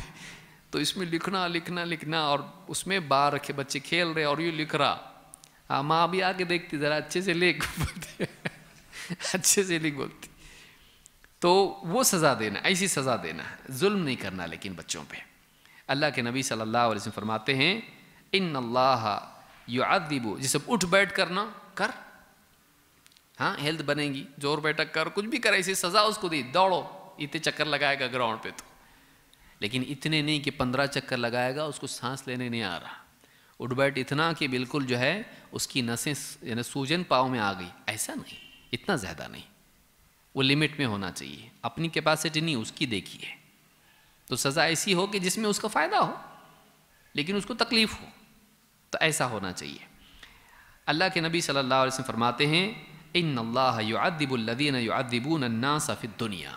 तो इसमें लिखना लिखना लिखना और उसमें बाहर रखे बच्चे खेल रहे और ये लिख रहा हाँ माँ भी आके देखती ज़रा अच्छे से लिख बोलती [LAUGHS] अच्छे से लिख बोलती तो वो सज़ा देना ऐसी सज़ा देना जुल्म नहीं करना लेकिन बच्चों पर अल्लाह के नबी सल्लल्लाहु अलैहि वसल्लम फरमाते हैं इन अल्लाह युद्दिबू जिसे उठ बैठ करना कर हाँ हेल्थ बनेगी जोर बैठक कर कुछ भी कर इसे सज़ा उसको दी दौड़ो इतने चक्कर लगाएगा ग्राउंड पे तो लेकिन इतने नहीं कि पंद्रह चक्कर लगाएगा उसको सांस लेने नहीं आ रहा उठ बैठ इतना कि बिल्कुल जो है उसकी नसें यानी सूजन पाव में आ गई ऐसा नहीं इतना ज़्यादा नहीं वो लिमिट में होना चाहिए अपनी कैपेसिटी नहीं उसकी देखिए तो सज़ा ऐसी हो कि जिसमें उसका फ़ायदा हो लेकिन उसको तकलीफ़ हो तो ऐसा होना चाहिए अल्लाह के नबी सल्लल्लाहु अलैहि वसल्लम फरमाते हैं इन अल्लाह युद्दीबुल्लदीन दुनिया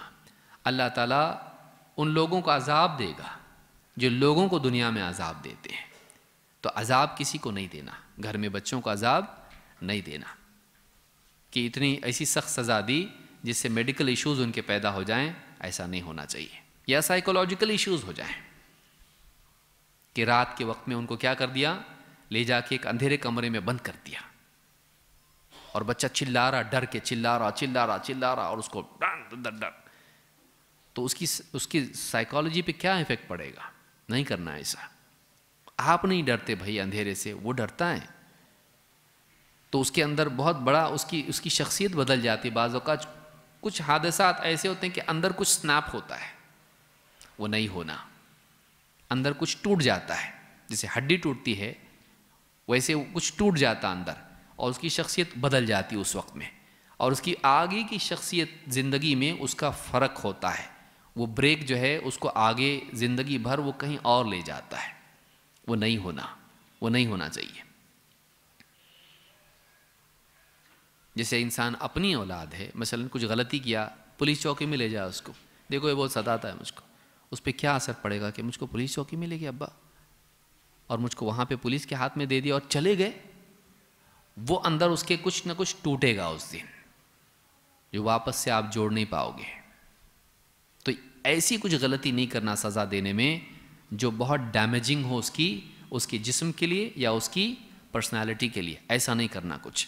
अल्लाह ताला उन लोगों को अजाब देगा जो लोगों को दुनिया में अजाब देते हैं तो अजाब किसी को नहीं देना घर में बच्चों को अजाब नहीं देना कि इतनी ऐसी सख्त सज़ा दी जिससे मेडिकल इश्यूज़ उनके पैदा हो जाएं ऐसा नहीं होना चाहिए या साइकोलॉजिकल इश्यूज हो जाए कि रात के वक्त में उनको क्या कर दिया ले जाके एक अंधेरे कमरे में बंद कर दिया और बच्चा चिल्ला रहा डर के चिल्ला रहा चिल्ला रहा चिल्ला रहा और उसको डर डर तो उसकी उसकी साइकोलॉजी पे क्या इफेक्ट पड़ेगा नहीं करना ऐसा आप नहीं डरते भाई अंधेरे से वो डरता है तो उसके अंदर बहुत बड़ा उसकी उसकी शख्सियत बदल जाती है बाज़ कुछ हादसा ऐसे होते हैं कि अंदर कुछ स्नैप होता है वो नहीं होना अंदर कुछ टूट जाता है जैसे हड्डी टूटती है वैसे कुछ टूट जाता अंदर और उसकी शख्सियत बदल जाती उस वक्त में और उसकी आगे की शख्सियत ज़िंदगी में उसका फ़र्क होता है वो ब्रेक जो है उसको आगे ज़िंदगी भर वो कहीं और ले जाता है वो नहीं होना वो नहीं होना चाहिए जैसे इंसान अपनी औलाद है मसलन कुछ गलती किया पुलिस चौकी में ले जाए उसको देखो ये बहुत सताता है मुझको उस पर क्या असर पड़ेगा कि मुझको पुलिस चौकी मिलेगी अब्बा और मुझको वहाँ पे पुलिस के हाथ में दे दिया और चले गए वो अंदर उसके कुछ ना कुछ टूटेगा उस दिन जो वापस से आप जोड़ नहीं पाओगे तो ऐसी कुछ गलती नहीं करना सज़ा देने में जो बहुत डैमेजिंग हो उसकी उसके जिस्म के लिए या उसकी पर्सनालिटी के लिए ऐसा नहीं करना कुछ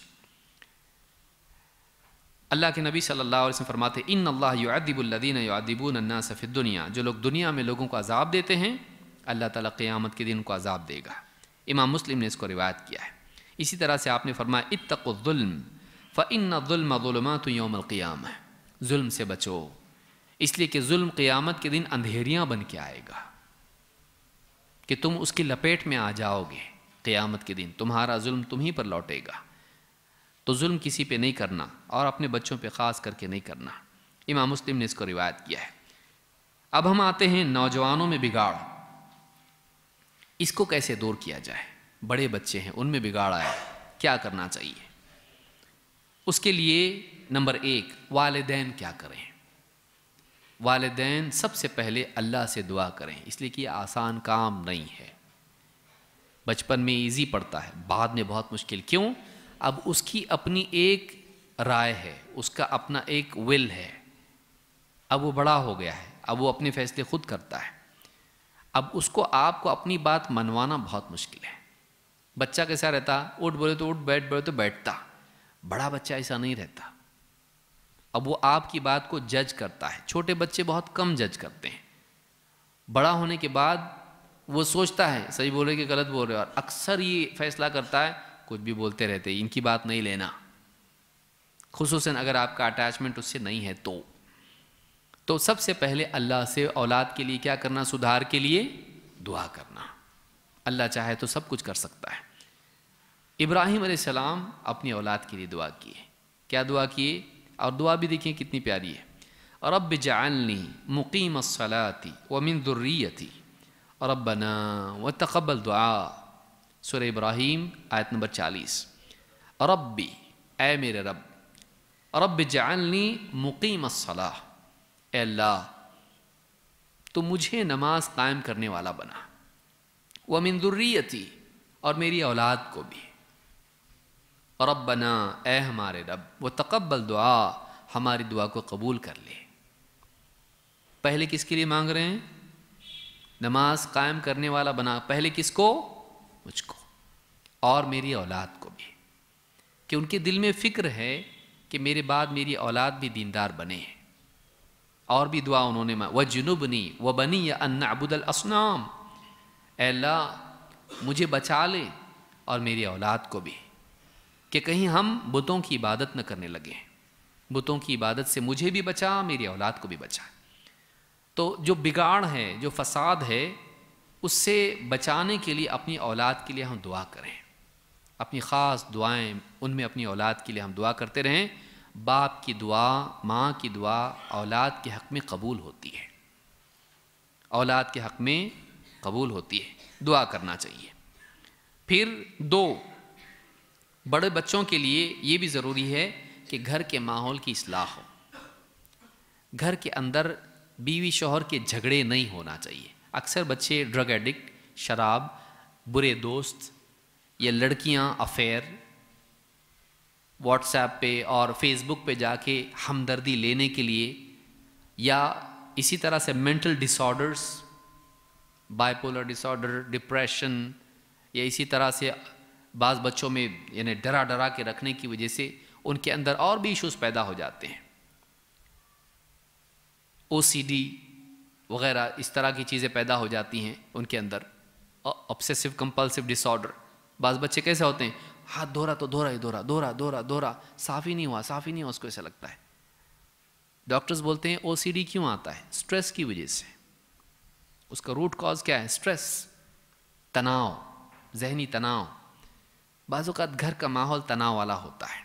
अल्लाह के नबी सल्लल्लाहु अलैहि वसल्लम फरमाते इन अल्लाह युद्दीबुल्लिन सफ़ी दुनिया जो लोग दुनिया में लोगों को अजाब देते हैं अल्लाह ताला क़यामत के दिन को अजाब देगा इमाम मुस्लिम ने इसको रिवायत किया है इसी तरह से आपने फरमाया इतम फ़िनमा तो यौमक़ियाम जुल्म से बचो इसलिए कि जुल्म क़ियामत के दिन अंधेरियाँ बन के आएगा कि तुम उसकी लपेट में आ जाओगे क़ियामत के दिन तुम्हारा जुल्म तुम ही पर लौटेगा तो जुल्म किसी पे नहीं करना और अपने बच्चों पे ख़ास करके नहीं करना इमाम मुस्लिम ने इसको रिवायत किया है अब हम आते हैं नौजवानों में बिगाड़ इसको कैसे दूर किया जाए बड़े बच्चे हैं उनमें बिगाड़ आया क्या करना चाहिए उसके लिए नंबर एक वालदेन क्या करें वालदेन सबसे पहले अल्लाह से दुआ करें इसलिए कि आसान काम नहीं है बचपन में इजी पड़ता है बाद में बहुत मुश्किल क्यों अब उसकी अपनी एक राय है उसका अपना एक विल है अब वो बड़ा हो गया है अब वो अपने फैसले खुद करता है अब उसको आपको अपनी बात मनवाना बहुत मुश्किल है बच्चा कैसा रहता उठ बोले तो उठ बैठ बोले तो बैठता बड़ा बच्चा ऐसा नहीं रहता अब वो आपकी बात को जज करता है छोटे बच्चे बहुत कम जज करते हैं बड़ा होने के बाद वो सोचता है सही बोल रहे कि गलत बोल रहे और अक्सर ये फैसला करता है कुछ भी बोलते रहते इनकी बात नहीं लेना खसूस अगर आपका अटैचमेंट उससे नहीं है तो तो सबसे पहले अल्लाह से औलाद के लिए क्या करना सुधार के लिए दुआ करना अल्लाह चाहे तो सब कुछ कर सकता है इब्राहिम सलाम अपनी औलाद के लिए दुआ किए क्या दुआ किए और दुआ भी देखिए कितनी प्यारी है और अब जाननी मुकीम सलाती वमिन दुर्रियती और अब बना व तकबल दुआ सुर इब्राहिम आयत नंबर चालीस रब्बी ए मेरे रब रब जाननी मुकीम सलाह अल्लाह तो मुझे नमाज कायम करने वाला बना वह मंदुर्रियती और मेरी औलाद को भी रब बना ए हमारे रब वो तकबल दुआ हमारी दुआ को कबूल कर ले पहले किसके लिए मांग रहे हैं नमाज कायम करने वाला बना पहले किसको मुझको और मेरी औलाद को भी कि उनके दिल में फ़िक्र है कि मेरे बाद मेरी औलाद भी दीनदार बने और भी दुआ उन्होंने व जुनुबनी व बनी या अन्ना अबुदल असनाम एल्ला मुझे बचा ले और मेरी औलाद को भी कि कहीं हम बुतों की इबादत न करने लगे बुतों की इबादत से मुझे भी बचा मेरी औलाद को भी बचा तो जो बिगाड़ है जो फसाद है उससे बचाने के लिए अपनी औलाद के लिए हम दुआ करें अपनी ख़ास दुआएं उनमें अपनी औलाद के लिए हम दुआ करते रहें बाप की दुआ माँ की दुआ औलाद के हक़ में कबूल होती है औलाद के हक़ में कबूल होती है दुआ करना चाहिए फिर दो बड़े बच्चों के लिए ये भी ज़रूरी है कि घर के माहौल की असलाह हो घर के अंदर बीवी शोहर के झगड़े नहीं होना चाहिए अक्सर बच्चे ड्रग एडिक्ट शराब बुरे दोस्त या लड़कियां अफेयर व्हाट्सएप पे और फेसबुक पे जाके हमदर्दी लेने के लिए या इसी तरह से mental disorders bipolar disorder depression या इसी तरह से बाज़ बच्चों में यानी डरा डरा के रखने की वजह से उनके अंदर और भी इश्यूज़ पैदा हो जाते हैं ओ सी डी वगैरह इस तरह की चीज़ें पैदा हो जाती हैं उनके अंदर ऑब्सेसिव कंपल्सिव डिसऑर्डर बाज़ बच्चे कैसे होते हैं हाथ धोरा तो धोरा ही धोरा धोरा धोरा धोरा साफ़ ही नहीं हुआ साफ़ ही नहीं हुआ उसको ऐसा लगता है डॉक्टर्स बोलते हैं ओ क्यों आता है स्ट्रेस की वजह से उसका रूट कॉज क्या है स्ट्रेस तनाव जहनी तनाव बाज़ात घर का माहौल तनाव वाला होता है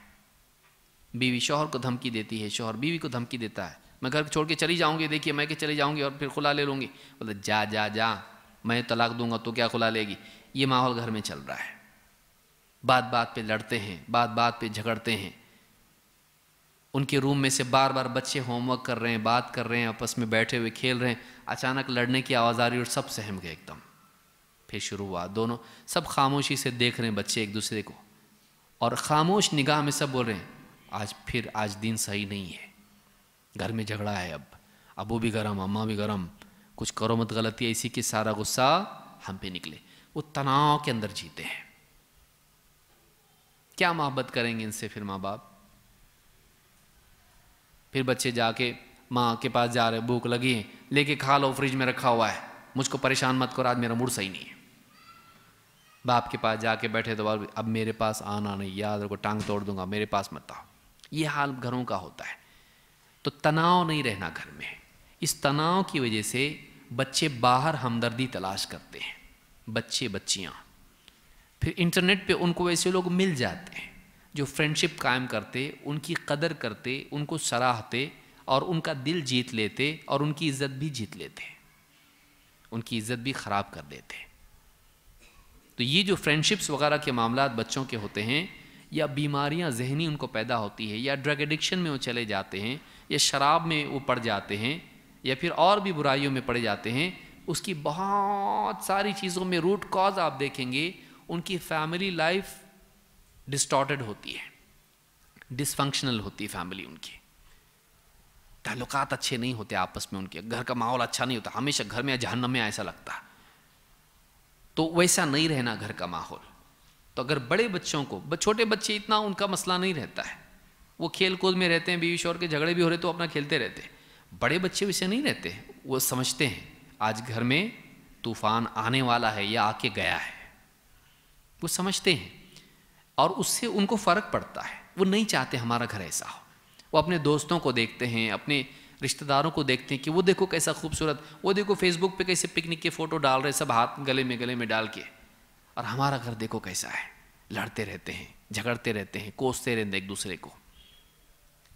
बीवी शोहर को धमकी देती है शोहर बीवी को धमकी देता है मैं घर छोड़ के चली जाऊँगी देखिए मैं के चली जाऊँगी और फिर खुला ले लूँगी बोले जा जा जा मैं तलाक दूंगा तो क्या खुला लेगी ये माहौल घर में चल रहा है बात बात पे लड़ते हैं बात बात पे झगड़ते हैं उनके रूम में से बार बार बच्चे होमवर्क कर रहे हैं बात कर रहे हैं आपस में बैठे हुए खेल रहे हैं अचानक लड़ने की आवाज़ आ रही और सब सहम गए एकदम फिर शुरू हुआ दोनों सब खामोशी से देख रहे हैं बच्चे एक दूसरे को और ख़ामोश निगाह में सब बोल रहे हैं आज फिर आज दिन सही नहीं है घर में झगड़ा है अब अबू भी गर्म अम्मा भी गर्म कुछ करो मत गलती है इसी के सारा गुस्सा हम पे निकले वो तनाव के अंदर जीते हैं क्या मोहब्बत करेंगे इनसे फिर माँ बाप फिर बच्चे जाके माँ के पास जा रहे भूख लगी है लेके खा लो फ्रिज में रखा हुआ है मुझको परेशान मत करो आज मेरा मूड सही नहीं है बाप के पास जाके बैठे तो अब मेरे पास आना नहीं याद रखो टांग तोड़ दूंगा मेरे पास मत आओ ये हाल घरों का होता है तो तनाव नहीं रहना घर में इस तनाव की वजह से बच्चे बाहर हमदर्दी तलाश करते हैं बच्चे बच्चियाँ फिर इंटरनेट पे उनको ऐसे लोग मिल जाते हैं जो फ्रेंडशिप कायम करते उनकी कदर करते उनको सराहते और उनका दिल जीत लेते और उनकी इज्जत भी जीत लेते उनकी इज्जत भी ख़राब कर देते तो ये जो फ्रेंडशिप्स वगैरह के मामला बच्चों के होते हैं या बीमारियां जहनी उनको पैदा होती है या ड्रग एडिक्शन में वो चले जाते हैं या शराब में वो पड़ जाते हैं या फिर और भी बुराइयों में पड़े जाते हैं उसकी बहुत सारी चीज़ों में रूट कॉज आप देखेंगे उनकी फैमिली लाइफ डिस्टॉर्टेड होती है डिसफंक्शनल होती है फैमिली उनकी ताल्लुकात अच्छे नहीं होते आपस में उनके घर का माहौल अच्छा नहीं होता हमेशा घर में या जहन्नम में ऐसा लगता तो वैसा नहीं रहना घर का माहौल तो अगर बड़े बच्चों को छोटे बच्चे इतना उनका मसला नहीं रहता है वो खेल कूद में रहते हैं बीवी शोर के झगड़े भी हो रहे तो अपना खेलते रहते हैं बड़े बच्चे वैसे नहीं रहते वो समझते हैं आज घर में तूफान आने वाला है या आके गया है वो समझते हैं और उससे उनको फ़र्क पड़ता है वो नहीं चाहते हमारा घर ऐसा हो वो अपने दोस्तों को देखते हैं अपने रिश्तेदारों को देखते हैं कि वो देखो कैसा खूबसूरत वो देखो फेसबुक पे कैसे पिकनिक के फ़ोटो डाल रहे सब हाथ गले में गले में डाल के और हमारा घर देखो कैसा है लड़ते रहते हैं झगड़ते रहते हैं कोसते रहते हैं एक दूसरे को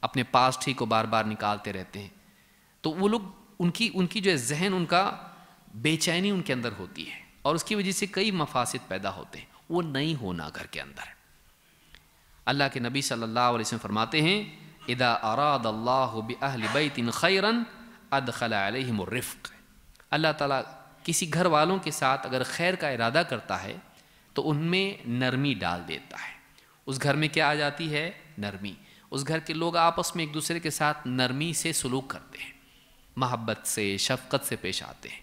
अपने पास्ट ही को बार बार निकालते रहते हैं तो वो लोग उनकी उनकी जो है जहन उनका बेचैनी उनके अंदर होती है और उसकी वजह से कई मफासद पैदा होते हैं वो नहीं होना घर के अंदर अल्लाह के नबी सल्लल्लाहु अलैहि वसल्लम फरमाते हैं इदा अराद अल्लाह खैरन अल्लाह ताला किसी घर वालों के साथ अगर खैर का इरादा करता है तो उनमें नरमी डाल देता है उस घर में क्या आ जाती है नरमी उस घर के लोग आपस में एक दूसरे के साथ नरमी से सलूक करते हैं महब्बत से शफकत से पेश आते हैं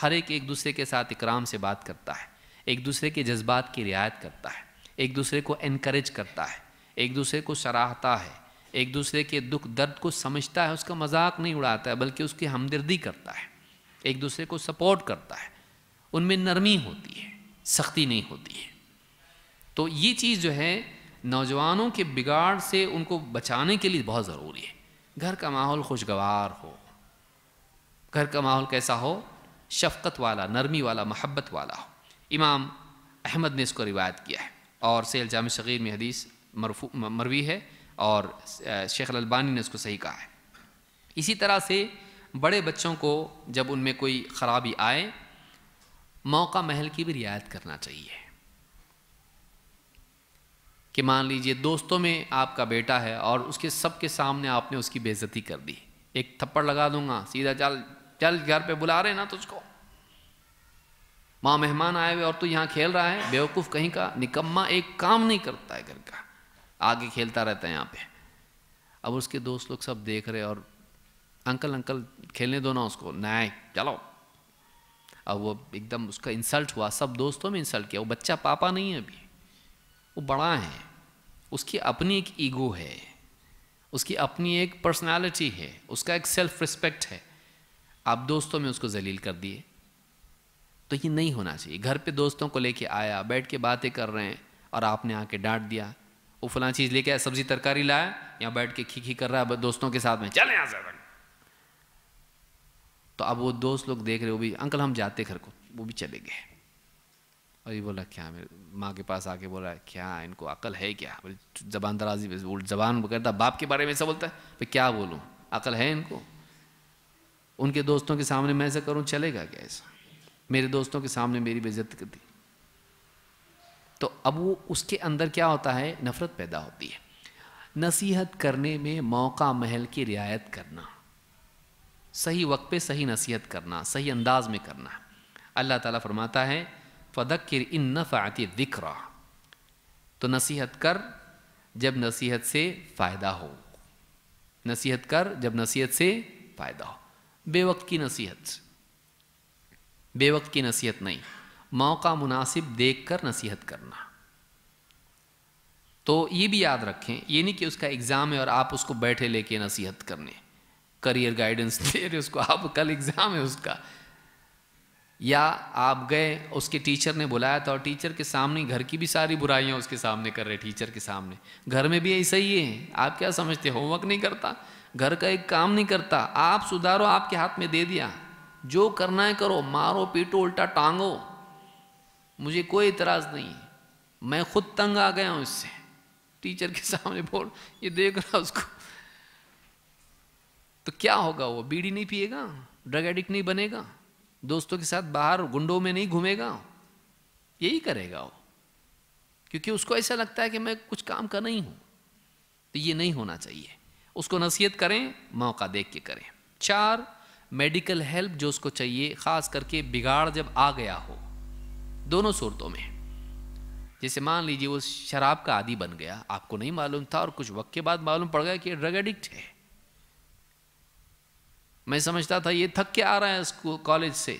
हर एक एक दूसरे के साथ इकराम से बात करता है एक दूसरे के जज्बात की रियायत करता है एक दूसरे को इनक्रेज करता है एक दूसरे को सराहता है एक दूसरे के दुख दर्द को समझता है उसका मजाक नहीं उड़ाता है बल्कि उसकी हमदर्दी करता है एक दूसरे को सपोर्ट करता है उनमें नरमी होती है सख्ती नहीं होती है तो ये चीज़ जो है नौजवानों के बिगाड़ से उनको बचाने के लिए बहुत ज़रूरी है घर का माहौल खुशगवार हो घर का माहौल कैसा हो शफकत वाला नरमी वाला महब्बत वाला हो इमाम अहमद ने इसको रिवायत किया है और सैल जाम शगीर में हदीस मरफू मरवी है और शेख अलबानी ने उसको सही कहा है इसी तरह से बड़े बच्चों को जब उनमें कोई ख़राबी आए मौका महल की भी रियायत करना चाहिए कि मान लीजिए दोस्तों में आपका बेटा है और उसके सबके सामने आपने उसकी बेजती कर दी एक थप्पड़ लगा दूंगा सीधा चल चल घर पे बुला रहे ना तुझको माँ मेहमान आए हुए और तू यहां खेल रहा है बेवकूफ़ कहीं का निकम्मा एक काम नहीं करता है घर का आगे खेलता रहता है यहाँ पे अब उसके दोस्त लोग सब देख रहे और अंकल अंकल खेलने दो ना उसको नहीं चलो अब वो एकदम उसका इंसल्ट हुआ सब दोस्तों में इंसल्ट किया वो बच्चा पापा नहीं है अभी वो बड़ा है उसकी अपनी एक ईगो है उसकी अपनी एक पर्सनालिटी है उसका एक सेल्फ रिस्पेक्ट है आप दोस्तों में उसको जलील कर दिए तो ये नहीं होना चाहिए घर पे दोस्तों को लेके आया बैठ के बातें कर रहे हैं और आपने आके डांट दिया वो फला चीज़ लेके आया सब्जी तरकारी लाया यहाँ बैठ के खी खी कर रहा है दोस्तों के साथ में चले यहाँ से तो अब वो दोस्त लोग देख रहे वो भी अंकल हम जाते घर को वो भी चले गए और ये बोला क्या मेरे माँ के पास आके बोला क्या इनको अकल है क्या बोले जबान दराजी जबान करता बाप के बारे में ऐसा बोलता है भाई क्या बोलूँ अकल है इनको उनके दोस्तों के सामने मैं ऐसा करूँ चलेगा क्या ऐसा मेरे दोस्तों के सामने मेरी बेइज्जत कर दी तो अब वो उसके अंदर क्या होता है नफ़रत पैदा होती है नसीहत करने में मौका महल की रियायत करना सही वक्त पे सही नसीहत करना सही अंदाज में करना अल्लाह ताला फरमाता है फ़दक्र इन दिख रहा तो नसीहत कर जब नसीहत से फ़ायदा हो नसीहत कर जब नसीहत से फ़ायदा हो बेवक्त की नसीहत बेवक्त की नसीहत नहीं मौका मुनासिब देख कर नसीहत करना तो ये भी याद रखें ये नहीं कि उसका एग्ज़ाम है और आप उसको बैठे लेके नसीहत करने करियर गाइडेंस [LAUGHS] दे रहे उसको आप कल एग्ज़ाम है उसका या आप गए उसके टीचर ने बुलाया था और टीचर के सामने घर की भी सारी बुराइयां उसके सामने कर रहे टीचर के सामने घर में भी ऐसा ही है आप क्या समझते होमवर्क नहीं करता घर का एक काम नहीं करता आप सुधारो आपके हाथ में दे दिया जो करना है करो मारो पीटो उल्टा टांगो मुझे कोई इतराज़ नहीं मैं खुद तंग आ गया हूँ इससे टीचर के सामने बोल ये देख रहा उसको तो क्या होगा वो बीड़ी नहीं पिएगा ड्रग एडिक्ट नहीं बनेगा दोस्तों के साथ बाहर गुंडों में नहीं घूमेगा यही करेगा वो क्योंकि उसको ऐसा लगता है कि मैं कुछ काम का नहीं हूं तो ये नहीं होना चाहिए उसको नसीहत करें मौका देख के करें चार मेडिकल हेल्प जो उसको चाहिए ख़ास करके बिगाड़ जब आ गया हो दोनों सूरतों में जैसे मान लीजिए वो शराब का आदि बन गया आपको नहीं मालूम था और कुछ वक्त के बाद मालूम पड़ गया कि ड्रग एडिक्ट है मैं समझता था ये थक के आ रहा है स्कूल कॉलेज से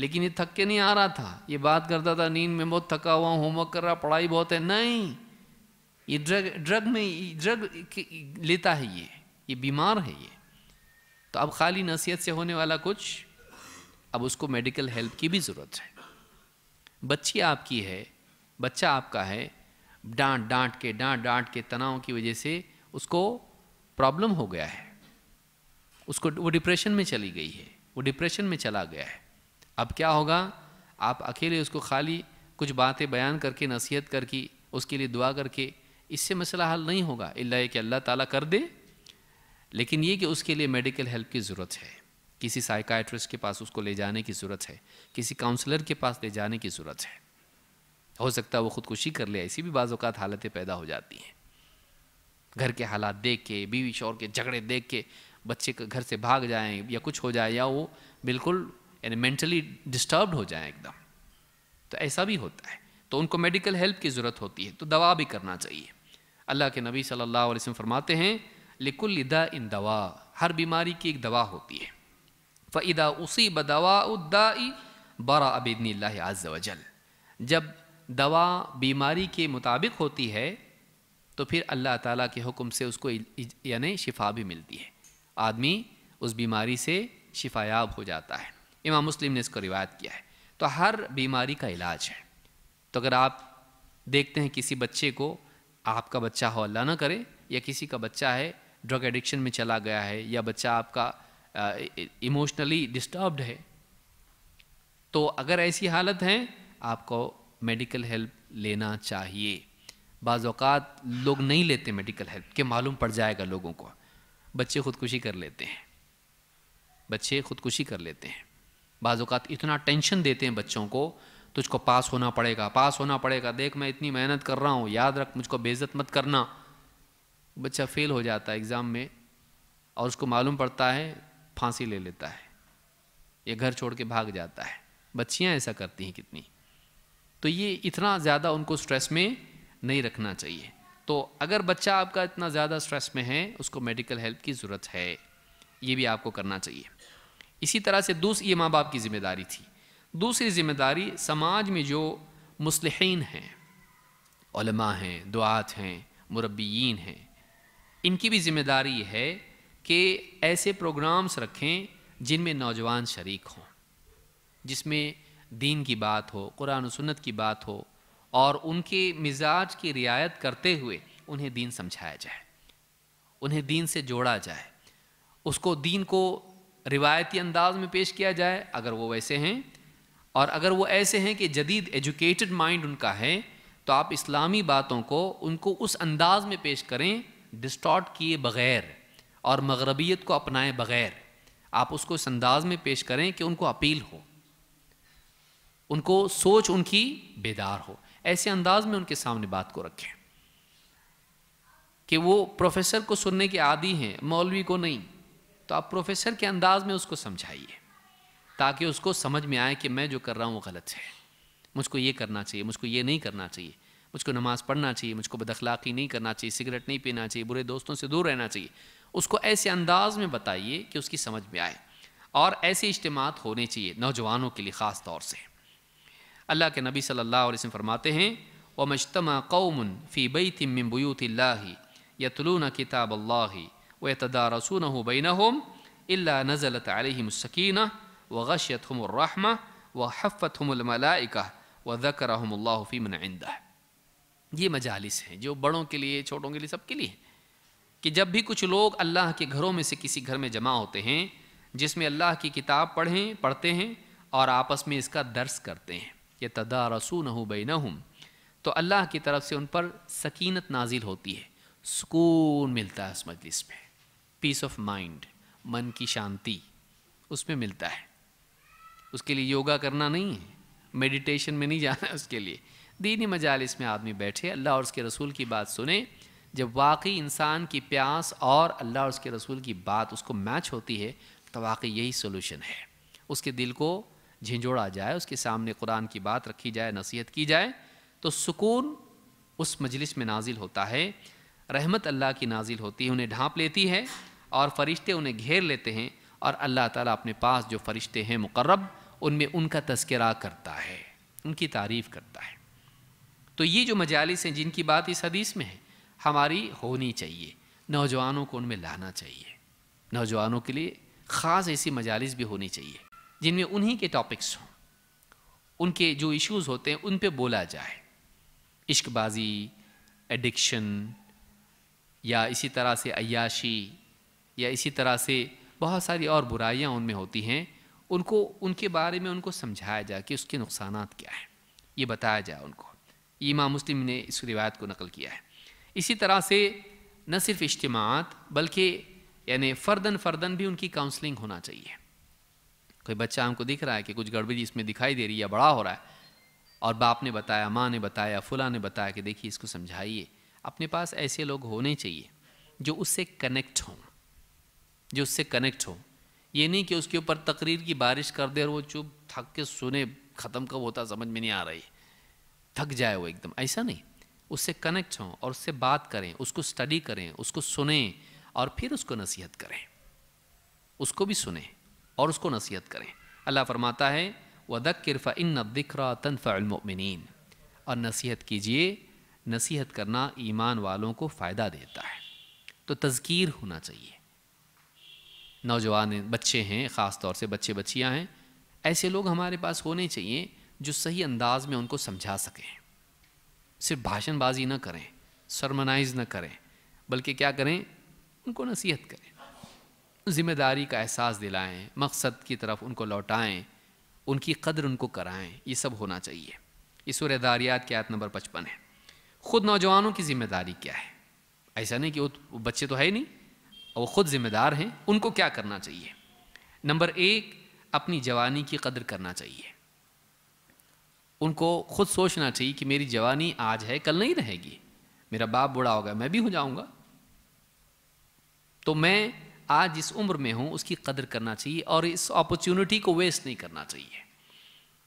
लेकिन ये थक के नहीं आ रहा था ये बात करता था नींद में बहुत थका हुआ होमवर्क कर रहा पढ़ाई बहुत है नहीं ये ड्रग ड्रग में ड्रग लेता है ये ये बीमार है ये तो अब खाली नसीहत से होने वाला कुछ अब उसको मेडिकल हेल्प की भी ज़रूरत है बच्ची आपकी है बच्चा आपका है डांट डांट के डांट डांट के तनाव की वजह से उसको प्रॉब्लम हो गया है उसको वो डिप्रेशन में चली गई है वो डिप्रेशन में चला गया है अब क्या होगा आप अकेले उसको खाली कुछ बातें बयान करके नसीहत करके उसके लिए दुआ करके इससे मसला हल नहीं होगा इल्ला कि अल्लाह ताला कर दे लेकिन ये कि उसके लिए मेडिकल हेल्प की ज़रूरत है किसी साइकाट्रिस्ट के पास उसको ले जाने की ज़रूरत है किसी काउंसलर के पास ले जाने की ज़रूरत है हो सकता है वो ख़ुदकुशी कर ले ऐसी भी बाज़ात हालतें पैदा हो जाती हैं घर के हालात देख के बीवी शोर के झगड़े देख के बच्चे घर से भाग जाए या कुछ हो जाए या वो बिल्कुल यानी मेंटली डिस्टर्ब हो जाए एकदम तो ऐसा भी होता है तो उनको मेडिकल हेल्प की ज़रूरत होती है तो दवा भी करना चाहिए अल्लाह के नबी सल्लल्लाहु अलैहि वसल्लम फरमाते हैं लिकुल इदा इन दवा हर बीमारी की एक दवा होती है फ़ैदा उसी बदवा उदाई बरा अबिदनी आज़ वजल जब दवा बीमारी के मुताबिक होती है तो फिर अल्लाह ताला के हुक्म से उसको यानी शिफा भी मिलती है आदमी उस बीमारी से शिफायाब हो जाता है इमाम मुस्लिम ने इसको रिवायत किया है तो हर बीमारी का इलाज है तो अगर आप देखते हैं किसी बच्चे को आपका बच्चा हो अल्लाह ना करे या किसी का बच्चा है ड्रग एडिक्शन में चला गया है या बच्चा आपका इमोशनली डिस्टर्ब्ड है तो अगर ऐसी हालत है आपको मेडिकल हेल्प लेना चाहिए बाज़ात लोग नहीं लेते मेडिकल हेल्प कि मालूम पड़ जाएगा लोगों को बच्चे खुदकुशी कर लेते हैं बच्चे खुदकुशी कर लेते हैं बाज़ात इतना टेंशन देते हैं बच्चों को तुझको पास होना पड़ेगा पास होना पड़ेगा देख मैं इतनी मेहनत कर रहा हूँ याद रख मुझको बेज़त मत करना बच्चा फेल हो जाता है एग्ज़ाम में और उसको मालूम पड़ता है फांसी ले लेता है ये घर छोड़ के भाग जाता है बच्चियाँ ऐसा करती हैं कितनी तो ये इतना ज़्यादा उनको स्ट्रेस में नहीं रखना चाहिए तो अगर बच्चा आपका इतना ज़्यादा स्ट्रेस में है उसको मेडिकल हेल्प की ज़रूरत है ये भी आपको करना चाहिए इसी तरह से दूसरी ये माँ बाप की ज़िम्मेदारी थी दूसरी ज़िम्मेदारी समाज में जो मुसलहन हैं हैं दुआत हैं मुरबीन हैं इनकी भी ज़िम्मेदारी है कि ऐसे प्रोग्राम्स रखें जिनमें नौजवान शरीक हों जिसमें दीन की बात हो कुरान सुन्नत की बात हो और उनके मिजाज की रियायत करते हुए उन्हें दीन समझाया जाए उन्हें दीन से जोड़ा जाए उसको दीन को रिवायती अंदाज में पेश किया जाए अगर वो वैसे हैं और अगर वो ऐसे हैं कि जदीद एजुकेटेड माइंड उनका है तो आप इस्लामी बातों को उनको उस अंदाज में पेश करें डिस्टॉर्ट किए बगैर और मगरबियत को अपनाए बगैर आप उसको इस अंदाज में पेश करें कि उनको अपील हो उनको सोच उनकी बेदार हो ऐसे अंदाज में उनके सामने बात को रखें कि वो प्रोफेसर को सुनने के आदि हैं मौलवी को नहीं तो आप प्रोफेसर के अंदाज में उसको समझाइए ताकि उसको समझ में आए कि मैं जो कर रहा हूँ वो गलत है मुझको ये करना चाहिए मुझको ये नहीं करना चाहिए मुझको नमाज़ पढ़ना चाहिए मुझको बदखलाकी नहीं करना चाहिए सिगरेट नहीं पीना चाहिए बुरे दोस्तों से दूर रहना चाहिए उसको ऐसे अंदाज में बताइए कि उसकी समझ में आए और ऐसे इज्तम होने चाहिए नौजवानों के लिए ख़ास तौर से अल्लाह के नबी सल्लल्लाहु अलैहि वसल्लम फरमाते हैं व मजतमा कौमन फ़ी बई तिम बयूतल्ला यतलून किताब अल्ला व हो बैन होम अल्ला नज़लत अलहमसकीन व गशत हमरहमा व हफ़त हमलमलाइका व ज़कर हमल्लाफ़ी मनदा ये मजालिस हैं जो बड़ों के लिए छोटों के लिए सबके लिए कि जब भी कुछ लोग अल्लाह के घरों में से किसी घर में जमा होते हैं जिसमें अल्लाह की किताब पढ़ें पढ़ते हैं और आपस में इसका दर्स करते हैं ये तदा रसून बैनहुम तो अल्लाह की तरफ से उन पर सकीनत नाजिल होती है सुकून मिलता है उस मजलिस में पीस ऑफ माइंड मन की शांति उसमें मिलता है उसके लिए योगा करना नहीं है मेडिटेशन में नहीं जाना है उसके लिए दीनी मजालिस में आदमी बैठे अल्लाह और उसके रसूल की बात सुने जब वाकई इंसान की प्यास और अल्लाह और उसके रसूल की बात उसको मैच होती है तो वाकई यही सोल्यूशन है उसके दिल को झिझोड़ा जाए उसके सामने कुरान की बात रखी जाए नसीहत की जाए तो सुकून उस मजलिस में नाजिल होता है रहमत अल्लाह की नाजिल होती है उन्हें ढांप लेती है और फरिश्ते उन्हें घेर लेते हैं और अल्लाह ताला अपने पास जो फरिश्ते हैं मुकर्रब उनमें उनका तस्करा करता है उनकी तारीफ़ करता है तो ये जो मजालिस हैं जिनकी बात इस हदीस में है हमारी होनी चाहिए नौजवानों को उनमें लाना चाहिए नौजवानों के लिए ख़ास ऐसी मजालिस भी होनी चाहिए जिनमें उन्हीं के टॉपिक्स हों उनके जो इश्यूज़ होते हैं उन पे बोला जाए इश्कबाजी एडिक्शन या इसी तरह से अयाशी या इसी तरह से बहुत सारी और बुराइयाँ उनमें होती हैं उनको उनके बारे में उनको समझाया जाए कि उसके नुकसान क्या हैं ये बताया जाए उनको इमाम मुस्लिम ने इस रिवायत को नकल किया है इसी तरह से न सिर्फ इज्तम बल्कि यानी फ़र्दन फ़र्दन भी उनकी काउंसलिंग होना चाहिए कोई बच्चा हमको दिख रहा है कि कुछ गड़बड़ी इसमें दिखाई दे रही है बड़ा हो रहा है और बाप ने बताया माँ ने बताया फुला ने बताया कि देखिए इसको समझाइए अपने पास ऐसे लोग होने चाहिए जो उससे कनेक्ट हों जो उससे कनेक्ट हों ये नहीं कि उसके ऊपर तकरीर की बारिश कर दे और वो चुप थक के सुने ख़त्म कब होता समझ में नहीं आ रही थक जाए वो एकदम ऐसा नहीं उससे कनेक्ट हों और उससे बात करें उसको स्टडी करें उसको सुने और फिर उसको नसीहत करें उसको भी सुने और उसको नसीहत करें अल्लाह फरमाता है वदक्र इन दिक्रा तनफ़मिन और नसीहत कीजिए नसीहत करना ईमान वालों को फ़ायदा देता है तो तज़कीर होना चाहिए नौजवान बच्चे हैं ख़ास तौर से बच्चे बच्चियाँ हैं ऐसे लोग हमारे पास होने चाहिए जो सही अंदाज में उनको समझा सकें सिर्फ भाषणबाजी ना करें सरमनाइज ना करें बल्कि क्या करें उनको नसीहत करें ज़िम्मेदारी का एहसास दिलाएं मकसद की तरफ उनको लौटाएं उनकी कदर उनको कराएं ये सब होना चाहिए इस दारियात की आयत नंबर पचपन है ख़ुद नौजवानों की ज़िम्मेदारी क्या है ऐसा नहीं कि वो बच्चे तो है ही नहीं वो ख़ुद ज़िम्मेदार हैं उनको क्या करना चाहिए नंबर एक अपनी जवानी की कदर करना चाहिए उनको खुद सोचना चाहिए कि मेरी जवानी आज है कल नहीं रहेगी मेरा बाप बूढ़ा होगा मैं भी हो जाऊंगा तो मैं आज जिस उम्र में हूँ उसकी कदर करना चाहिए और इस अपॉर्चुनिटी को वेस्ट नहीं करना चाहिए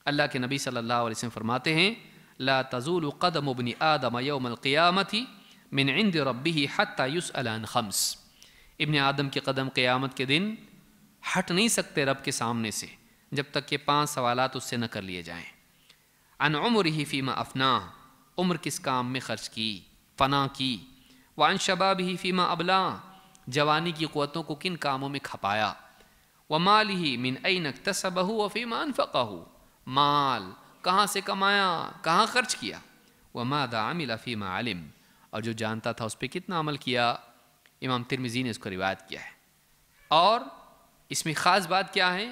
अल्लाह के नबी सल्लल्लाहु अलैहि वसल्लम फरमाते हैं ला तजूल कदम उबनी आदम यौमक़ियामती मिन इंद रबी हत युस अलान खम्स इबन आदम के कदम क़यामत के दिन हट नहीं सकते रब के सामने से जब तक के पाँच सवाल उससे न कर लिए जाएँ अन उम्र ही फ़ीमा अफना उम्र किस काम में खर्च की फ़ना की वन शबाब ही फ़ीमा अबला जवानी की क़वतों को किन कामों में खपाया व माल ही मिन ऐनक तसबहू वफ़ी मान फ़काहू माल कहाँ से कमाया कहाँ खर्च किया व मादा आमिल फ़ी मालिम और जो जानता था उस पर कितना अमल किया इमाम तिरमिज़ी ने उसको रिवायत किया है और इसमें ख़ास बात क्या है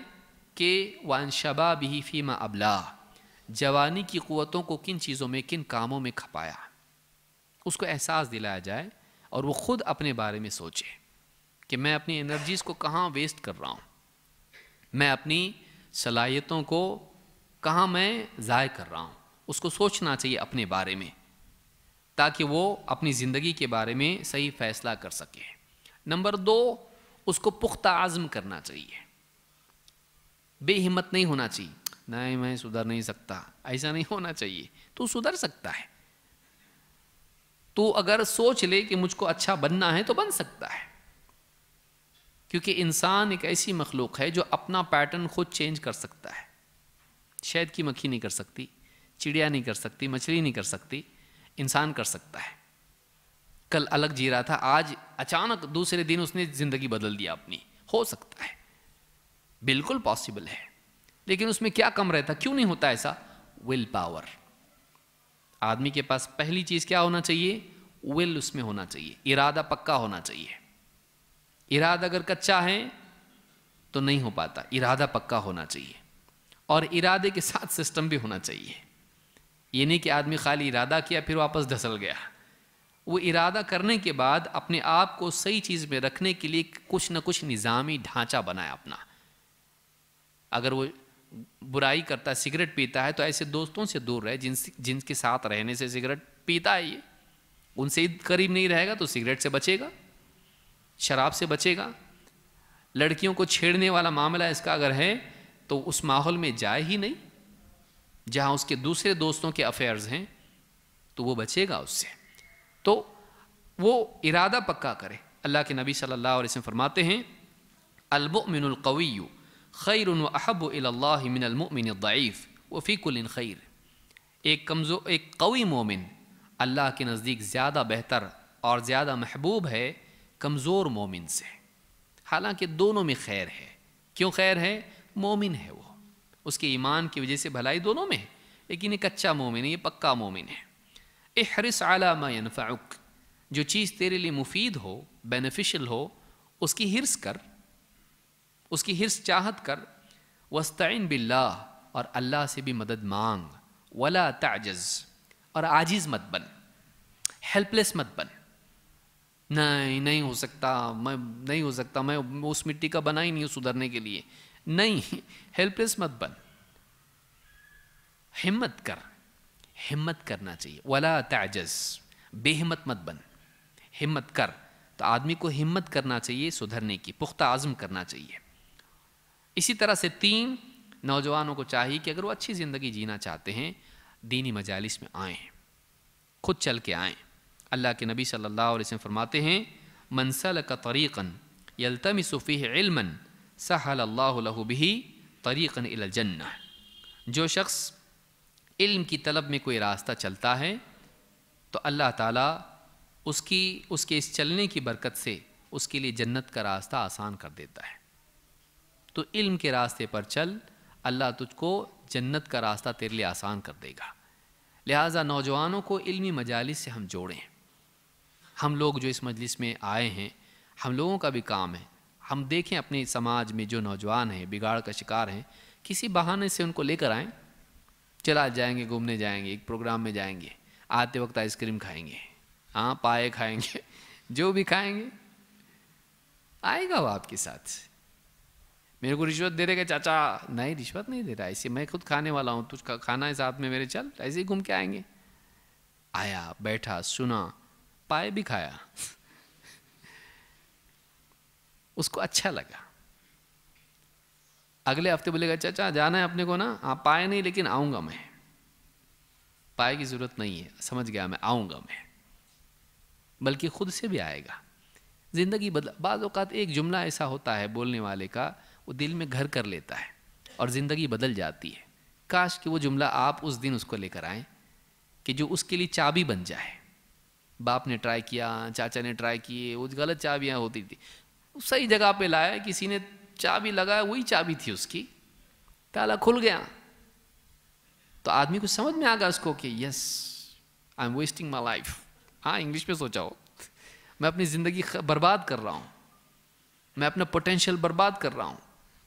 कि वन शबा भी फ़ीमा अबला जवानी की क़वतों को किन चीज़ों में किन कामों में खपाया उसको एहसास दिलाया जाए और वो ख़ुद अपने बारे में सोचे कि मैं अपनी एनर्जीज़ को कहाँ वेस्ट कर रहा हूँ मैं अपनी सलाहियतों को कहाँ मैं ज़ाय कर रहा हूँ उसको सोचना चाहिए अपने बारे में ताकि वो अपनी ज़िंदगी के बारे में सही फैसला कर सके नंबर दो उसको पुख्ता आज़म करना चाहिए बेहिम्मत नहीं होना चाहिए नहीं मैं सुधर नहीं सकता ऐसा नहीं होना चाहिए तू सुधर सकता है तो अगर सोच ले कि मुझको अच्छा बनना है तो बन सकता है क्योंकि इंसान एक ऐसी मखलूक है जो अपना पैटर्न खुद चेंज कर सकता है शहद की मक्खी नहीं कर सकती चिड़िया नहीं कर सकती मछली नहीं कर सकती इंसान कर सकता है कल अलग जी रहा था आज अचानक दूसरे दिन उसने ज़िंदगी बदल दिया अपनी हो सकता है बिल्कुल पॉसिबल है लेकिन उसमें क्या कम रहता क्यों नहीं होता ऐसा विल पावर आदमी के पास पहली चीज़ क्या होना चाहिए विल उसमें होना चाहिए इरादा पक्का होना चाहिए इरादा अगर कच्चा है तो नहीं हो पाता इरादा पक्का होना चाहिए और इरादे के साथ सिस्टम भी होना चाहिए ये नहीं कि आदमी खाली इरादा किया फिर वापस धसल गया वो इरादा करने के बाद अपने आप को सही चीज़ में रखने के लिए कुछ ना कुछ निज़ामी ढांचा बनाया अपना अगर वो बुराई करता है सिगरेट पीता है तो ऐसे दोस्तों से दूर रहे जिन जिनके साथ रहने से सिगरेट पीता है ये उनसे करीब नहीं रहेगा तो सिगरेट से बचेगा शराब से बचेगा लड़कियों को छेड़ने वाला मामला इसका अगर है तो उस माहौल में जाए ही नहीं जहाँ उसके दूसरे दोस्तों के अफेयर्स हैं तो वो बचेगा उससे तो वो इरादा पक्का करे अल्लाह के नबी सल्लल्लाहु अलैहि वसल्लम फरमाते हैं अलमुमिनकवी खैर अहब मिनलमिनफ़ फ़ीकुल खैर एक कमज़ोर एक कवी मोमिन अल्लाह के नज़दीक ज़्यादा बेहतर और ज़्यादा महबूब है कमज़ोर मोमिन से हालांकि दोनों में खैर है क्यों खैर है मोमिन है वो उसके ईमान की वजह से भलाई दोनों में है लेकिन ये कच्चा मोमिन है ये पक्का मोमिन है ए हरिस आलामाफ़ाक जो चीज़ तेरे लिए मुफीद हो बेनिफिशल हो उसकी हिरस कर उसकी हिरस चाहत कर वस्तिन बिल्ला और अल्लाह से भी मदद मांग वला ताजज़ और आजिज़ मत बन हेल्पलेस मत बन नहीं नहीं हो सकता मैं नहीं हो सकता मैं उस मिट्टी का बना ही नहीं हूँ सुधरने के लिए नहीं हेल्पलेस मत बन हिम्मत कर हिम्मत करना चाहिए वला ताजस बेहिम्मत मत बन हिम्मत कर तो आदमी को हिम्मत करना चाहिए सुधरने की पुख्ता आज़म करना चाहिए इसी तरह से तीन नौजवानों को चाहिए कि अगर वो अच्छी ज़िंदगी जीना चाहते हैं दीनी मजालिस में आएँ खुद चल के आएँ अल्लाह के नबी सल्लल्लाहु अलैहि वसल्लम फरमाते हैं मनसल का तरीक़न यलतम सूफ़ी इलमन सहल्लाबी तरीक़न इलजन्ना जो शख्स इल्म की तलब में कोई रास्ता चलता है तो अल्लाह ताला उसकी उसके इस चलने की बरकत से उसके लिए जन्नत का रास्ता आसान कर देता है तो इल्म के रास्ते पर चल अल्लाह तुझको जन्नत का रास्ता तेरे लिए आसान कर देगा लिहाजा नौजवानों को इल्मी मजालिस से हम जोड़ें हम लोग जो इस मजलिस में आए हैं हम लोगों का भी काम है हम देखें अपने समाज में जो नौजवान हैं बिगाड़ का शिकार हैं किसी बहाने से उनको लेकर आएँ चला जाएंगे घूमने जाएंगे एक प्रोग्राम में जाएंगे आते वक्त आइसक्रीम खाएंगे हाँ पाए खाएंगे [LAUGHS] जो भी खाएंगे आएगा वो आपके साथ मेरे को रिश्वत दे देगा चाचा नहीं रिश्वत नहीं दे रहा ऐसे मैं खुद खाने वाला हूँ तुझ खाना है साथ में मेरे चल ऐसे ही घूम के आएंगे आया बैठा सुना पाए भी खाया उसको अच्छा लगा अगले हफ्ते बोलेगा चाचा जाना है अपने को ना आप पाए नहीं लेकिन आऊंगा मैं पाए की ज़रूरत नहीं है समझ गया मैं आऊंगा मैं बल्कि खुद से भी आएगा ज़िंदगी बदल बाद एक जुमला ऐसा होता है बोलने वाले का वो दिल में घर कर लेता है और ज़िंदगी बदल जाती है काश कि वो जुमला आप उस दिन उसको लेकर आए कि जो उसके लिए चाबी बन जाए बाप ने ट्राई किया चाचा ने ट्राई किए वो गलत चाबियाँ होती थी सही जगह पे लाया किसी ने चाबी लगाया वही चाबी थी उसकी ताला खुल गया तो आदमी को समझ में आ गया उसको कि yes I am wasting my life हाँ इंग्लिश में सोचा हो मैं अपनी ज़िंदगी बर्बाद कर रहा हूँ मैं अपना पोटेंशियल बर्बाद कर रहा हूँ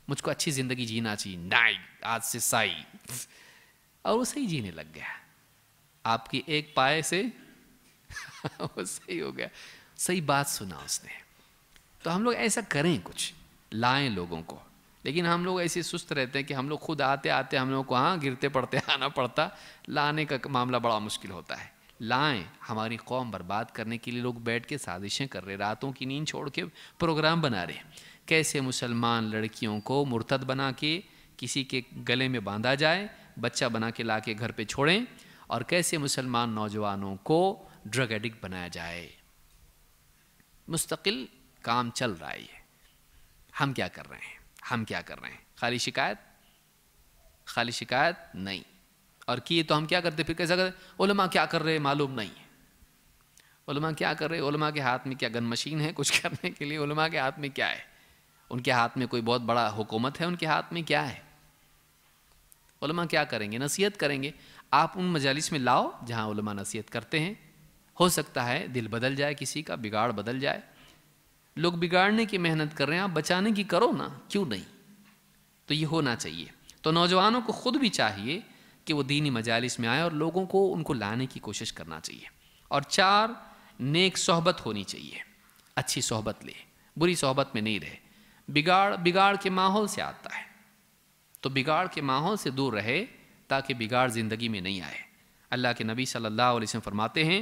मुझको अच्छी ज़िंदगी जीना चाहिए नाई आज से साई और वो सही जीने लग गया आपकी एक पाए से [LAUGHS] वो सही हो गया सही बात सुना उसने तो हम लोग ऐसा करें कुछ लाएं लोगों को लेकिन हम लोग ऐसे सुस्त रहते हैं कि हम लोग खुद आते आते हम लोग को हाँ गिरते पड़ते [LAUGHS] आना पड़ता लाने का मामला बड़ा मुश्किल होता है लाएं हमारी कौम बर्बाद करने के लिए लोग बैठ के साजिशें कर रहे रातों की नींद छोड़ के प्रोग्राम बना रहे कैसे मुसलमान लड़कियों को मुर्तद बना के किसी के गले में बांधा जाए बच्चा बना के ला के घर पर छोड़ें और कैसे मुसलमान नौजवानों को ड्रग एडिक्ट बनाया जाए मुस्तकिल काम चल रहा है हम क्या कर रहे हैं हम क्या कर रहे हैं खाली शिकायत खाली शिकायत नहीं और किए तो हम क्या करते फिर कैसा करते उलमा क्या कर रहे मालूम नहीं उलमा क्या कर रहे उलमा के हाथ में क्या गन मशीन है कुछ करने के लिए उलमा के हाथ में क्या है उनके हाथ में कोई बहुत बड़ा हुकूमत है उनके हाथ में क्या है उलमा क्या करेंगे नसीहत करेंगे आप उन मजालिस में लाओ जहाँ उलमा नसीहत करते हैं हो सकता है दिल बदल जाए किसी का बिगाड़ बदल जाए लोग बिगाड़ने की मेहनत कर रहे हैं आप बचाने की करो ना क्यों नहीं तो ये होना चाहिए तो नौजवानों को खुद भी चाहिए कि वो दीनी मजालिस में आए और लोगों को उनको लाने की कोशिश करना चाहिए और चार नेक सोहबत होनी चाहिए अच्छी सोहबत ले बुरी सोहबत में नहीं रहे बिगाड़ बिगाड़ के माहौल से आता है तो बिगाड़ के माहौल से दूर रहे ताकि बिगाड़ ज़िंदगी में नहीं आए अल्लाह के नबी सल्लल्लाहु अलैहि वसल्लम फरमाते हैं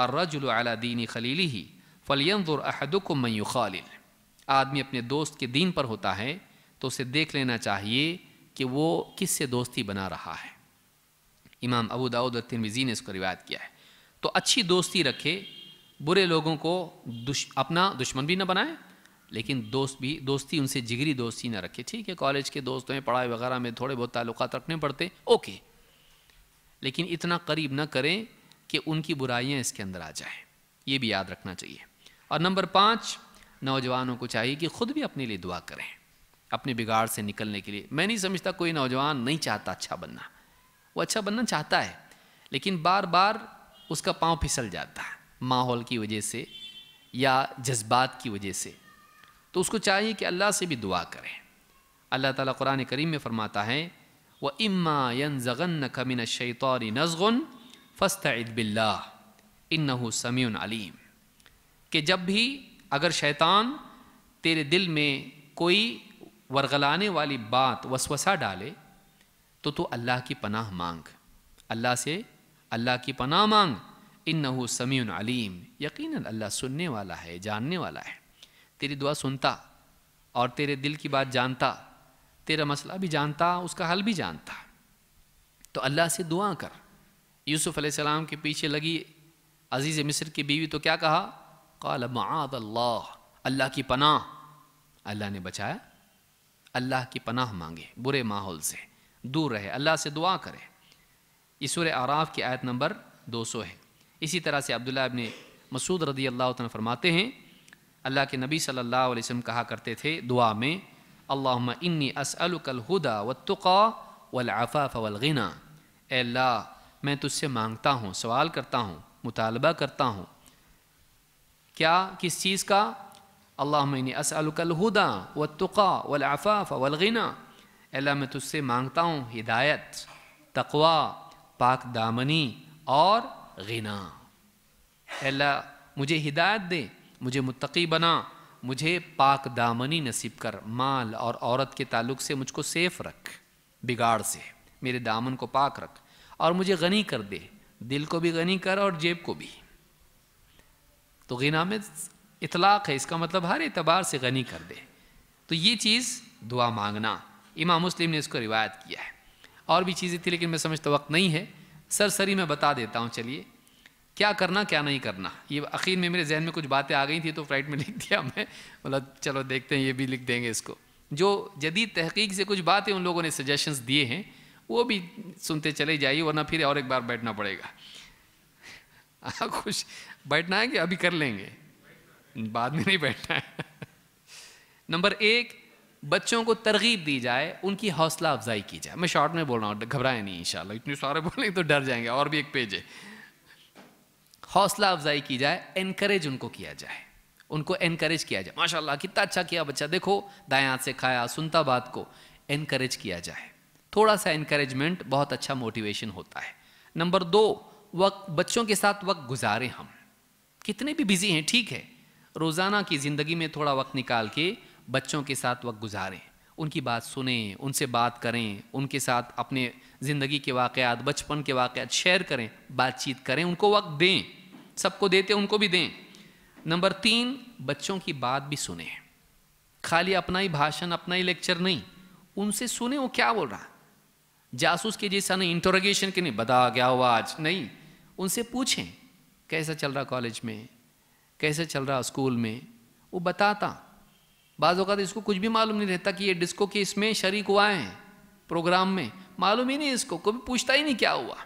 अर्रजुल अला दीनी खलीली ही फलियंजुर को मयू युखालिल आदमी अपने दोस्त के दीन पर होता है तो उसे देख लेना चाहिए कि वो किस से दोस्ती बना रहा है इमाम अबू दाऊद तिरमिज़ी ने इसको रिवायत किया है तो अच्छी दोस्ती रखे बुरे लोगों को दुश, अपना दुश्मन भी ना बनाए लेकिन दोस्त भी दोस्ती उनसे जिगरी दोस्ती ना रखे ठीक है कॉलेज के दोस्त हैं पढ़ाई वगैरह में थोड़े बहुत ताल्लुकात रखने पड़ते ओके लेकिन इतना करीब ना करें कि उनकी बुराइयाँ इसके अंदर आ जाए ये भी याद रखना चाहिए और नंबर पाँच नौजवानों को चाहिए कि खुद भी अपने लिए दुआ करें अपने बिगाड़ से निकलने के लिए मैं नहीं समझता कोई नौजवान नहीं चाहता अच्छा बनना वो अच्छा बनना चाहता है लेकिन बार बार उसका पाँव फिसल जाता है माहौल की वजह से या जज्बात की वजह से तो उसको चाहिए कि अल्लाह से भी दुआ करें अल्लाह ताला कुरान करीम में फ़रमाता है वह इम्मा यन जगन्न कमिन शैतौरी नज़गुन फ़स्तद बिल्ला इन समी अलीम कि जब भी अगर शैतान तेरे दिल में कोई वरगलाने वाली बात वसवसा डाले तो तू अल्लाह की पनाह मांग अल्लाह से अल्लाह की पनाह मांग इन समी अलीम यकीन अल्लाह सुनने वाला है जानने वाला है तेरी दुआ सुनता और तेरे दिल की बात जानता तेरा मसला भी जानता उसका हल भी जानता तो अल्लाह से दुआ कर यूसुफ अलैहिस्सलाम के पीछे लगी अज़ीज़ मिस्र की बीवी तो क्या कहा कल माद अल्लाह अल्लाह की पनाह अल्लाह ने बचाया अल्लाह की पनाह मांगे बुरे माहौल से दूर रहे अल्लाह से दुआ करे ईसुर आराफ की आयत नंबर 200 है इसी तरह से अब्दुल्ला अबन मसूद रदी अल्लाह तन फरमाते हैं अल्लाह के नबी सल्लल्लाहु अलैहि वसल्लम कहा करते थे दुआ में अल्लाहुम्मा इन्नी असअलकल हुदा व तुका वल आफ़ा वलगिना अल्लाह मैं तुझसे मांगता हूँ सवाल करता हूँ मुतालबा करता हूँ क्या किस चीज़ का अल्लाह मैंने असलकलहुदा व तुक़ा वफ़ाफ़ वलगना अल्लाह मैं तुझसे मांगता हूँ हिदायत तकवा पाक दामनी और गना अल्लाह मुझे हिदायत दे मुझे मुतकी बना मुझे पाक दामनी नसीब कर माल और औरत के ताल्लुक से मुझको सेफ रख बिगाड़ से मेरे दामन को पाक रख और मुझे गनी कर दे दिल को भी गनी कर और जेब को भी तो गिना में इतलाक है इसका मतलब हर एतबार से गनी कर दे तो ये चीज़ दुआ मांगना इमाम मुस्लिम ने इसको रिवायत किया है और भी चीज़ें थी लेकिन मैं समझता वक्त नहीं है सरसरी मैं बता देता हूँ चलिए क्या करना क्या नहीं करना ये अखीर में मेरे जहन में कुछ बातें आ गई थी तो फ्लाइट में लिख दिया मैं बोला मतलब, चलो देखते हैं ये भी लिख देंगे इसको जो जदीद तहकीक से कुछ बातें उन लोगों ने सजेशंस दिए हैं वो भी सुनते चले जाइए वरना फिर और एक बार बैठना पड़ेगा कुछ [LAUGHS] हाँ, बैठना है कि अभी कर लेंगे बाद में नहीं बैठना है [LAUGHS] नंबर एक बच्चों को तरगीब दी जाए उनकी हौसला अफजाई की जाए मैं शॉर्ट में बोल रहा हूँ घबराएं नहीं इंशाल्लाह इतने सारे [LAUGHS] बोलेंगे तो डर जाएंगे और भी एक पेज है हौसला अफजाई की जाए इनक्रेज उनको किया जाए उनको इनक्रेज किया जाए माशाल्लाह कितना अच्छा किया बच्चा देखो दाएं हाथ से खाया सुनता बात को इनक्रेज किया जाए थोड़ा सा इंकरेजमेंट बहुत अच्छा मोटिवेशन होता है नंबर दो वक्त बच्चों के साथ वक्त गुजारें हम कितने भी बिजी हैं ठीक है रोज़ाना की ज़िंदगी में थोड़ा वक्त निकाल के बच्चों के साथ वक्त गुजारें उनकी बात सुने उनसे बात करें उनके साथ अपने ज़िंदगी के वाक़ात बचपन के वाक़ात शेयर करें बातचीत करें उनको वक्त दें सबको देते उनको भी दें नंबर तीन बच्चों की बात भी सुने खाली अपना ही भाषण अपना ही लेक्चर नहीं उनसे सुने वो क्या बोल रहा जासूस के जैसा नहीं इंटरोगेशन के नहीं बता क्या हुआ आज नहीं उनसे पूछें कैसा चल रहा कॉलेज में कैसे चल रहा स्कूल में वो बताता बाज़ अवत इसको कुछ भी मालूम नहीं रहता कि ये डिस्को के इसमें शरीक हुआ है प्रोग्राम में मालूम ही नहीं इसको कभी पूछता ही नहीं क्या हुआ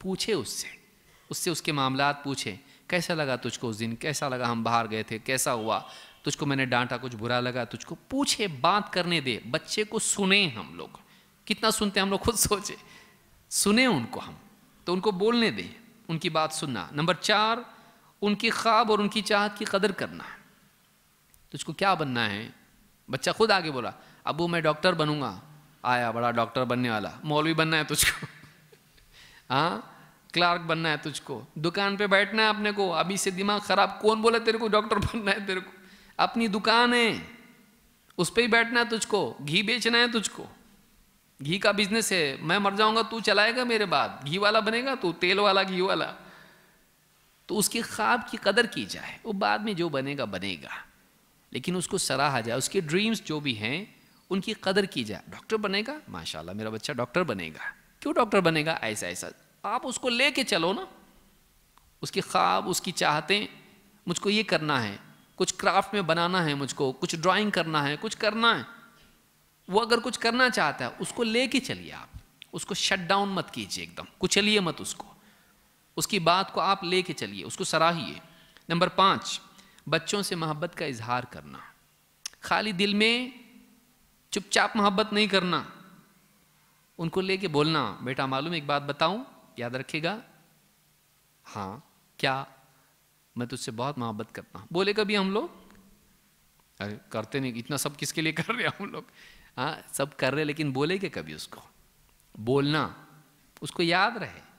पूछे उससे उससे उसके मामला पूछे कैसा लगा तुझको उस दिन कैसा लगा हम बाहर गए थे कैसा हुआ तुझको मैंने डांटा कुछ बुरा लगा तुझको पूछे बात करने दे बच्चे को सुने हम लोग कितना सुनते हैं हम लोग खुद सोचे सुने उनको हम तो उनको बोलने दें उनकी बात सुनना नंबर चार उनकी ख्वाब और उनकी चाहत की कदर करना तुझको क्या बनना है बच्चा खुद आगे बोला अबू मैं डॉक्टर बनूंगा आया बड़ा डॉक्टर बनने वाला मौलवी बनना है तुझको [LAUGHS] हाँ क्लार्क बनना है तुझको दुकान पे बैठना है अपने को अभी से दिमाग ख़राब कौन बोला तेरे को डॉक्टर बनना है तेरे को अपनी दुकान है उस पर ही बैठना है तुझको घी बेचना है तुझको घी का बिजनेस है मैं मर जाऊंगा तू चलाएगा मेरे बाद घी वाला बनेगा तू तेल वाला घी वाला तो उसके ख्वाब की कदर की जाए वो बाद में जो बनेगा बनेगा लेकिन उसको सराहा जाए उसके ड्रीम्स जो भी हैं उनकी कदर की जाए डॉक्टर बनेगा माशाल्लाह मेरा बच्चा डॉक्टर बनेगा क्यों डॉक्टर बनेगा ऐसा ऐसा आप उसको ले कर चलो ना उसके ख्वाब उसकी चाहतें मुझको ये करना है कुछ क्राफ्ट में बनाना है मुझको कुछ ड्राइंग करना है कुछ करना है वो अगर कुछ करना चाहता है उसको लेके चलिए आप उसको शट डाउन मत कीजिए एकदम कुचलिए मत उसको उसकी बात को आप लेके चलिए उसको सराहिए नंबर पाँच बच्चों से मोहब्बत का इजहार करना खाली दिल में चुपचाप मोहब्बत नहीं करना उनको लेके बोलना बेटा मालूम एक बात बताऊं याद रखेगा हाँ क्या मैं तुझसे बहुत मोहब्बत करता हूँ बोले कभी हम लोग अरे करते नहीं इतना सब किसके लिए कर रहे हैं हम लोग हाँ सब कर रहे लेकिन बोलेंगे कभी उसको बोलना उसको याद रहे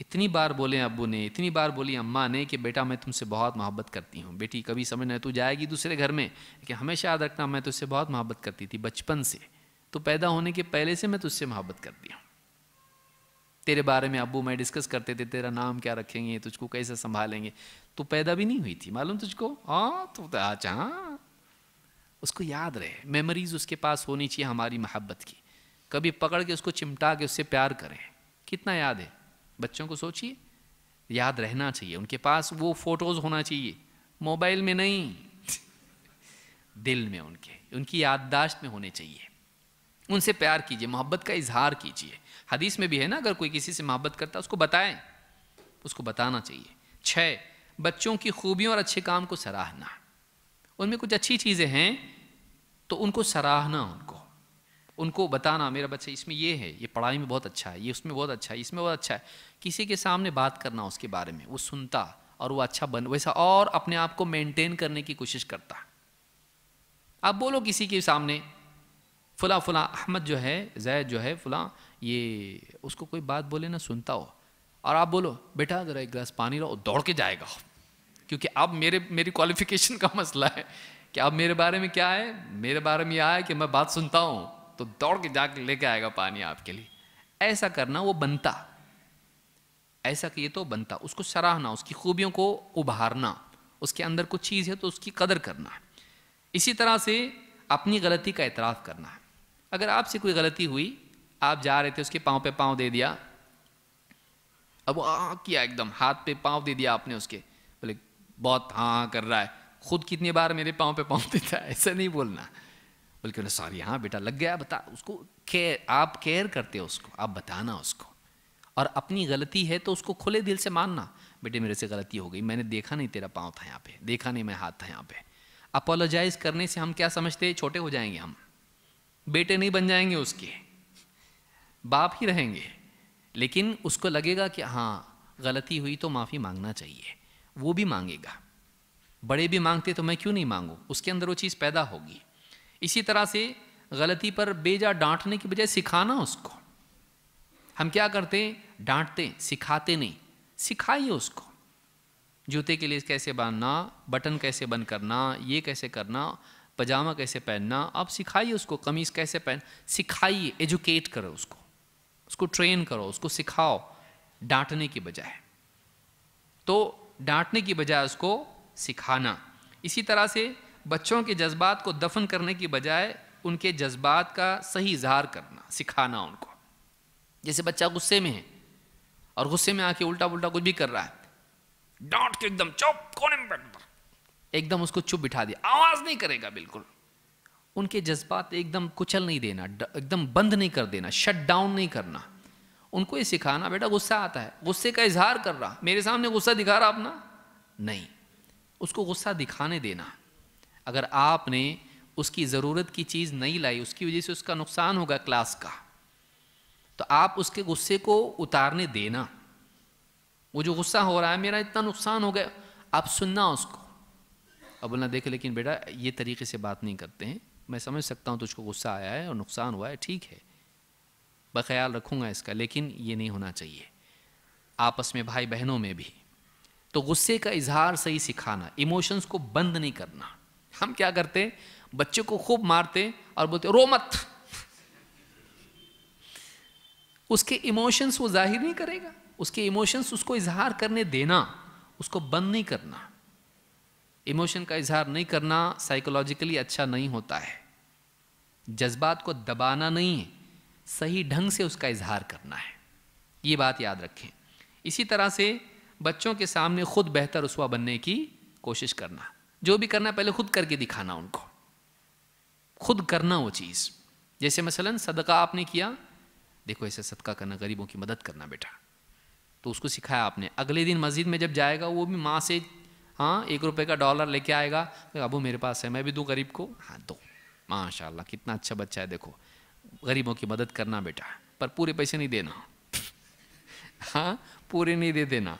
इतनी बार बोले अबू ने इतनी बार बोली अम्मा ने कि बेटा मैं तुमसे बहुत मोहब्बत करती हूँ बेटी कभी समझ नहीं तू जाएगी दूसरे घर में लेकिन हमेशा याद रखना मैं तुझसे बहुत मोहब्बत करती थी बचपन से तो पैदा होने के पहले से मैं तुझसे मोहब्बत करती हूँ तेरे बारे में अबू मैं डिस्कस करते थे तेरा नाम क्या रखेंगे तुझको कैसे संभालेंगे तू तो पैदा भी नहीं हुई थी मालूम तुझको हाँ तो अच्छा हाँ उसको याद रहे मेमोरीज उसके पास होनी चाहिए हमारी मोहब्बत की कभी पकड़ के उसको चिमटा के उससे प्यार करें कितना याद है बच्चों को सोचिए याद रहना चाहिए उनके पास वो फोटोज़ होना चाहिए मोबाइल में नहीं [LAUGHS] दिल में उनके उनकी याददाश्त में होने चाहिए उनसे प्यार कीजिए मोहब्बत का इजहार कीजिए हदीस में भी है ना अगर कोई किसी से मोहब्बत करता है उसको बताएं उसको बताना चाहिए छः बच्चों की खूबियों और अच्छे काम को सराहना उनमें कुछ अच्छी चीज़ें हैं तो उनको सराहना उनको उनको बताना मेरा बच्चा इसमें ये है ये पढ़ाई में बहुत अच्छा है ये उसमें बहुत अच्छा है इसमें बहुत अच्छा है किसी के सामने बात करना उसके बारे में वो सुनता और वो अच्छा बन वैसा और अपने आप को मेंटेन करने की कोशिश करता आप बोलो किसी के सामने फुला फुला अहमद जो है जैद जो है फुला ये उसको कोई बात बोले ना सुनता हो और आप बोलो बेटा ज़रा एक गिलास पानी रहो दौड़ के जाएगा क्योंकि अब मेरे मेरी क्वालिफिकेशन का मसला है कि अब मेरे बारे में क्या है मेरे बारे में यह है कि मैं बात सुनता हूं तो दौड़ के जाके लेके आएगा पानी आपके लिए ऐसा करना वो बनता ऐसा किए तो बनता उसको सराहना उसकी खूबियों को उभारना उसके अंदर कुछ चीज़ है तो उसकी कदर करना इसी तरह से अपनी गलती का एतराफ़ करना है अगर आपसे कोई गलती हुई आप जा रहे थे उसके पांव पे पांव दे दिया अब आ किया एकदम हाथ पे पांव दे दिया आपने उसके बोले बहुत हाँ, हाँ कर रहा है खुद कितनी बार मेरे पाँव पे पाँव देता है ऐसा नहीं बोलना बोल के सॉरी हाँ बेटा लग गया बता उसको केयर आप केयर करते हो उसको आप बताना उसको और अपनी गलती है तो उसको खुले दिल से मानना बेटे मेरे से गलती हो गई मैंने देखा नहीं तेरा पाँव था यहाँ पे देखा नहीं मैं हाथ था यहाँ पे अपोलोजाइज करने से हम क्या समझते हैं छोटे हो जाएंगे हम बेटे नहीं बन जाएंगे उसके बाप ही रहेंगे लेकिन उसको लगेगा कि हाँ गलती हुई तो माफ़ी मांगना चाहिए वो भी मांगेगा बड़े भी मांगते तो मैं क्यों नहीं मांगूँ उसके अंदर वो चीज़ पैदा होगी इसी तरह से गलती पर बेजा डांटने की बजाय सिखाना उसको हम क्या करते हैं डांटते सिखाते नहीं सिखाइए उसको जूते के लिए कैसे बांधना बटन कैसे बंद करना ये कैसे करना पजामा कैसे पहनना आप सिखाइए उसको कमीज़ कैसे पहन सिखाइए एजुकेट करो उसको उसको ट्रेन करो उसको सिखाओ डांटने की बजाय तो डांटने की बजाय उसको सिखाना इसी तरह से बच्चों के जज्बात को दफन करने की बजाय उनके जज्बात का सही इजहार करना सिखाना उनको जैसे बच्चा गुस्से में है और गुस्से में आके उल्टा पुल्टा कुछ भी कर रहा है डांट के एकदम चुप कोने में बैठ एकदम उसको चुप बिठा दिया आवाज़ नहीं करेगा बिल्कुल उनके जज्बात एकदम कुचल नहीं देना एकदम बंद नहीं कर देना शट डाउन नहीं करना उनको ये सिखाना बेटा गुस्सा आता है गुस्से का इजहार कर रहा मेरे सामने गुस्सा दिखा रहा अपना नहीं उसको गुस्सा दिखाने देना अगर आपने उसकी ज़रूरत की चीज़ नहीं लाई उसकी वजह से उसका नुकसान होगा क्लास का तो आप उसके गुस्से को उतारने देना वो जो गुस्सा हो रहा है मेरा इतना नुकसान हो गया आप सुनना उसको अब बोलना देखे लेकिन बेटा ये तरीके से बात नहीं करते हैं मैं समझ सकता हूँ तुझको गुस्सा आया है और नुकसान हुआ है ठीक है मैं ख्याल रखूँगा इसका लेकिन ये नहीं होना चाहिए आपस में भाई बहनों में भी तो गुस्से का इजहार सही सिखाना इमोशंस को बंद नहीं करना हम क्या करते बच्चे को खूब मारते और बोलते रो मत उसके इमोशंस वो जाहिर नहीं करेगा उसके इमोशंस उसको इजहार करने देना उसको बंद नहीं करना इमोशन का इजहार नहीं करना साइकोलॉजिकली अच्छा नहीं होता है जज्बात को दबाना नहीं है सही ढंग से उसका इजहार करना है ये बात याद रखें इसी तरह से बच्चों के सामने खुद बेहतर रसुआ बनने की कोशिश करना जो भी करना पहले खुद करके दिखाना उनको खुद करना वो चीज़ जैसे मसलन सदका आपने किया देखो ऐसे सदका करना गरीबों की मदद करना बेटा तो उसको सिखाया आपने अगले दिन मस्जिद में जब जाएगा वो भी माँ से हाँ एक रुपए का डॉलर लेके आएगा तो अबू मेरे पास है मैं भी दूँ गरीब को हाँ दो माशा कितना अच्छा बच्चा है देखो गरीबों की मदद करना बेटा पर पूरे पैसे नहीं देना [LAUGHS] हाँ पूरे नहीं दे देना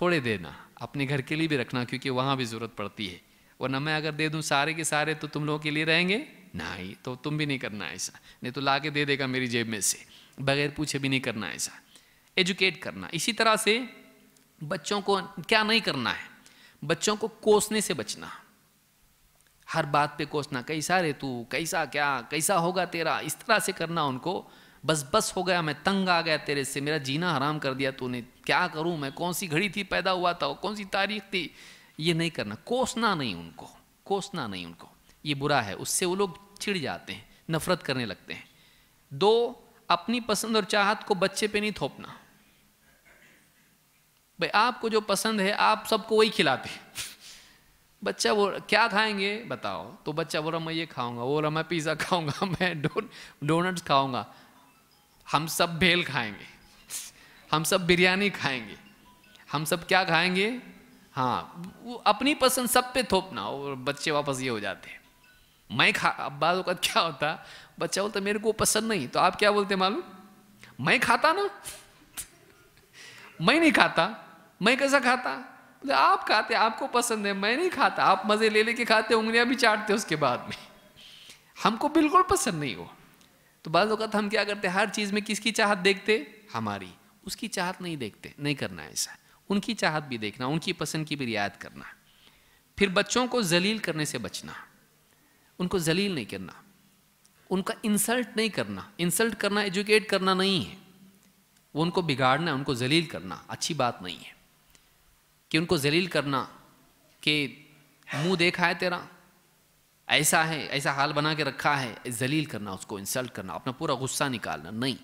थोड़े देना अपने घर के लिए भी रखना क्योंकि वहाँ भी ज़रूरत पड़ती है वरना मैं अगर दे दूँ सारे के सारे तो तुम लोगों के लिए रहेंगे नहीं तो तुम भी नहीं करना ऐसा नहीं तो ला के दे देगा मेरी जेब में से बगैर पूछे भी नहीं करना ऐसा एजुकेट करना इसी तरह से बच्चों को क्या नहीं करना है बच्चों को कोसने से बचना हर बात पे कोसना कैसा रे तू कैसा क्या कैसा होगा तेरा इस तरह से करना उनको बस बस हो गया मैं तंग आ गया तेरे से मेरा जीना हराम कर दिया तूने क्या करूं मैं कौन सी घड़ी थी पैदा हुआ था कौन सी तारीख थी ये नहीं करना कोसना नहीं उनको कोसना नहीं उनको ये बुरा है उससे वो लोग चिड़ जाते हैं नफरत करने लगते हैं दो अपनी पसंद और चाहत को बच्चे पे नहीं थोपना भाई आपको जो पसंद है आप सबको वही खिलाते बच्चा वो क्या खाएंगे बताओ तो बच्चा बोला मैं ये खाऊंगा वो मैं पिज़्ज़ा खाऊंगा [LAUGHS] मैं डोनट्स खाऊंगा हम सब भेल खाएंगे हम सब बिरयानी खाएंगे हम सब क्या खाएंगे हाँ वो अपनी पसंद सब पे थोपना और बच्चे वापस ये हो जाते हैं मैं खा अब्बा का क्या होता बच्चा बोलता मेरे को पसंद नहीं तो आप क्या बोलते मालूम मैं खाता ना मैं नहीं खाता मैं कैसा खाता बोले आप खाते आपको पसंद है मैं नहीं खाता आप मज़े ले लेके खाते उंगलियां भी चाटते उसके बाद में हमको बिल्कुल पसंद नहीं हुआ तो बाद अवत हम क्या करते हर चीज़ में किसकी चाहत देखते हमारी उसकी चाहत नहीं देखते नहीं करना ऐसा उनकी चाहत भी देखना उनकी पसंद की भी रियायत करना फिर बच्चों को जलील करने से बचना उनको जलील नहीं करना उनका इंसल्ट नहीं करना इंसल्ट करना एजुकेट करना नहीं है वो उनको बिगाड़ना उनको जलील करना अच्छी बात नहीं है कि उनको जलील करना कि मुंह देखा है तेरा ऐसा है ऐसा हाल बना के रखा है जलील करना उसको इंसल्ट करना अपना पूरा गुस्सा निकालना नहीं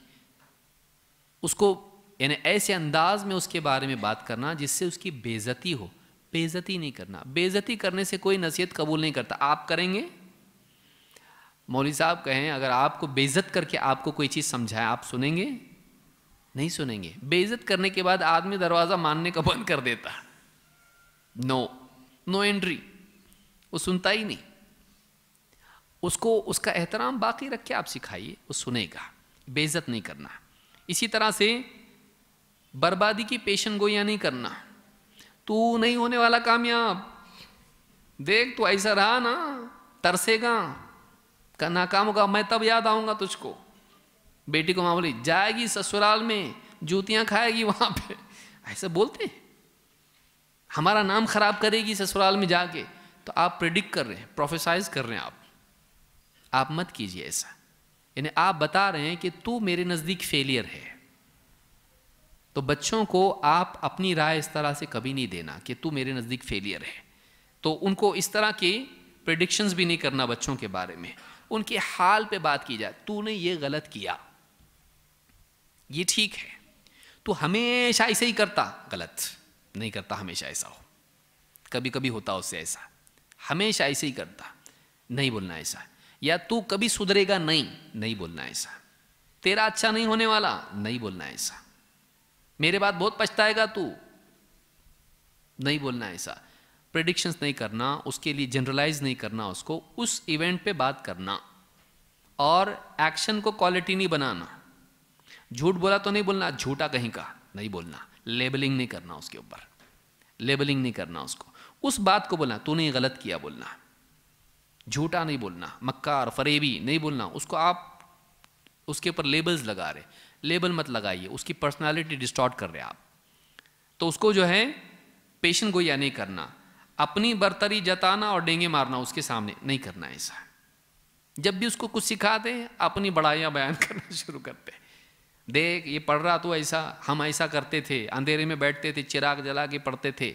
उसको यानी ऐसे अंदाज में उसके बारे में बात करना जिससे उसकी बेज़ती हो बेज़ती नहीं करना बेज़ती करने से कोई नसीहत कबूल नहीं करता आप करेंगे मौली साहब कहें अगर आपको बेज़त करके आपको कोई चीज़ समझाए आप सुनेंगे नहीं सुनेंगे बेइज्जत करने के बाद आदमी दरवाज़ा मानने का बंद कर देता नो नो एंट्री वो सुनता ही नहीं उसको उसका एहतराम बाकी रख के आप सिखाइए वो सुनेगा बेइज्जत नहीं करना इसी तरह से बर्बादी की पेशन गोया नहीं करना तू नहीं होने वाला कामयाब देख तू ऐसा रहा ना तरसेगा का नाकाम होगा मैं तब याद आऊँगा तुझको बेटी को माँ बोली जाएगी ससुराल में जूतियाँ खाएगी वहां पे ऐसा बोलते हैं हमारा नाम खराब करेगी ससुराल में जाके तो आप प्रिडिक्ट कर रहे हैं प्रोफेसाइज कर रहे हैं आप आप मत कीजिए ऐसा यानी आप बता रहे हैं कि तू मेरे नज़दीक फेलियर है तो बच्चों को आप अपनी राय इस तरह से कभी नहीं देना कि तू मेरे नज़दीक फेलियर है तो उनको इस तरह की प्रडिक्शंस भी नहीं करना बच्चों के बारे में उनके हाल पे बात की जाए तूने ये गलत किया ये ठीक है तो हमेशा ऐसे ही करता गलत नहीं करता हमेशा ऐसा हो कभी कभी होता उससे ऐसा हमेशा ऐसे ही करता नहीं बोलना ऐसा या तू कभी सुधरेगा नहीं नहीं बोलना ऐसा तेरा अच्छा नहीं होने वाला नहीं बोलना ऐसा मेरे बाद बहुत पछताएगा तू नहीं बोलना ऐसा प्रडिक्शंस नहीं करना उसके लिए जनरलाइज नहीं करना उसको उस इवेंट पे बात करना और एक्शन को क्वालिटी नहीं बनाना झूठ बोला तो नहीं बोलना झूठा कहीं का नहीं बोलना लेबलिंग नहीं करना उसके ऊपर लेबलिंग नहीं करना उसको उस बात को बोलना तूने गलत किया बोलना झूठा नहीं बोलना मक्कार फरेबी नहीं बोलना उसको आप उसके ऊपर लेबल्स लगा रहे लेबल मत लगाइए उसकी पर्सनालिटी डिस्टॉर्ट कर रहे आप तो उसको जो है पेशन गोया नहीं करना अपनी बर्तरी जताना और डेंगे मारना उसके सामने नहीं करना ऐसा जब भी उसको कुछ सिखा दें अपनी बड़ाइयाँ बयान [LAUGHS] करना शुरू करते देख ये पढ़ रहा तो ऐसा हम ऐसा करते थे अंधेरे में बैठते थे चिराग जला के पढ़ते थे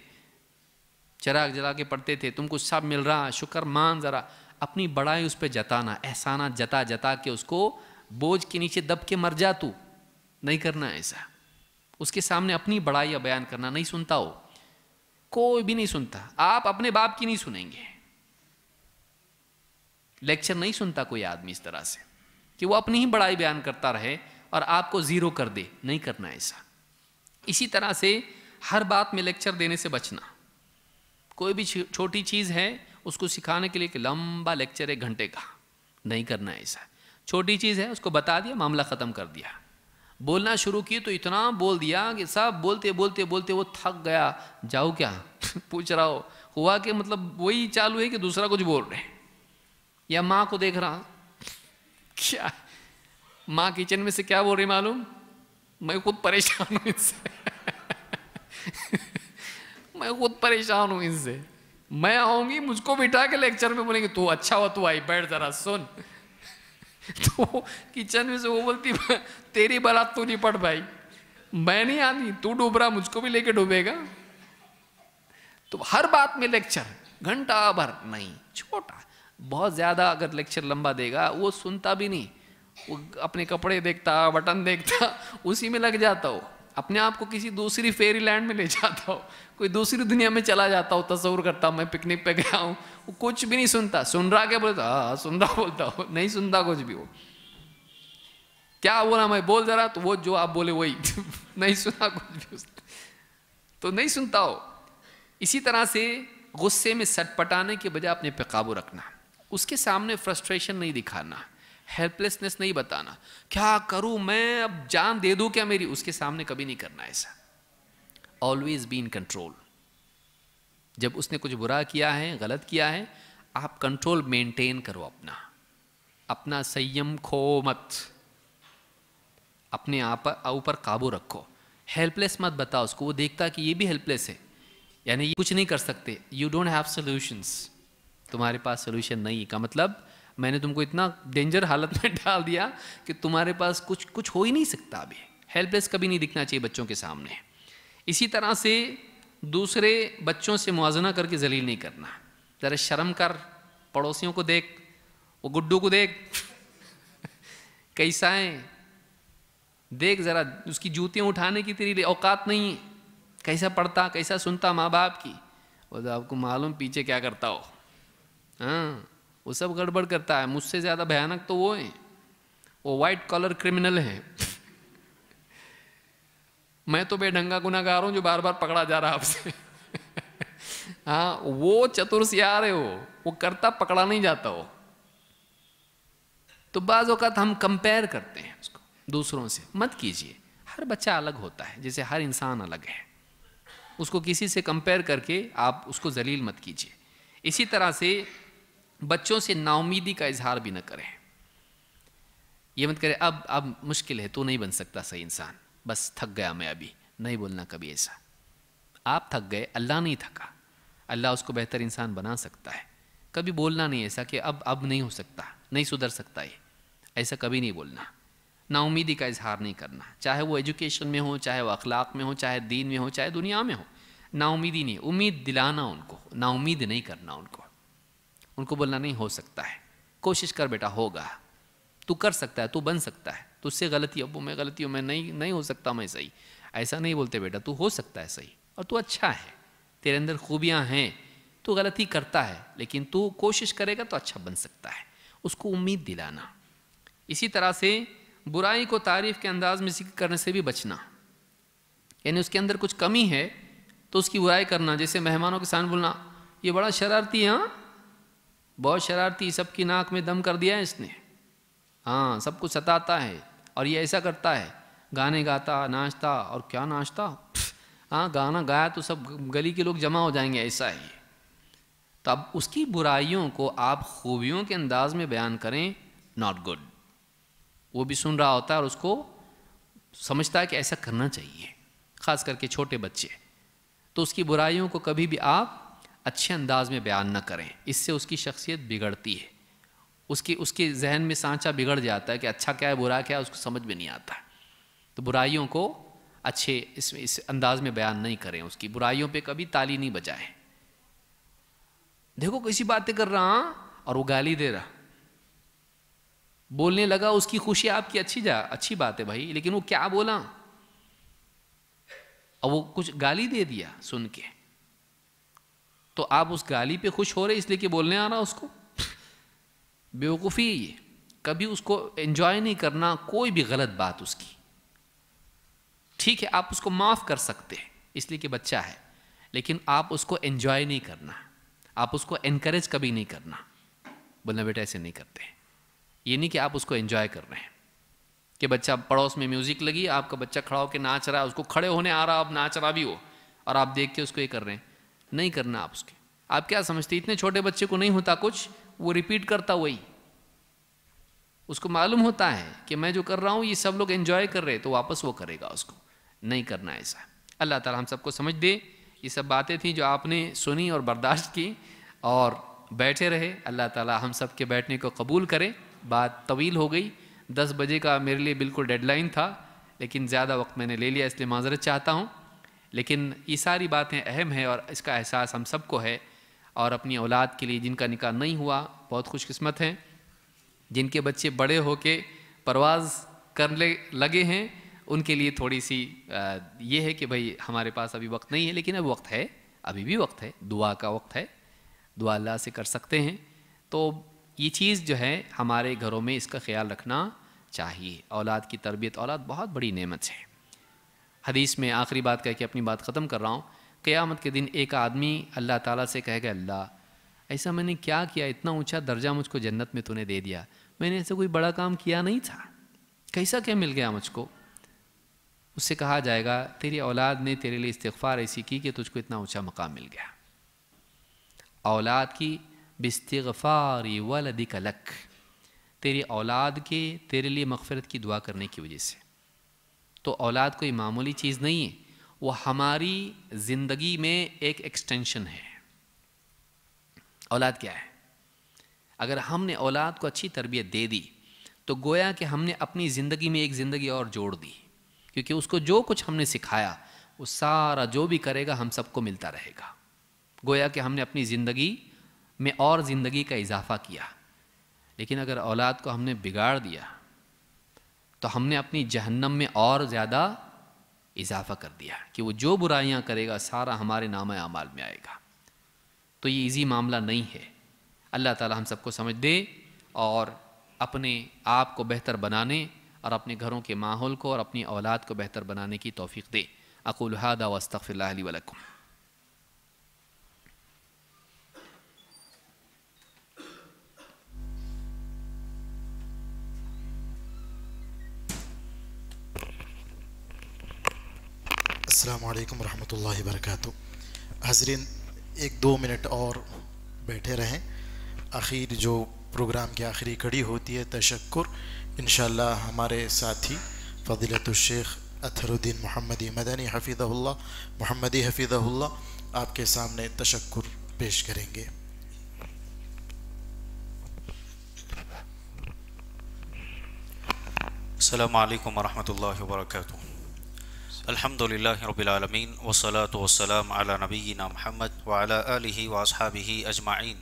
चराग जला के पढ़ते थे तुमको सब मिल रहा शुक्र मान ज़रा अपनी बड़ाई उस पर जताना एहसाना जता जता के उसको बोझ के नीचे दब के मर जा तू नहीं करना ऐसा उसके सामने अपनी बड़ाई या बयान करना नहीं सुनता हो कोई भी नहीं सुनता आप अपने बाप की नहीं सुनेंगे लेक्चर नहीं सुनता कोई आदमी इस तरह से कि वो अपनी ही बड़ाई बयान करता रहे और आपको ज़ीरो कर दे नहीं करना ऐसा इसी तरह से हर बात में लेक्चर देने से बचना कोई भी छोटी चीज़ है उसको सिखाने के लिए एक लंबा लेक्चर एक घंटे का नहीं करना है ऐसा छोटी चीज़ है उसको बता दिया मामला ख़त्म कर दिया बोलना शुरू की तो इतना बोल दिया कि सब बोलते बोलते बोलते वो थक गया जाओ क्या [LAUGHS] पूछ रहा हो हुआ कि मतलब वही चालू है कि दूसरा कुछ बोल रहे या माँ को देख रहा [LAUGHS] क्या माँ किचन में से क्या बोल रही मालूम मैं खुद परेशान हूँ इससे [LAUGHS] मैं खुद परेशान हूं इनसे मैं आऊंगी मुझको बिठा के लेक्चर में बोलेंगे तू अच्छा हुआ तू आई बैठ जरा सुन [LAUGHS] तो किचन में से वो बोलती तेरी बारात तू नहीं निपट भाई मैं नहीं आनी तू डूब रहा मुझको भी लेके डूबेगा तो हर बात में लेक्चर घंटा भर नहीं छोटा बहुत ज़्यादा अगर लेक्चर लंबा देगा वो सुनता भी नहीं वो अपने कपड़े देखता बटन देखता उसी में लग जाता हो अपने आप को किसी दूसरी फेरी लैंड में ले जाता हो कोई दूसरी दुनिया में चला जाता हो तस्वूर करता हूँ मैं पिकनिक पे गया हूँ वो कुछ भी नहीं सुनता सुन रहा क्या बोलता हाँ सुन रहा बोलता हो नहीं सुनता कुछ भी वो क्या बोला मैं बोल जरा तो वो जो आप बोले वही [LAUGHS] नहीं सुना कुछ भी उसने तो नहीं सुनता हो इसी तरह से गुस्से में सटपटाने के बजाय अपने पे काबू रखना उसके सामने फ्रस्ट्रेशन नहीं दिखाना हेल्पलेसनेस नहीं बताना क्या करूं मैं अब जान दे दूं क्या मेरी उसके सामने कभी नहीं करना ऐसा ऑलवेज बी इन कंट्रोल जब उसने कुछ बुरा किया है गलत किया है आप कंट्रोल मेंटेन करो अपना अपना संयम खो मत अपने आप ऊपर काबू रखो हेल्पलेस मत बताओ उसको वो देखता कि ये भी हेल्पलेस है यानी ये कुछ नहीं कर सकते यू डोंट हैव सोल्यूशंस तुम्हारे पास सोल्यूशन नहीं का मतलब मैंने तुमको इतना डेंजर हालत में डाल दिया कि तुम्हारे पास कुछ कुछ हो ही नहीं सकता अभी हेल्पलेस कभी नहीं दिखना चाहिए बच्चों के सामने इसी तरह से दूसरे बच्चों से मुआजना करके जलील नहीं करना ज़रा शर्म कर पड़ोसियों को देख वो गुड्डू को देख [LAUGHS] कैसा है देख ज़रा उसकी जूतियाँ उठाने की तेरी औकात नहीं है कैसा पढ़ता कैसा सुनता माँ बाप की वो तो आपको मालूम पीछे क्या करता हो हाँ वो सब गड़बड़ करता है मुझसे ज़्यादा भयानक तो वो है वो व्हाइट कॉलर क्रिमिनल है मैं तो बेढंगा गुनागार हूं जो बार बार पकड़ा जा रहा आपसे [LAUGHS] हाँ वो चतुर सियार है वो वो करता पकड़ा नहीं जाता वो तो बाज़ हम कंपेयर करते हैं उसको दूसरों से मत कीजिए हर बच्चा अलग होता है जैसे हर इंसान अलग है उसको किसी से कंपेयर करके आप उसको जलील मत कीजिए इसी तरह से बच्चों से नाउमीदी का इजहार भी ना करें ये मत करें अब अब मुश्किल है तो नहीं बन सकता सही इंसान बस थक गया मैं अभी नहीं बोलना कभी ऐसा आप थक गए अल्लाह नहीं थका अल्लाह उसको बेहतर इंसान बना सकता है कभी बोलना नहीं ऐसा कि अब अब नहीं हो सकता नहीं सुधर सकता ये ऐसा कभी नहीं बोलना नाउमीदी का इजहार नहीं करना चाहे वो एजुकेशन में हो चाहे वो अखलाक में हो चाहे दीन में हो चाहे दुनिया में हो नाउमीदी नहीं उम्मीद दिलाना उनको नाउमीद नहीं करना उनको उनको बोलना नहीं हो सकता है कोशिश कर बेटा होगा तू कर सकता है तू बन सकता है तुझसे तो गलती अब मैं गलती हूँ मैं नहीं नहीं हो सकता मैं सही ऐसा नहीं बोलते बेटा तू हो सकता है सही और तू अच्छा है तेरे अंदर खूबियाँ हैं तू गलती करता है लेकिन तू कोशिश करेगा तो अच्छा बन सकता है उसको उम्मीद दिलाना इसी तरह से बुराई को तारीफ़ के अंदाज में जिक्र करने से भी बचना यानी उसके अंदर कुछ कमी है तो उसकी बुराई करना जैसे मेहमानों के सामने बोलना ये बड़ा शरारती है हाँ बहुत शरारती सबकी नाक में दम कर दिया है इसने हाँ सबको सताता है और ये ऐसा करता है गाने गाता नाचता और क्या नाचता हाँ गाना गाया तो सब गली के लोग जमा हो जाएंगे ऐसा ही तो अब उसकी बुराइयों को आप खूबियों के अंदाज में बयान करें नॉट गुड वो भी सुन रहा होता है और उसको समझता है कि ऐसा करना चाहिए ख़ास करके छोटे बच्चे तो उसकी बुराइयों को कभी भी आप अच्छे अंदाज में बयान ना करें इससे उसकी शख्सियत बिगड़ती है उसकी उसके जहन में सांचा बिगड़ जाता है कि अच्छा क्या है बुरा क्या है उसको समझ में नहीं आता तो बुराइयों को अच्छे इस, इस अंदाज में बयान नहीं करें उसकी बुराइयों पे कभी ताली नहीं बजाएं देखो कैसी बातें कर रहा हाँ? और वो गाली दे रहा बोलने लगा उसकी खुशी आपकी अच्छी जा अच्छी बात है भाई लेकिन वो क्या बोला और वो कुछ गाली दे दिया सुन के तो आप उस गाली पे खुश हो रहे इसलिए कि बोलने आ रहा उसको बेवकूफ़ी ये कभी उसको एंजॉय नहीं करना कोई भी गलत बात उसकी ठीक है आप उसको माफ़ कर सकते हैं इसलिए कि बच्चा है लेकिन आप उसको एंजॉय नहीं करना आप उसको एनकरेज कभी नहीं करना बोलना बेटा ऐसे नहीं करते ये नहीं कि आप उसको एंजॉय कर रहे हैं कि बच्चा पड़ोस में म्यूज़िक लगी आपका बच्चा खड़ा होकर नाच रहा है उसको खड़े होने आ रहा आप नाच रहा भी हो और आप देख के उसको ये कर रहे हैं नहीं करना आप उसके आप क्या समझते इतने छोटे बच्चे को नहीं होता कुछ वो रिपीट करता वही उसको मालूम होता है कि मैं जो कर रहा हूँ ये सब लोग एंजॉय कर रहे हैं तो वापस वो करेगा उसको नहीं करना ऐसा अल्लाह ताला हम सबको समझ दे ये सब बातें थी जो आपने सुनी और बर्दाश्त की और बैठे रहे अल्लाह ताला हम सब के बैठने को कबूल करे बात तवील हो गई दस बजे का मेरे लिए बिल्कुल डेडलाइन था लेकिन ज़्यादा वक्त मैंने ले लिया इसलिए माजरत चाहता हूँ लेकिन ये सारी बातें अहम हैं और इसका एहसास हम सबको है और अपनी औलाद के लिए जिनका निकाह नहीं हुआ बहुत खुशकस्मत हैं जिनके बच्चे बड़े हो के परवाज़ करने लगे हैं उनके लिए थोड़ी सी ये है कि भाई हमारे पास अभी वक्त नहीं है लेकिन अब वक्त है अभी भी वक्त है दुआ का वक्त है दुआ अल्लाह से कर सकते हैं तो ये चीज़ जो है हमारे घरों में इसका ख्याल रखना चाहिए औलाद की तरबियत औलाद बहुत बड़ी नेमत है हदीस में आखिरी बात कह के अपनी बात ख़त्म कर रहा हूँ क़यामत के दिन एक आदमी अल्लाह ताला से कहेगा अल्लाह ऐसा मैंने क्या किया इतना ऊंचा दर्जा मुझको जन्नत में तूने दे दिया मैंने ऐसा कोई बड़ा काम किया नहीं था कैसा क्या मिल गया मुझको उससे कहा जाएगा तेरी औलाद ने तेरे लिए इस्तफ़ार ऐसी की कि तुझको इतना ऊँचा मकाम मिल गया औलाद की वल वलदिकलक तेरी औलाद के तेरे लिए मगफ़रत की दुआ करने की वजह से तो औलाद कोई मामूली चीज़ नहीं है वो हमारी ज़िंदगी में एक एक्सटेंशन है औलाद क्या है अगर हमने औलाद को अच्छी तरबियत दे दी तो गोया कि हमने अपनी ज़िंदगी में एक ज़िंदगी और जोड़ दी क्योंकि उसको जो कुछ हमने सिखाया वो सारा जो भी करेगा हम सबको मिलता रहेगा गोया कि हमने अपनी ज़िंदगी में और ज़िंदगी का इजाफा किया लेकिन अगर औलाद को हमने बिगाड़ दिया तो हमने अपनी जहन्नम में और ज़्यादा इजाफा कर दिया कि वो जो बुराइयाँ करेगा सारा हमारे नाम अमाल में आएगा तो ये इजी मामला नहीं है अल्लाह ताला हम सबको समझ दे और अपने आप को बेहतर बनाने और अपने घरों के माहौल को और अपनी औलाद को बेहतर बनाने की तोफ़ी दे अकुल हादा वस्तफ़िल्लाकुम अस्सलाम रहमतुल्लाहि वरकत हाजरीन एक दो मिनट और बैठे रहें आखिर जो प्रोग्राम की आखिरी कड़ी होती है तशक्र इन हमारे साथी शेख अतहरुद्दीन मोहम्मदी मदनी हफीदहुल्ला मोहम्मदी हफीदहुल्ला आपके सामने तशक्र पेश करेंगे अल्लाम वरहमल वर्का अल्हम्दुलिल्लाहि रब्बिल आलमीन वसलातु वसलाम अला नबीना मोहम्मद व अला आलिहि व अस्हाबिहि अजमाइन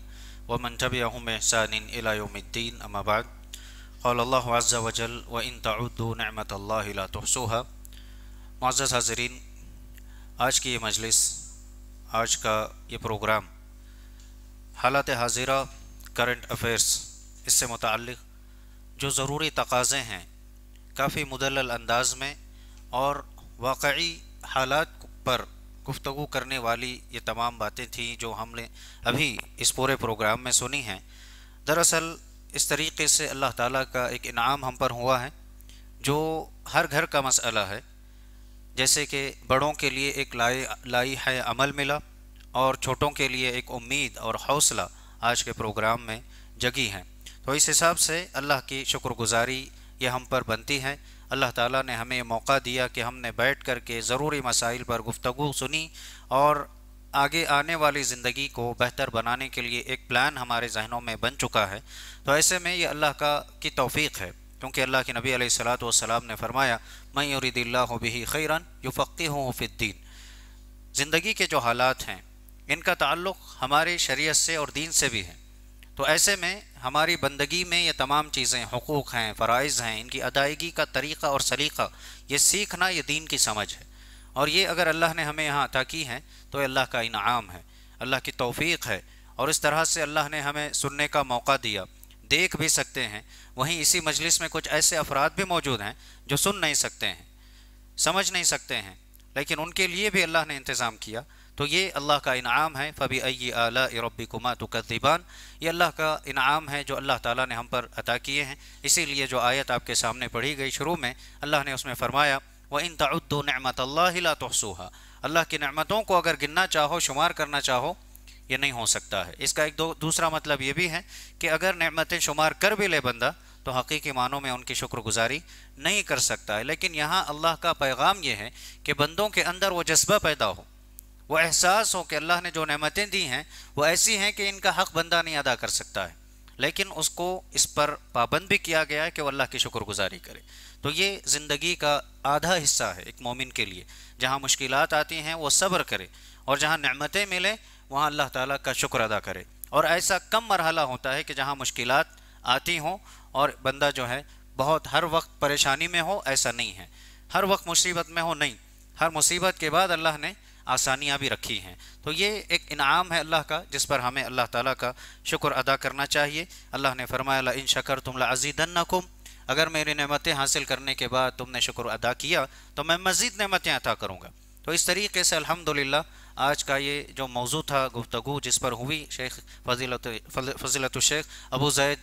व मन तबिअहुम बिहसान इला यौमिद्दीन अमा बाद قال الله عز وجل وإن تعدوا نعمة الله لا تحصوها معزز हाजरीन आज की ये मजलिस आज का ये प्रोग्राम हालात हाजिरा करंट अफेयर्स इससे मुतल जो ज़रूरी तकाज़े हैं काफ़ी मुदल अंदाज में और वाकई हालात पर गुफ्तु करने वाली ये तमाम बातें थीं जो हमने अभी इस पूरे प्रोग्राम में सुनी हैं दरअसल इस तरीके से अल्लाह ताला का एक इनाम हम पर हुआ है जो हर घर का मसला है जैसे कि बड़ों के लिए एक लाई लाई है अमल मिला और छोटों के लिए एक उम्मीद और हौसला आज के प्रोग्राम में जगी हैं तो इस हिसाब से अल्लाह की शुक्रगुजारी ये हम पर बनती हैं अल्लाह ताला ने हमें मौका दिया कि हमने बैठ कर के ज़रूरी मसाइल पर गुफ्तु सुनी और आगे आने वाली ज़िंदगी को बेहतर बनाने के लिए एक प्लान हमारे जहनों में बन चुका है तो ऐसे में ये अल्लाह का की तोफ़ी है क्योंकि अल्लाह के नबी सलाम ने फरमाया मैं युरदिल्ला बही खैरन युफ़ी हूँ फ़िद्दीन ज़िंदगी के जो हालात हैं इनका ताल्लुक़ हमारे शरीयत से और दीन से भी है तो ऐसे में हमारी बंदगी में ये तमाम चीज़ें हकूक़ हैं फ़रज़ हैं इनकी अदायगी का तरीक़ा और सलीक़ा ये सीखना ये दीन की समझ है और ये अगर अल्लाह ने हमें यहाँ अता की हैं तो अल्लाह का इनाम है अल्लाह की तोफ़ी है और इस तरह से अल्लाह ने हमें सुनने का मौका दिया देख भी सकते हैं वहीं इसी मजलिस में कुछ ऐसे अफराद भी मौजूद हैं जो सुन नहीं सकते हैं समझ नहीं सकते हैं लेकिन उनके लिए भी अल्लाह ने इंतज़ाम किया तो ये अल्लाह का इनाम है फ़बी अय आला तो कदीबान ये अल्लाह का इनाम है जो अल्लाह ताला ने हम पर अता किए हैं इसीलिए जो आयत आपके सामने पढ़ी गई शुरू में अल्लाह ने उसमें फ़रमाया व इन तउद्दो नमत ला तोसूहा अल्लाह की नमतों को अगर गिनना चाहो शुमार करना चाहो ये नहीं हो सकता है इसका एक दो दूसरा मतलब ये भी है कि अगर नमतें शुमार कर भी ले बंदा तो हकीकी मानों में उनकी शुक्रगुजारी नहीं कर सकता है लेकिन यहाँ अल्लाह का पैगाम ये है कि बंदों के अंदर वो जज्बा पैदा हो वो एहसास हो कि अल्लाह ने जो नमतें दी हैं वो ऐसी हैं कि इनका हक बंदा नहीं अदा कर सकता है लेकिन उसको इस पर पाबंद भी किया गया है कि वह अल्लाह की शुक्रगुजारी करे तो ये ज़िंदगी का आधा हिस्सा है एक मोमिन के लिए जहाँ मुश्किल आती हैं वो सब्र करे और जहाँ नमतें मिलें वहाँ अल्लाह ताली का शुक्र अदा करे और ऐसा कम मरहला होता है कि जहाँ मुश्किल आती हों और बंदा जो है बहुत हर वक्त परेशानी में हो ऐसा नहीं है हर वक्त मुसीबत में हो नहीं हर मुसीबत के बाद अल्लाह ने आसानियाँ भी रखी हैं तो ये एक इनाम है अल्लाह का जिस पर हमें अल्लाह ताला का शुक्र अदा करना चाहिए अल्लाह ने फरमाया इन शकर तुम नकुम अगर मेरी नमतें हासिल करने के बाद तुमने शुक्र अदा किया तो मैं मज़ीद नमतें अता करूँगा तो इस तरीके से अल्हम्दुलिल्लाह आज का ये जो मौजू था गुफ्तु जिस पर हुई शेख फजीलत फजीलत शेख अबू जैद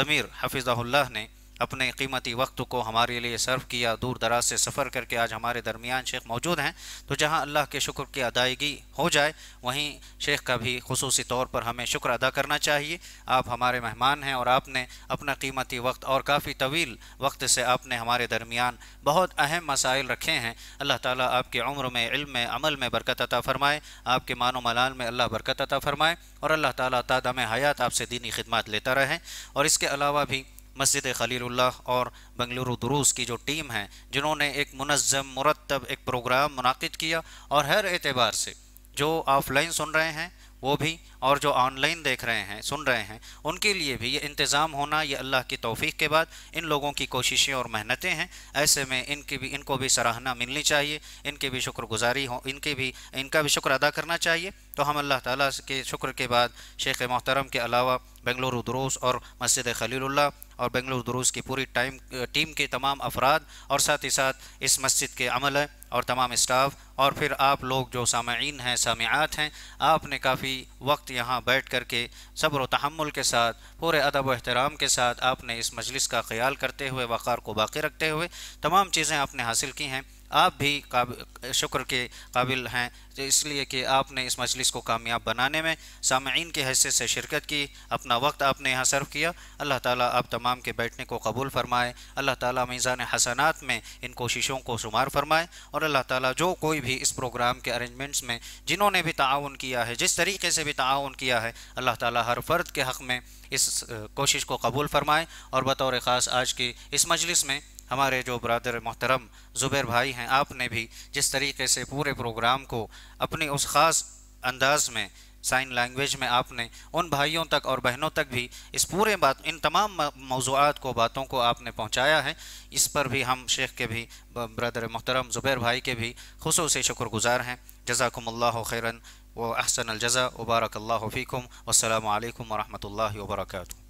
ज़मीर हफिज़ल्ला ने अपने कीमती वक्त को हमारे लिए सर्व किया दूर दराज से सफ़र करके आज हमारे दरमियान शेख मौजूद हैं तो जहां अल्लाह के शुक्र की अदायगी हो जाए वहीं शेख का भी खसूस तौर पर हमें शुक्र अदा करना चाहिए आप हमारे मेहमान हैं और आपने अपना कीमती वक्त और काफ़ी तवील वक्त से आपने हमारे दरमियान बहुत अहम मसाइल रखे हैं अल्लाह ताली आपकी उम्र में इल्म में अमल में बरकत अता फ़रमाए आपके मानो मलाल में अल्लाह बरकत अता फ़रमाए और अल्लाह ताली तदम हयात आपसे दीनी खदमात लेता रहें और इसके अलावा भी मस्जिद खलील और बंगलुरु दुरूस की जो टीम है जिन्होंने एक मनज़म मुरतब एक प्रोग्राम मुनद किया और हर एतबार से जो ऑफ़लाइन सुन रहे हैं वो भी और जो ऑनलाइन देख रहे हैं सुन रहे हैं उनके लिए भी ये इंतज़ाम होना ये अल्लाह की तोफ़ी के बाद इन लोगों की कोशिशें और मेहनतें हैं ऐसे में इनकी भी इनको भी सराहना मिलनी चाहिए इनकी भी शुक्रगुजारी हो इनके भी इनका भी शुक्र अदा करना चाहिए तो हम अल्लाह ताला के शुक्र के बाद शेख मोहतरम के अलावा बेंगलुरु दरूस और मस्जिद खलील और बेंगलुरु दुरूस की पूरी टाइम टीम के तमाम अफराद और साथ ही साथ इस मस्जिद के अमल और तमाम स्टाफ और फिर आप लोग जो सामीन हैं सामियात हैं आपने काफ़ी वक्त यहाँ बैठ कर के सब्र तहमुल के साथ पूरे अदब अहतराम के साथ आपने इस मजलिस का ख्याल करते हुए वक़ार को बाकी रखते हुए तमाम चीज़ें आपने हासिल की हैं आप भी शुक्र के काबिल हैं तो इसलिए कि आपने इस मजलिस को कामयाब बनाने में सामीन की हैसियत से शिरकत की अपना वक्त आपने यहाँ सर्व किया अल्लाह ताला आप तमाम के बैठने को कबूल फ़रमाए अल्लाह ताला मीज़ान हसनात में इन कोशिशों को शुमार फरमाए और अल्लाह ताला जो कोई भी इस प्रोग्राम के अरेंजमेंट्स में जिन्होंने भी ताउन किया है जिस तरीके से भी ताउन किया है अल्लाह ताला हर फ़र्द के हक़ में इस कोशिश को कबूल फ़रमाए और बतौर ख़ास आज की इस मजलिस में हमारे जो ब्रदर मोहतरम ज़ुबैर भाई हैं आपने भी जिस तरीके से पूरे प्रोग्राम को अपने उस ख़ास अंदाज में साइन लैंग्वेज में आपने उन भाइयों तक और बहनों तक भी इस पूरे बात इन तमाम मौजूद को बातों को आपने पहुंचाया है इस पर भी हम शेख के भी ब्रदर मोहतरम ज़ुबैर भाई के भी खसूस शुक्रगुजार हैं जजाकम्ला खैरन व अहसन अलजा वबारक फ़ीकम वालकम वरहमल वर्का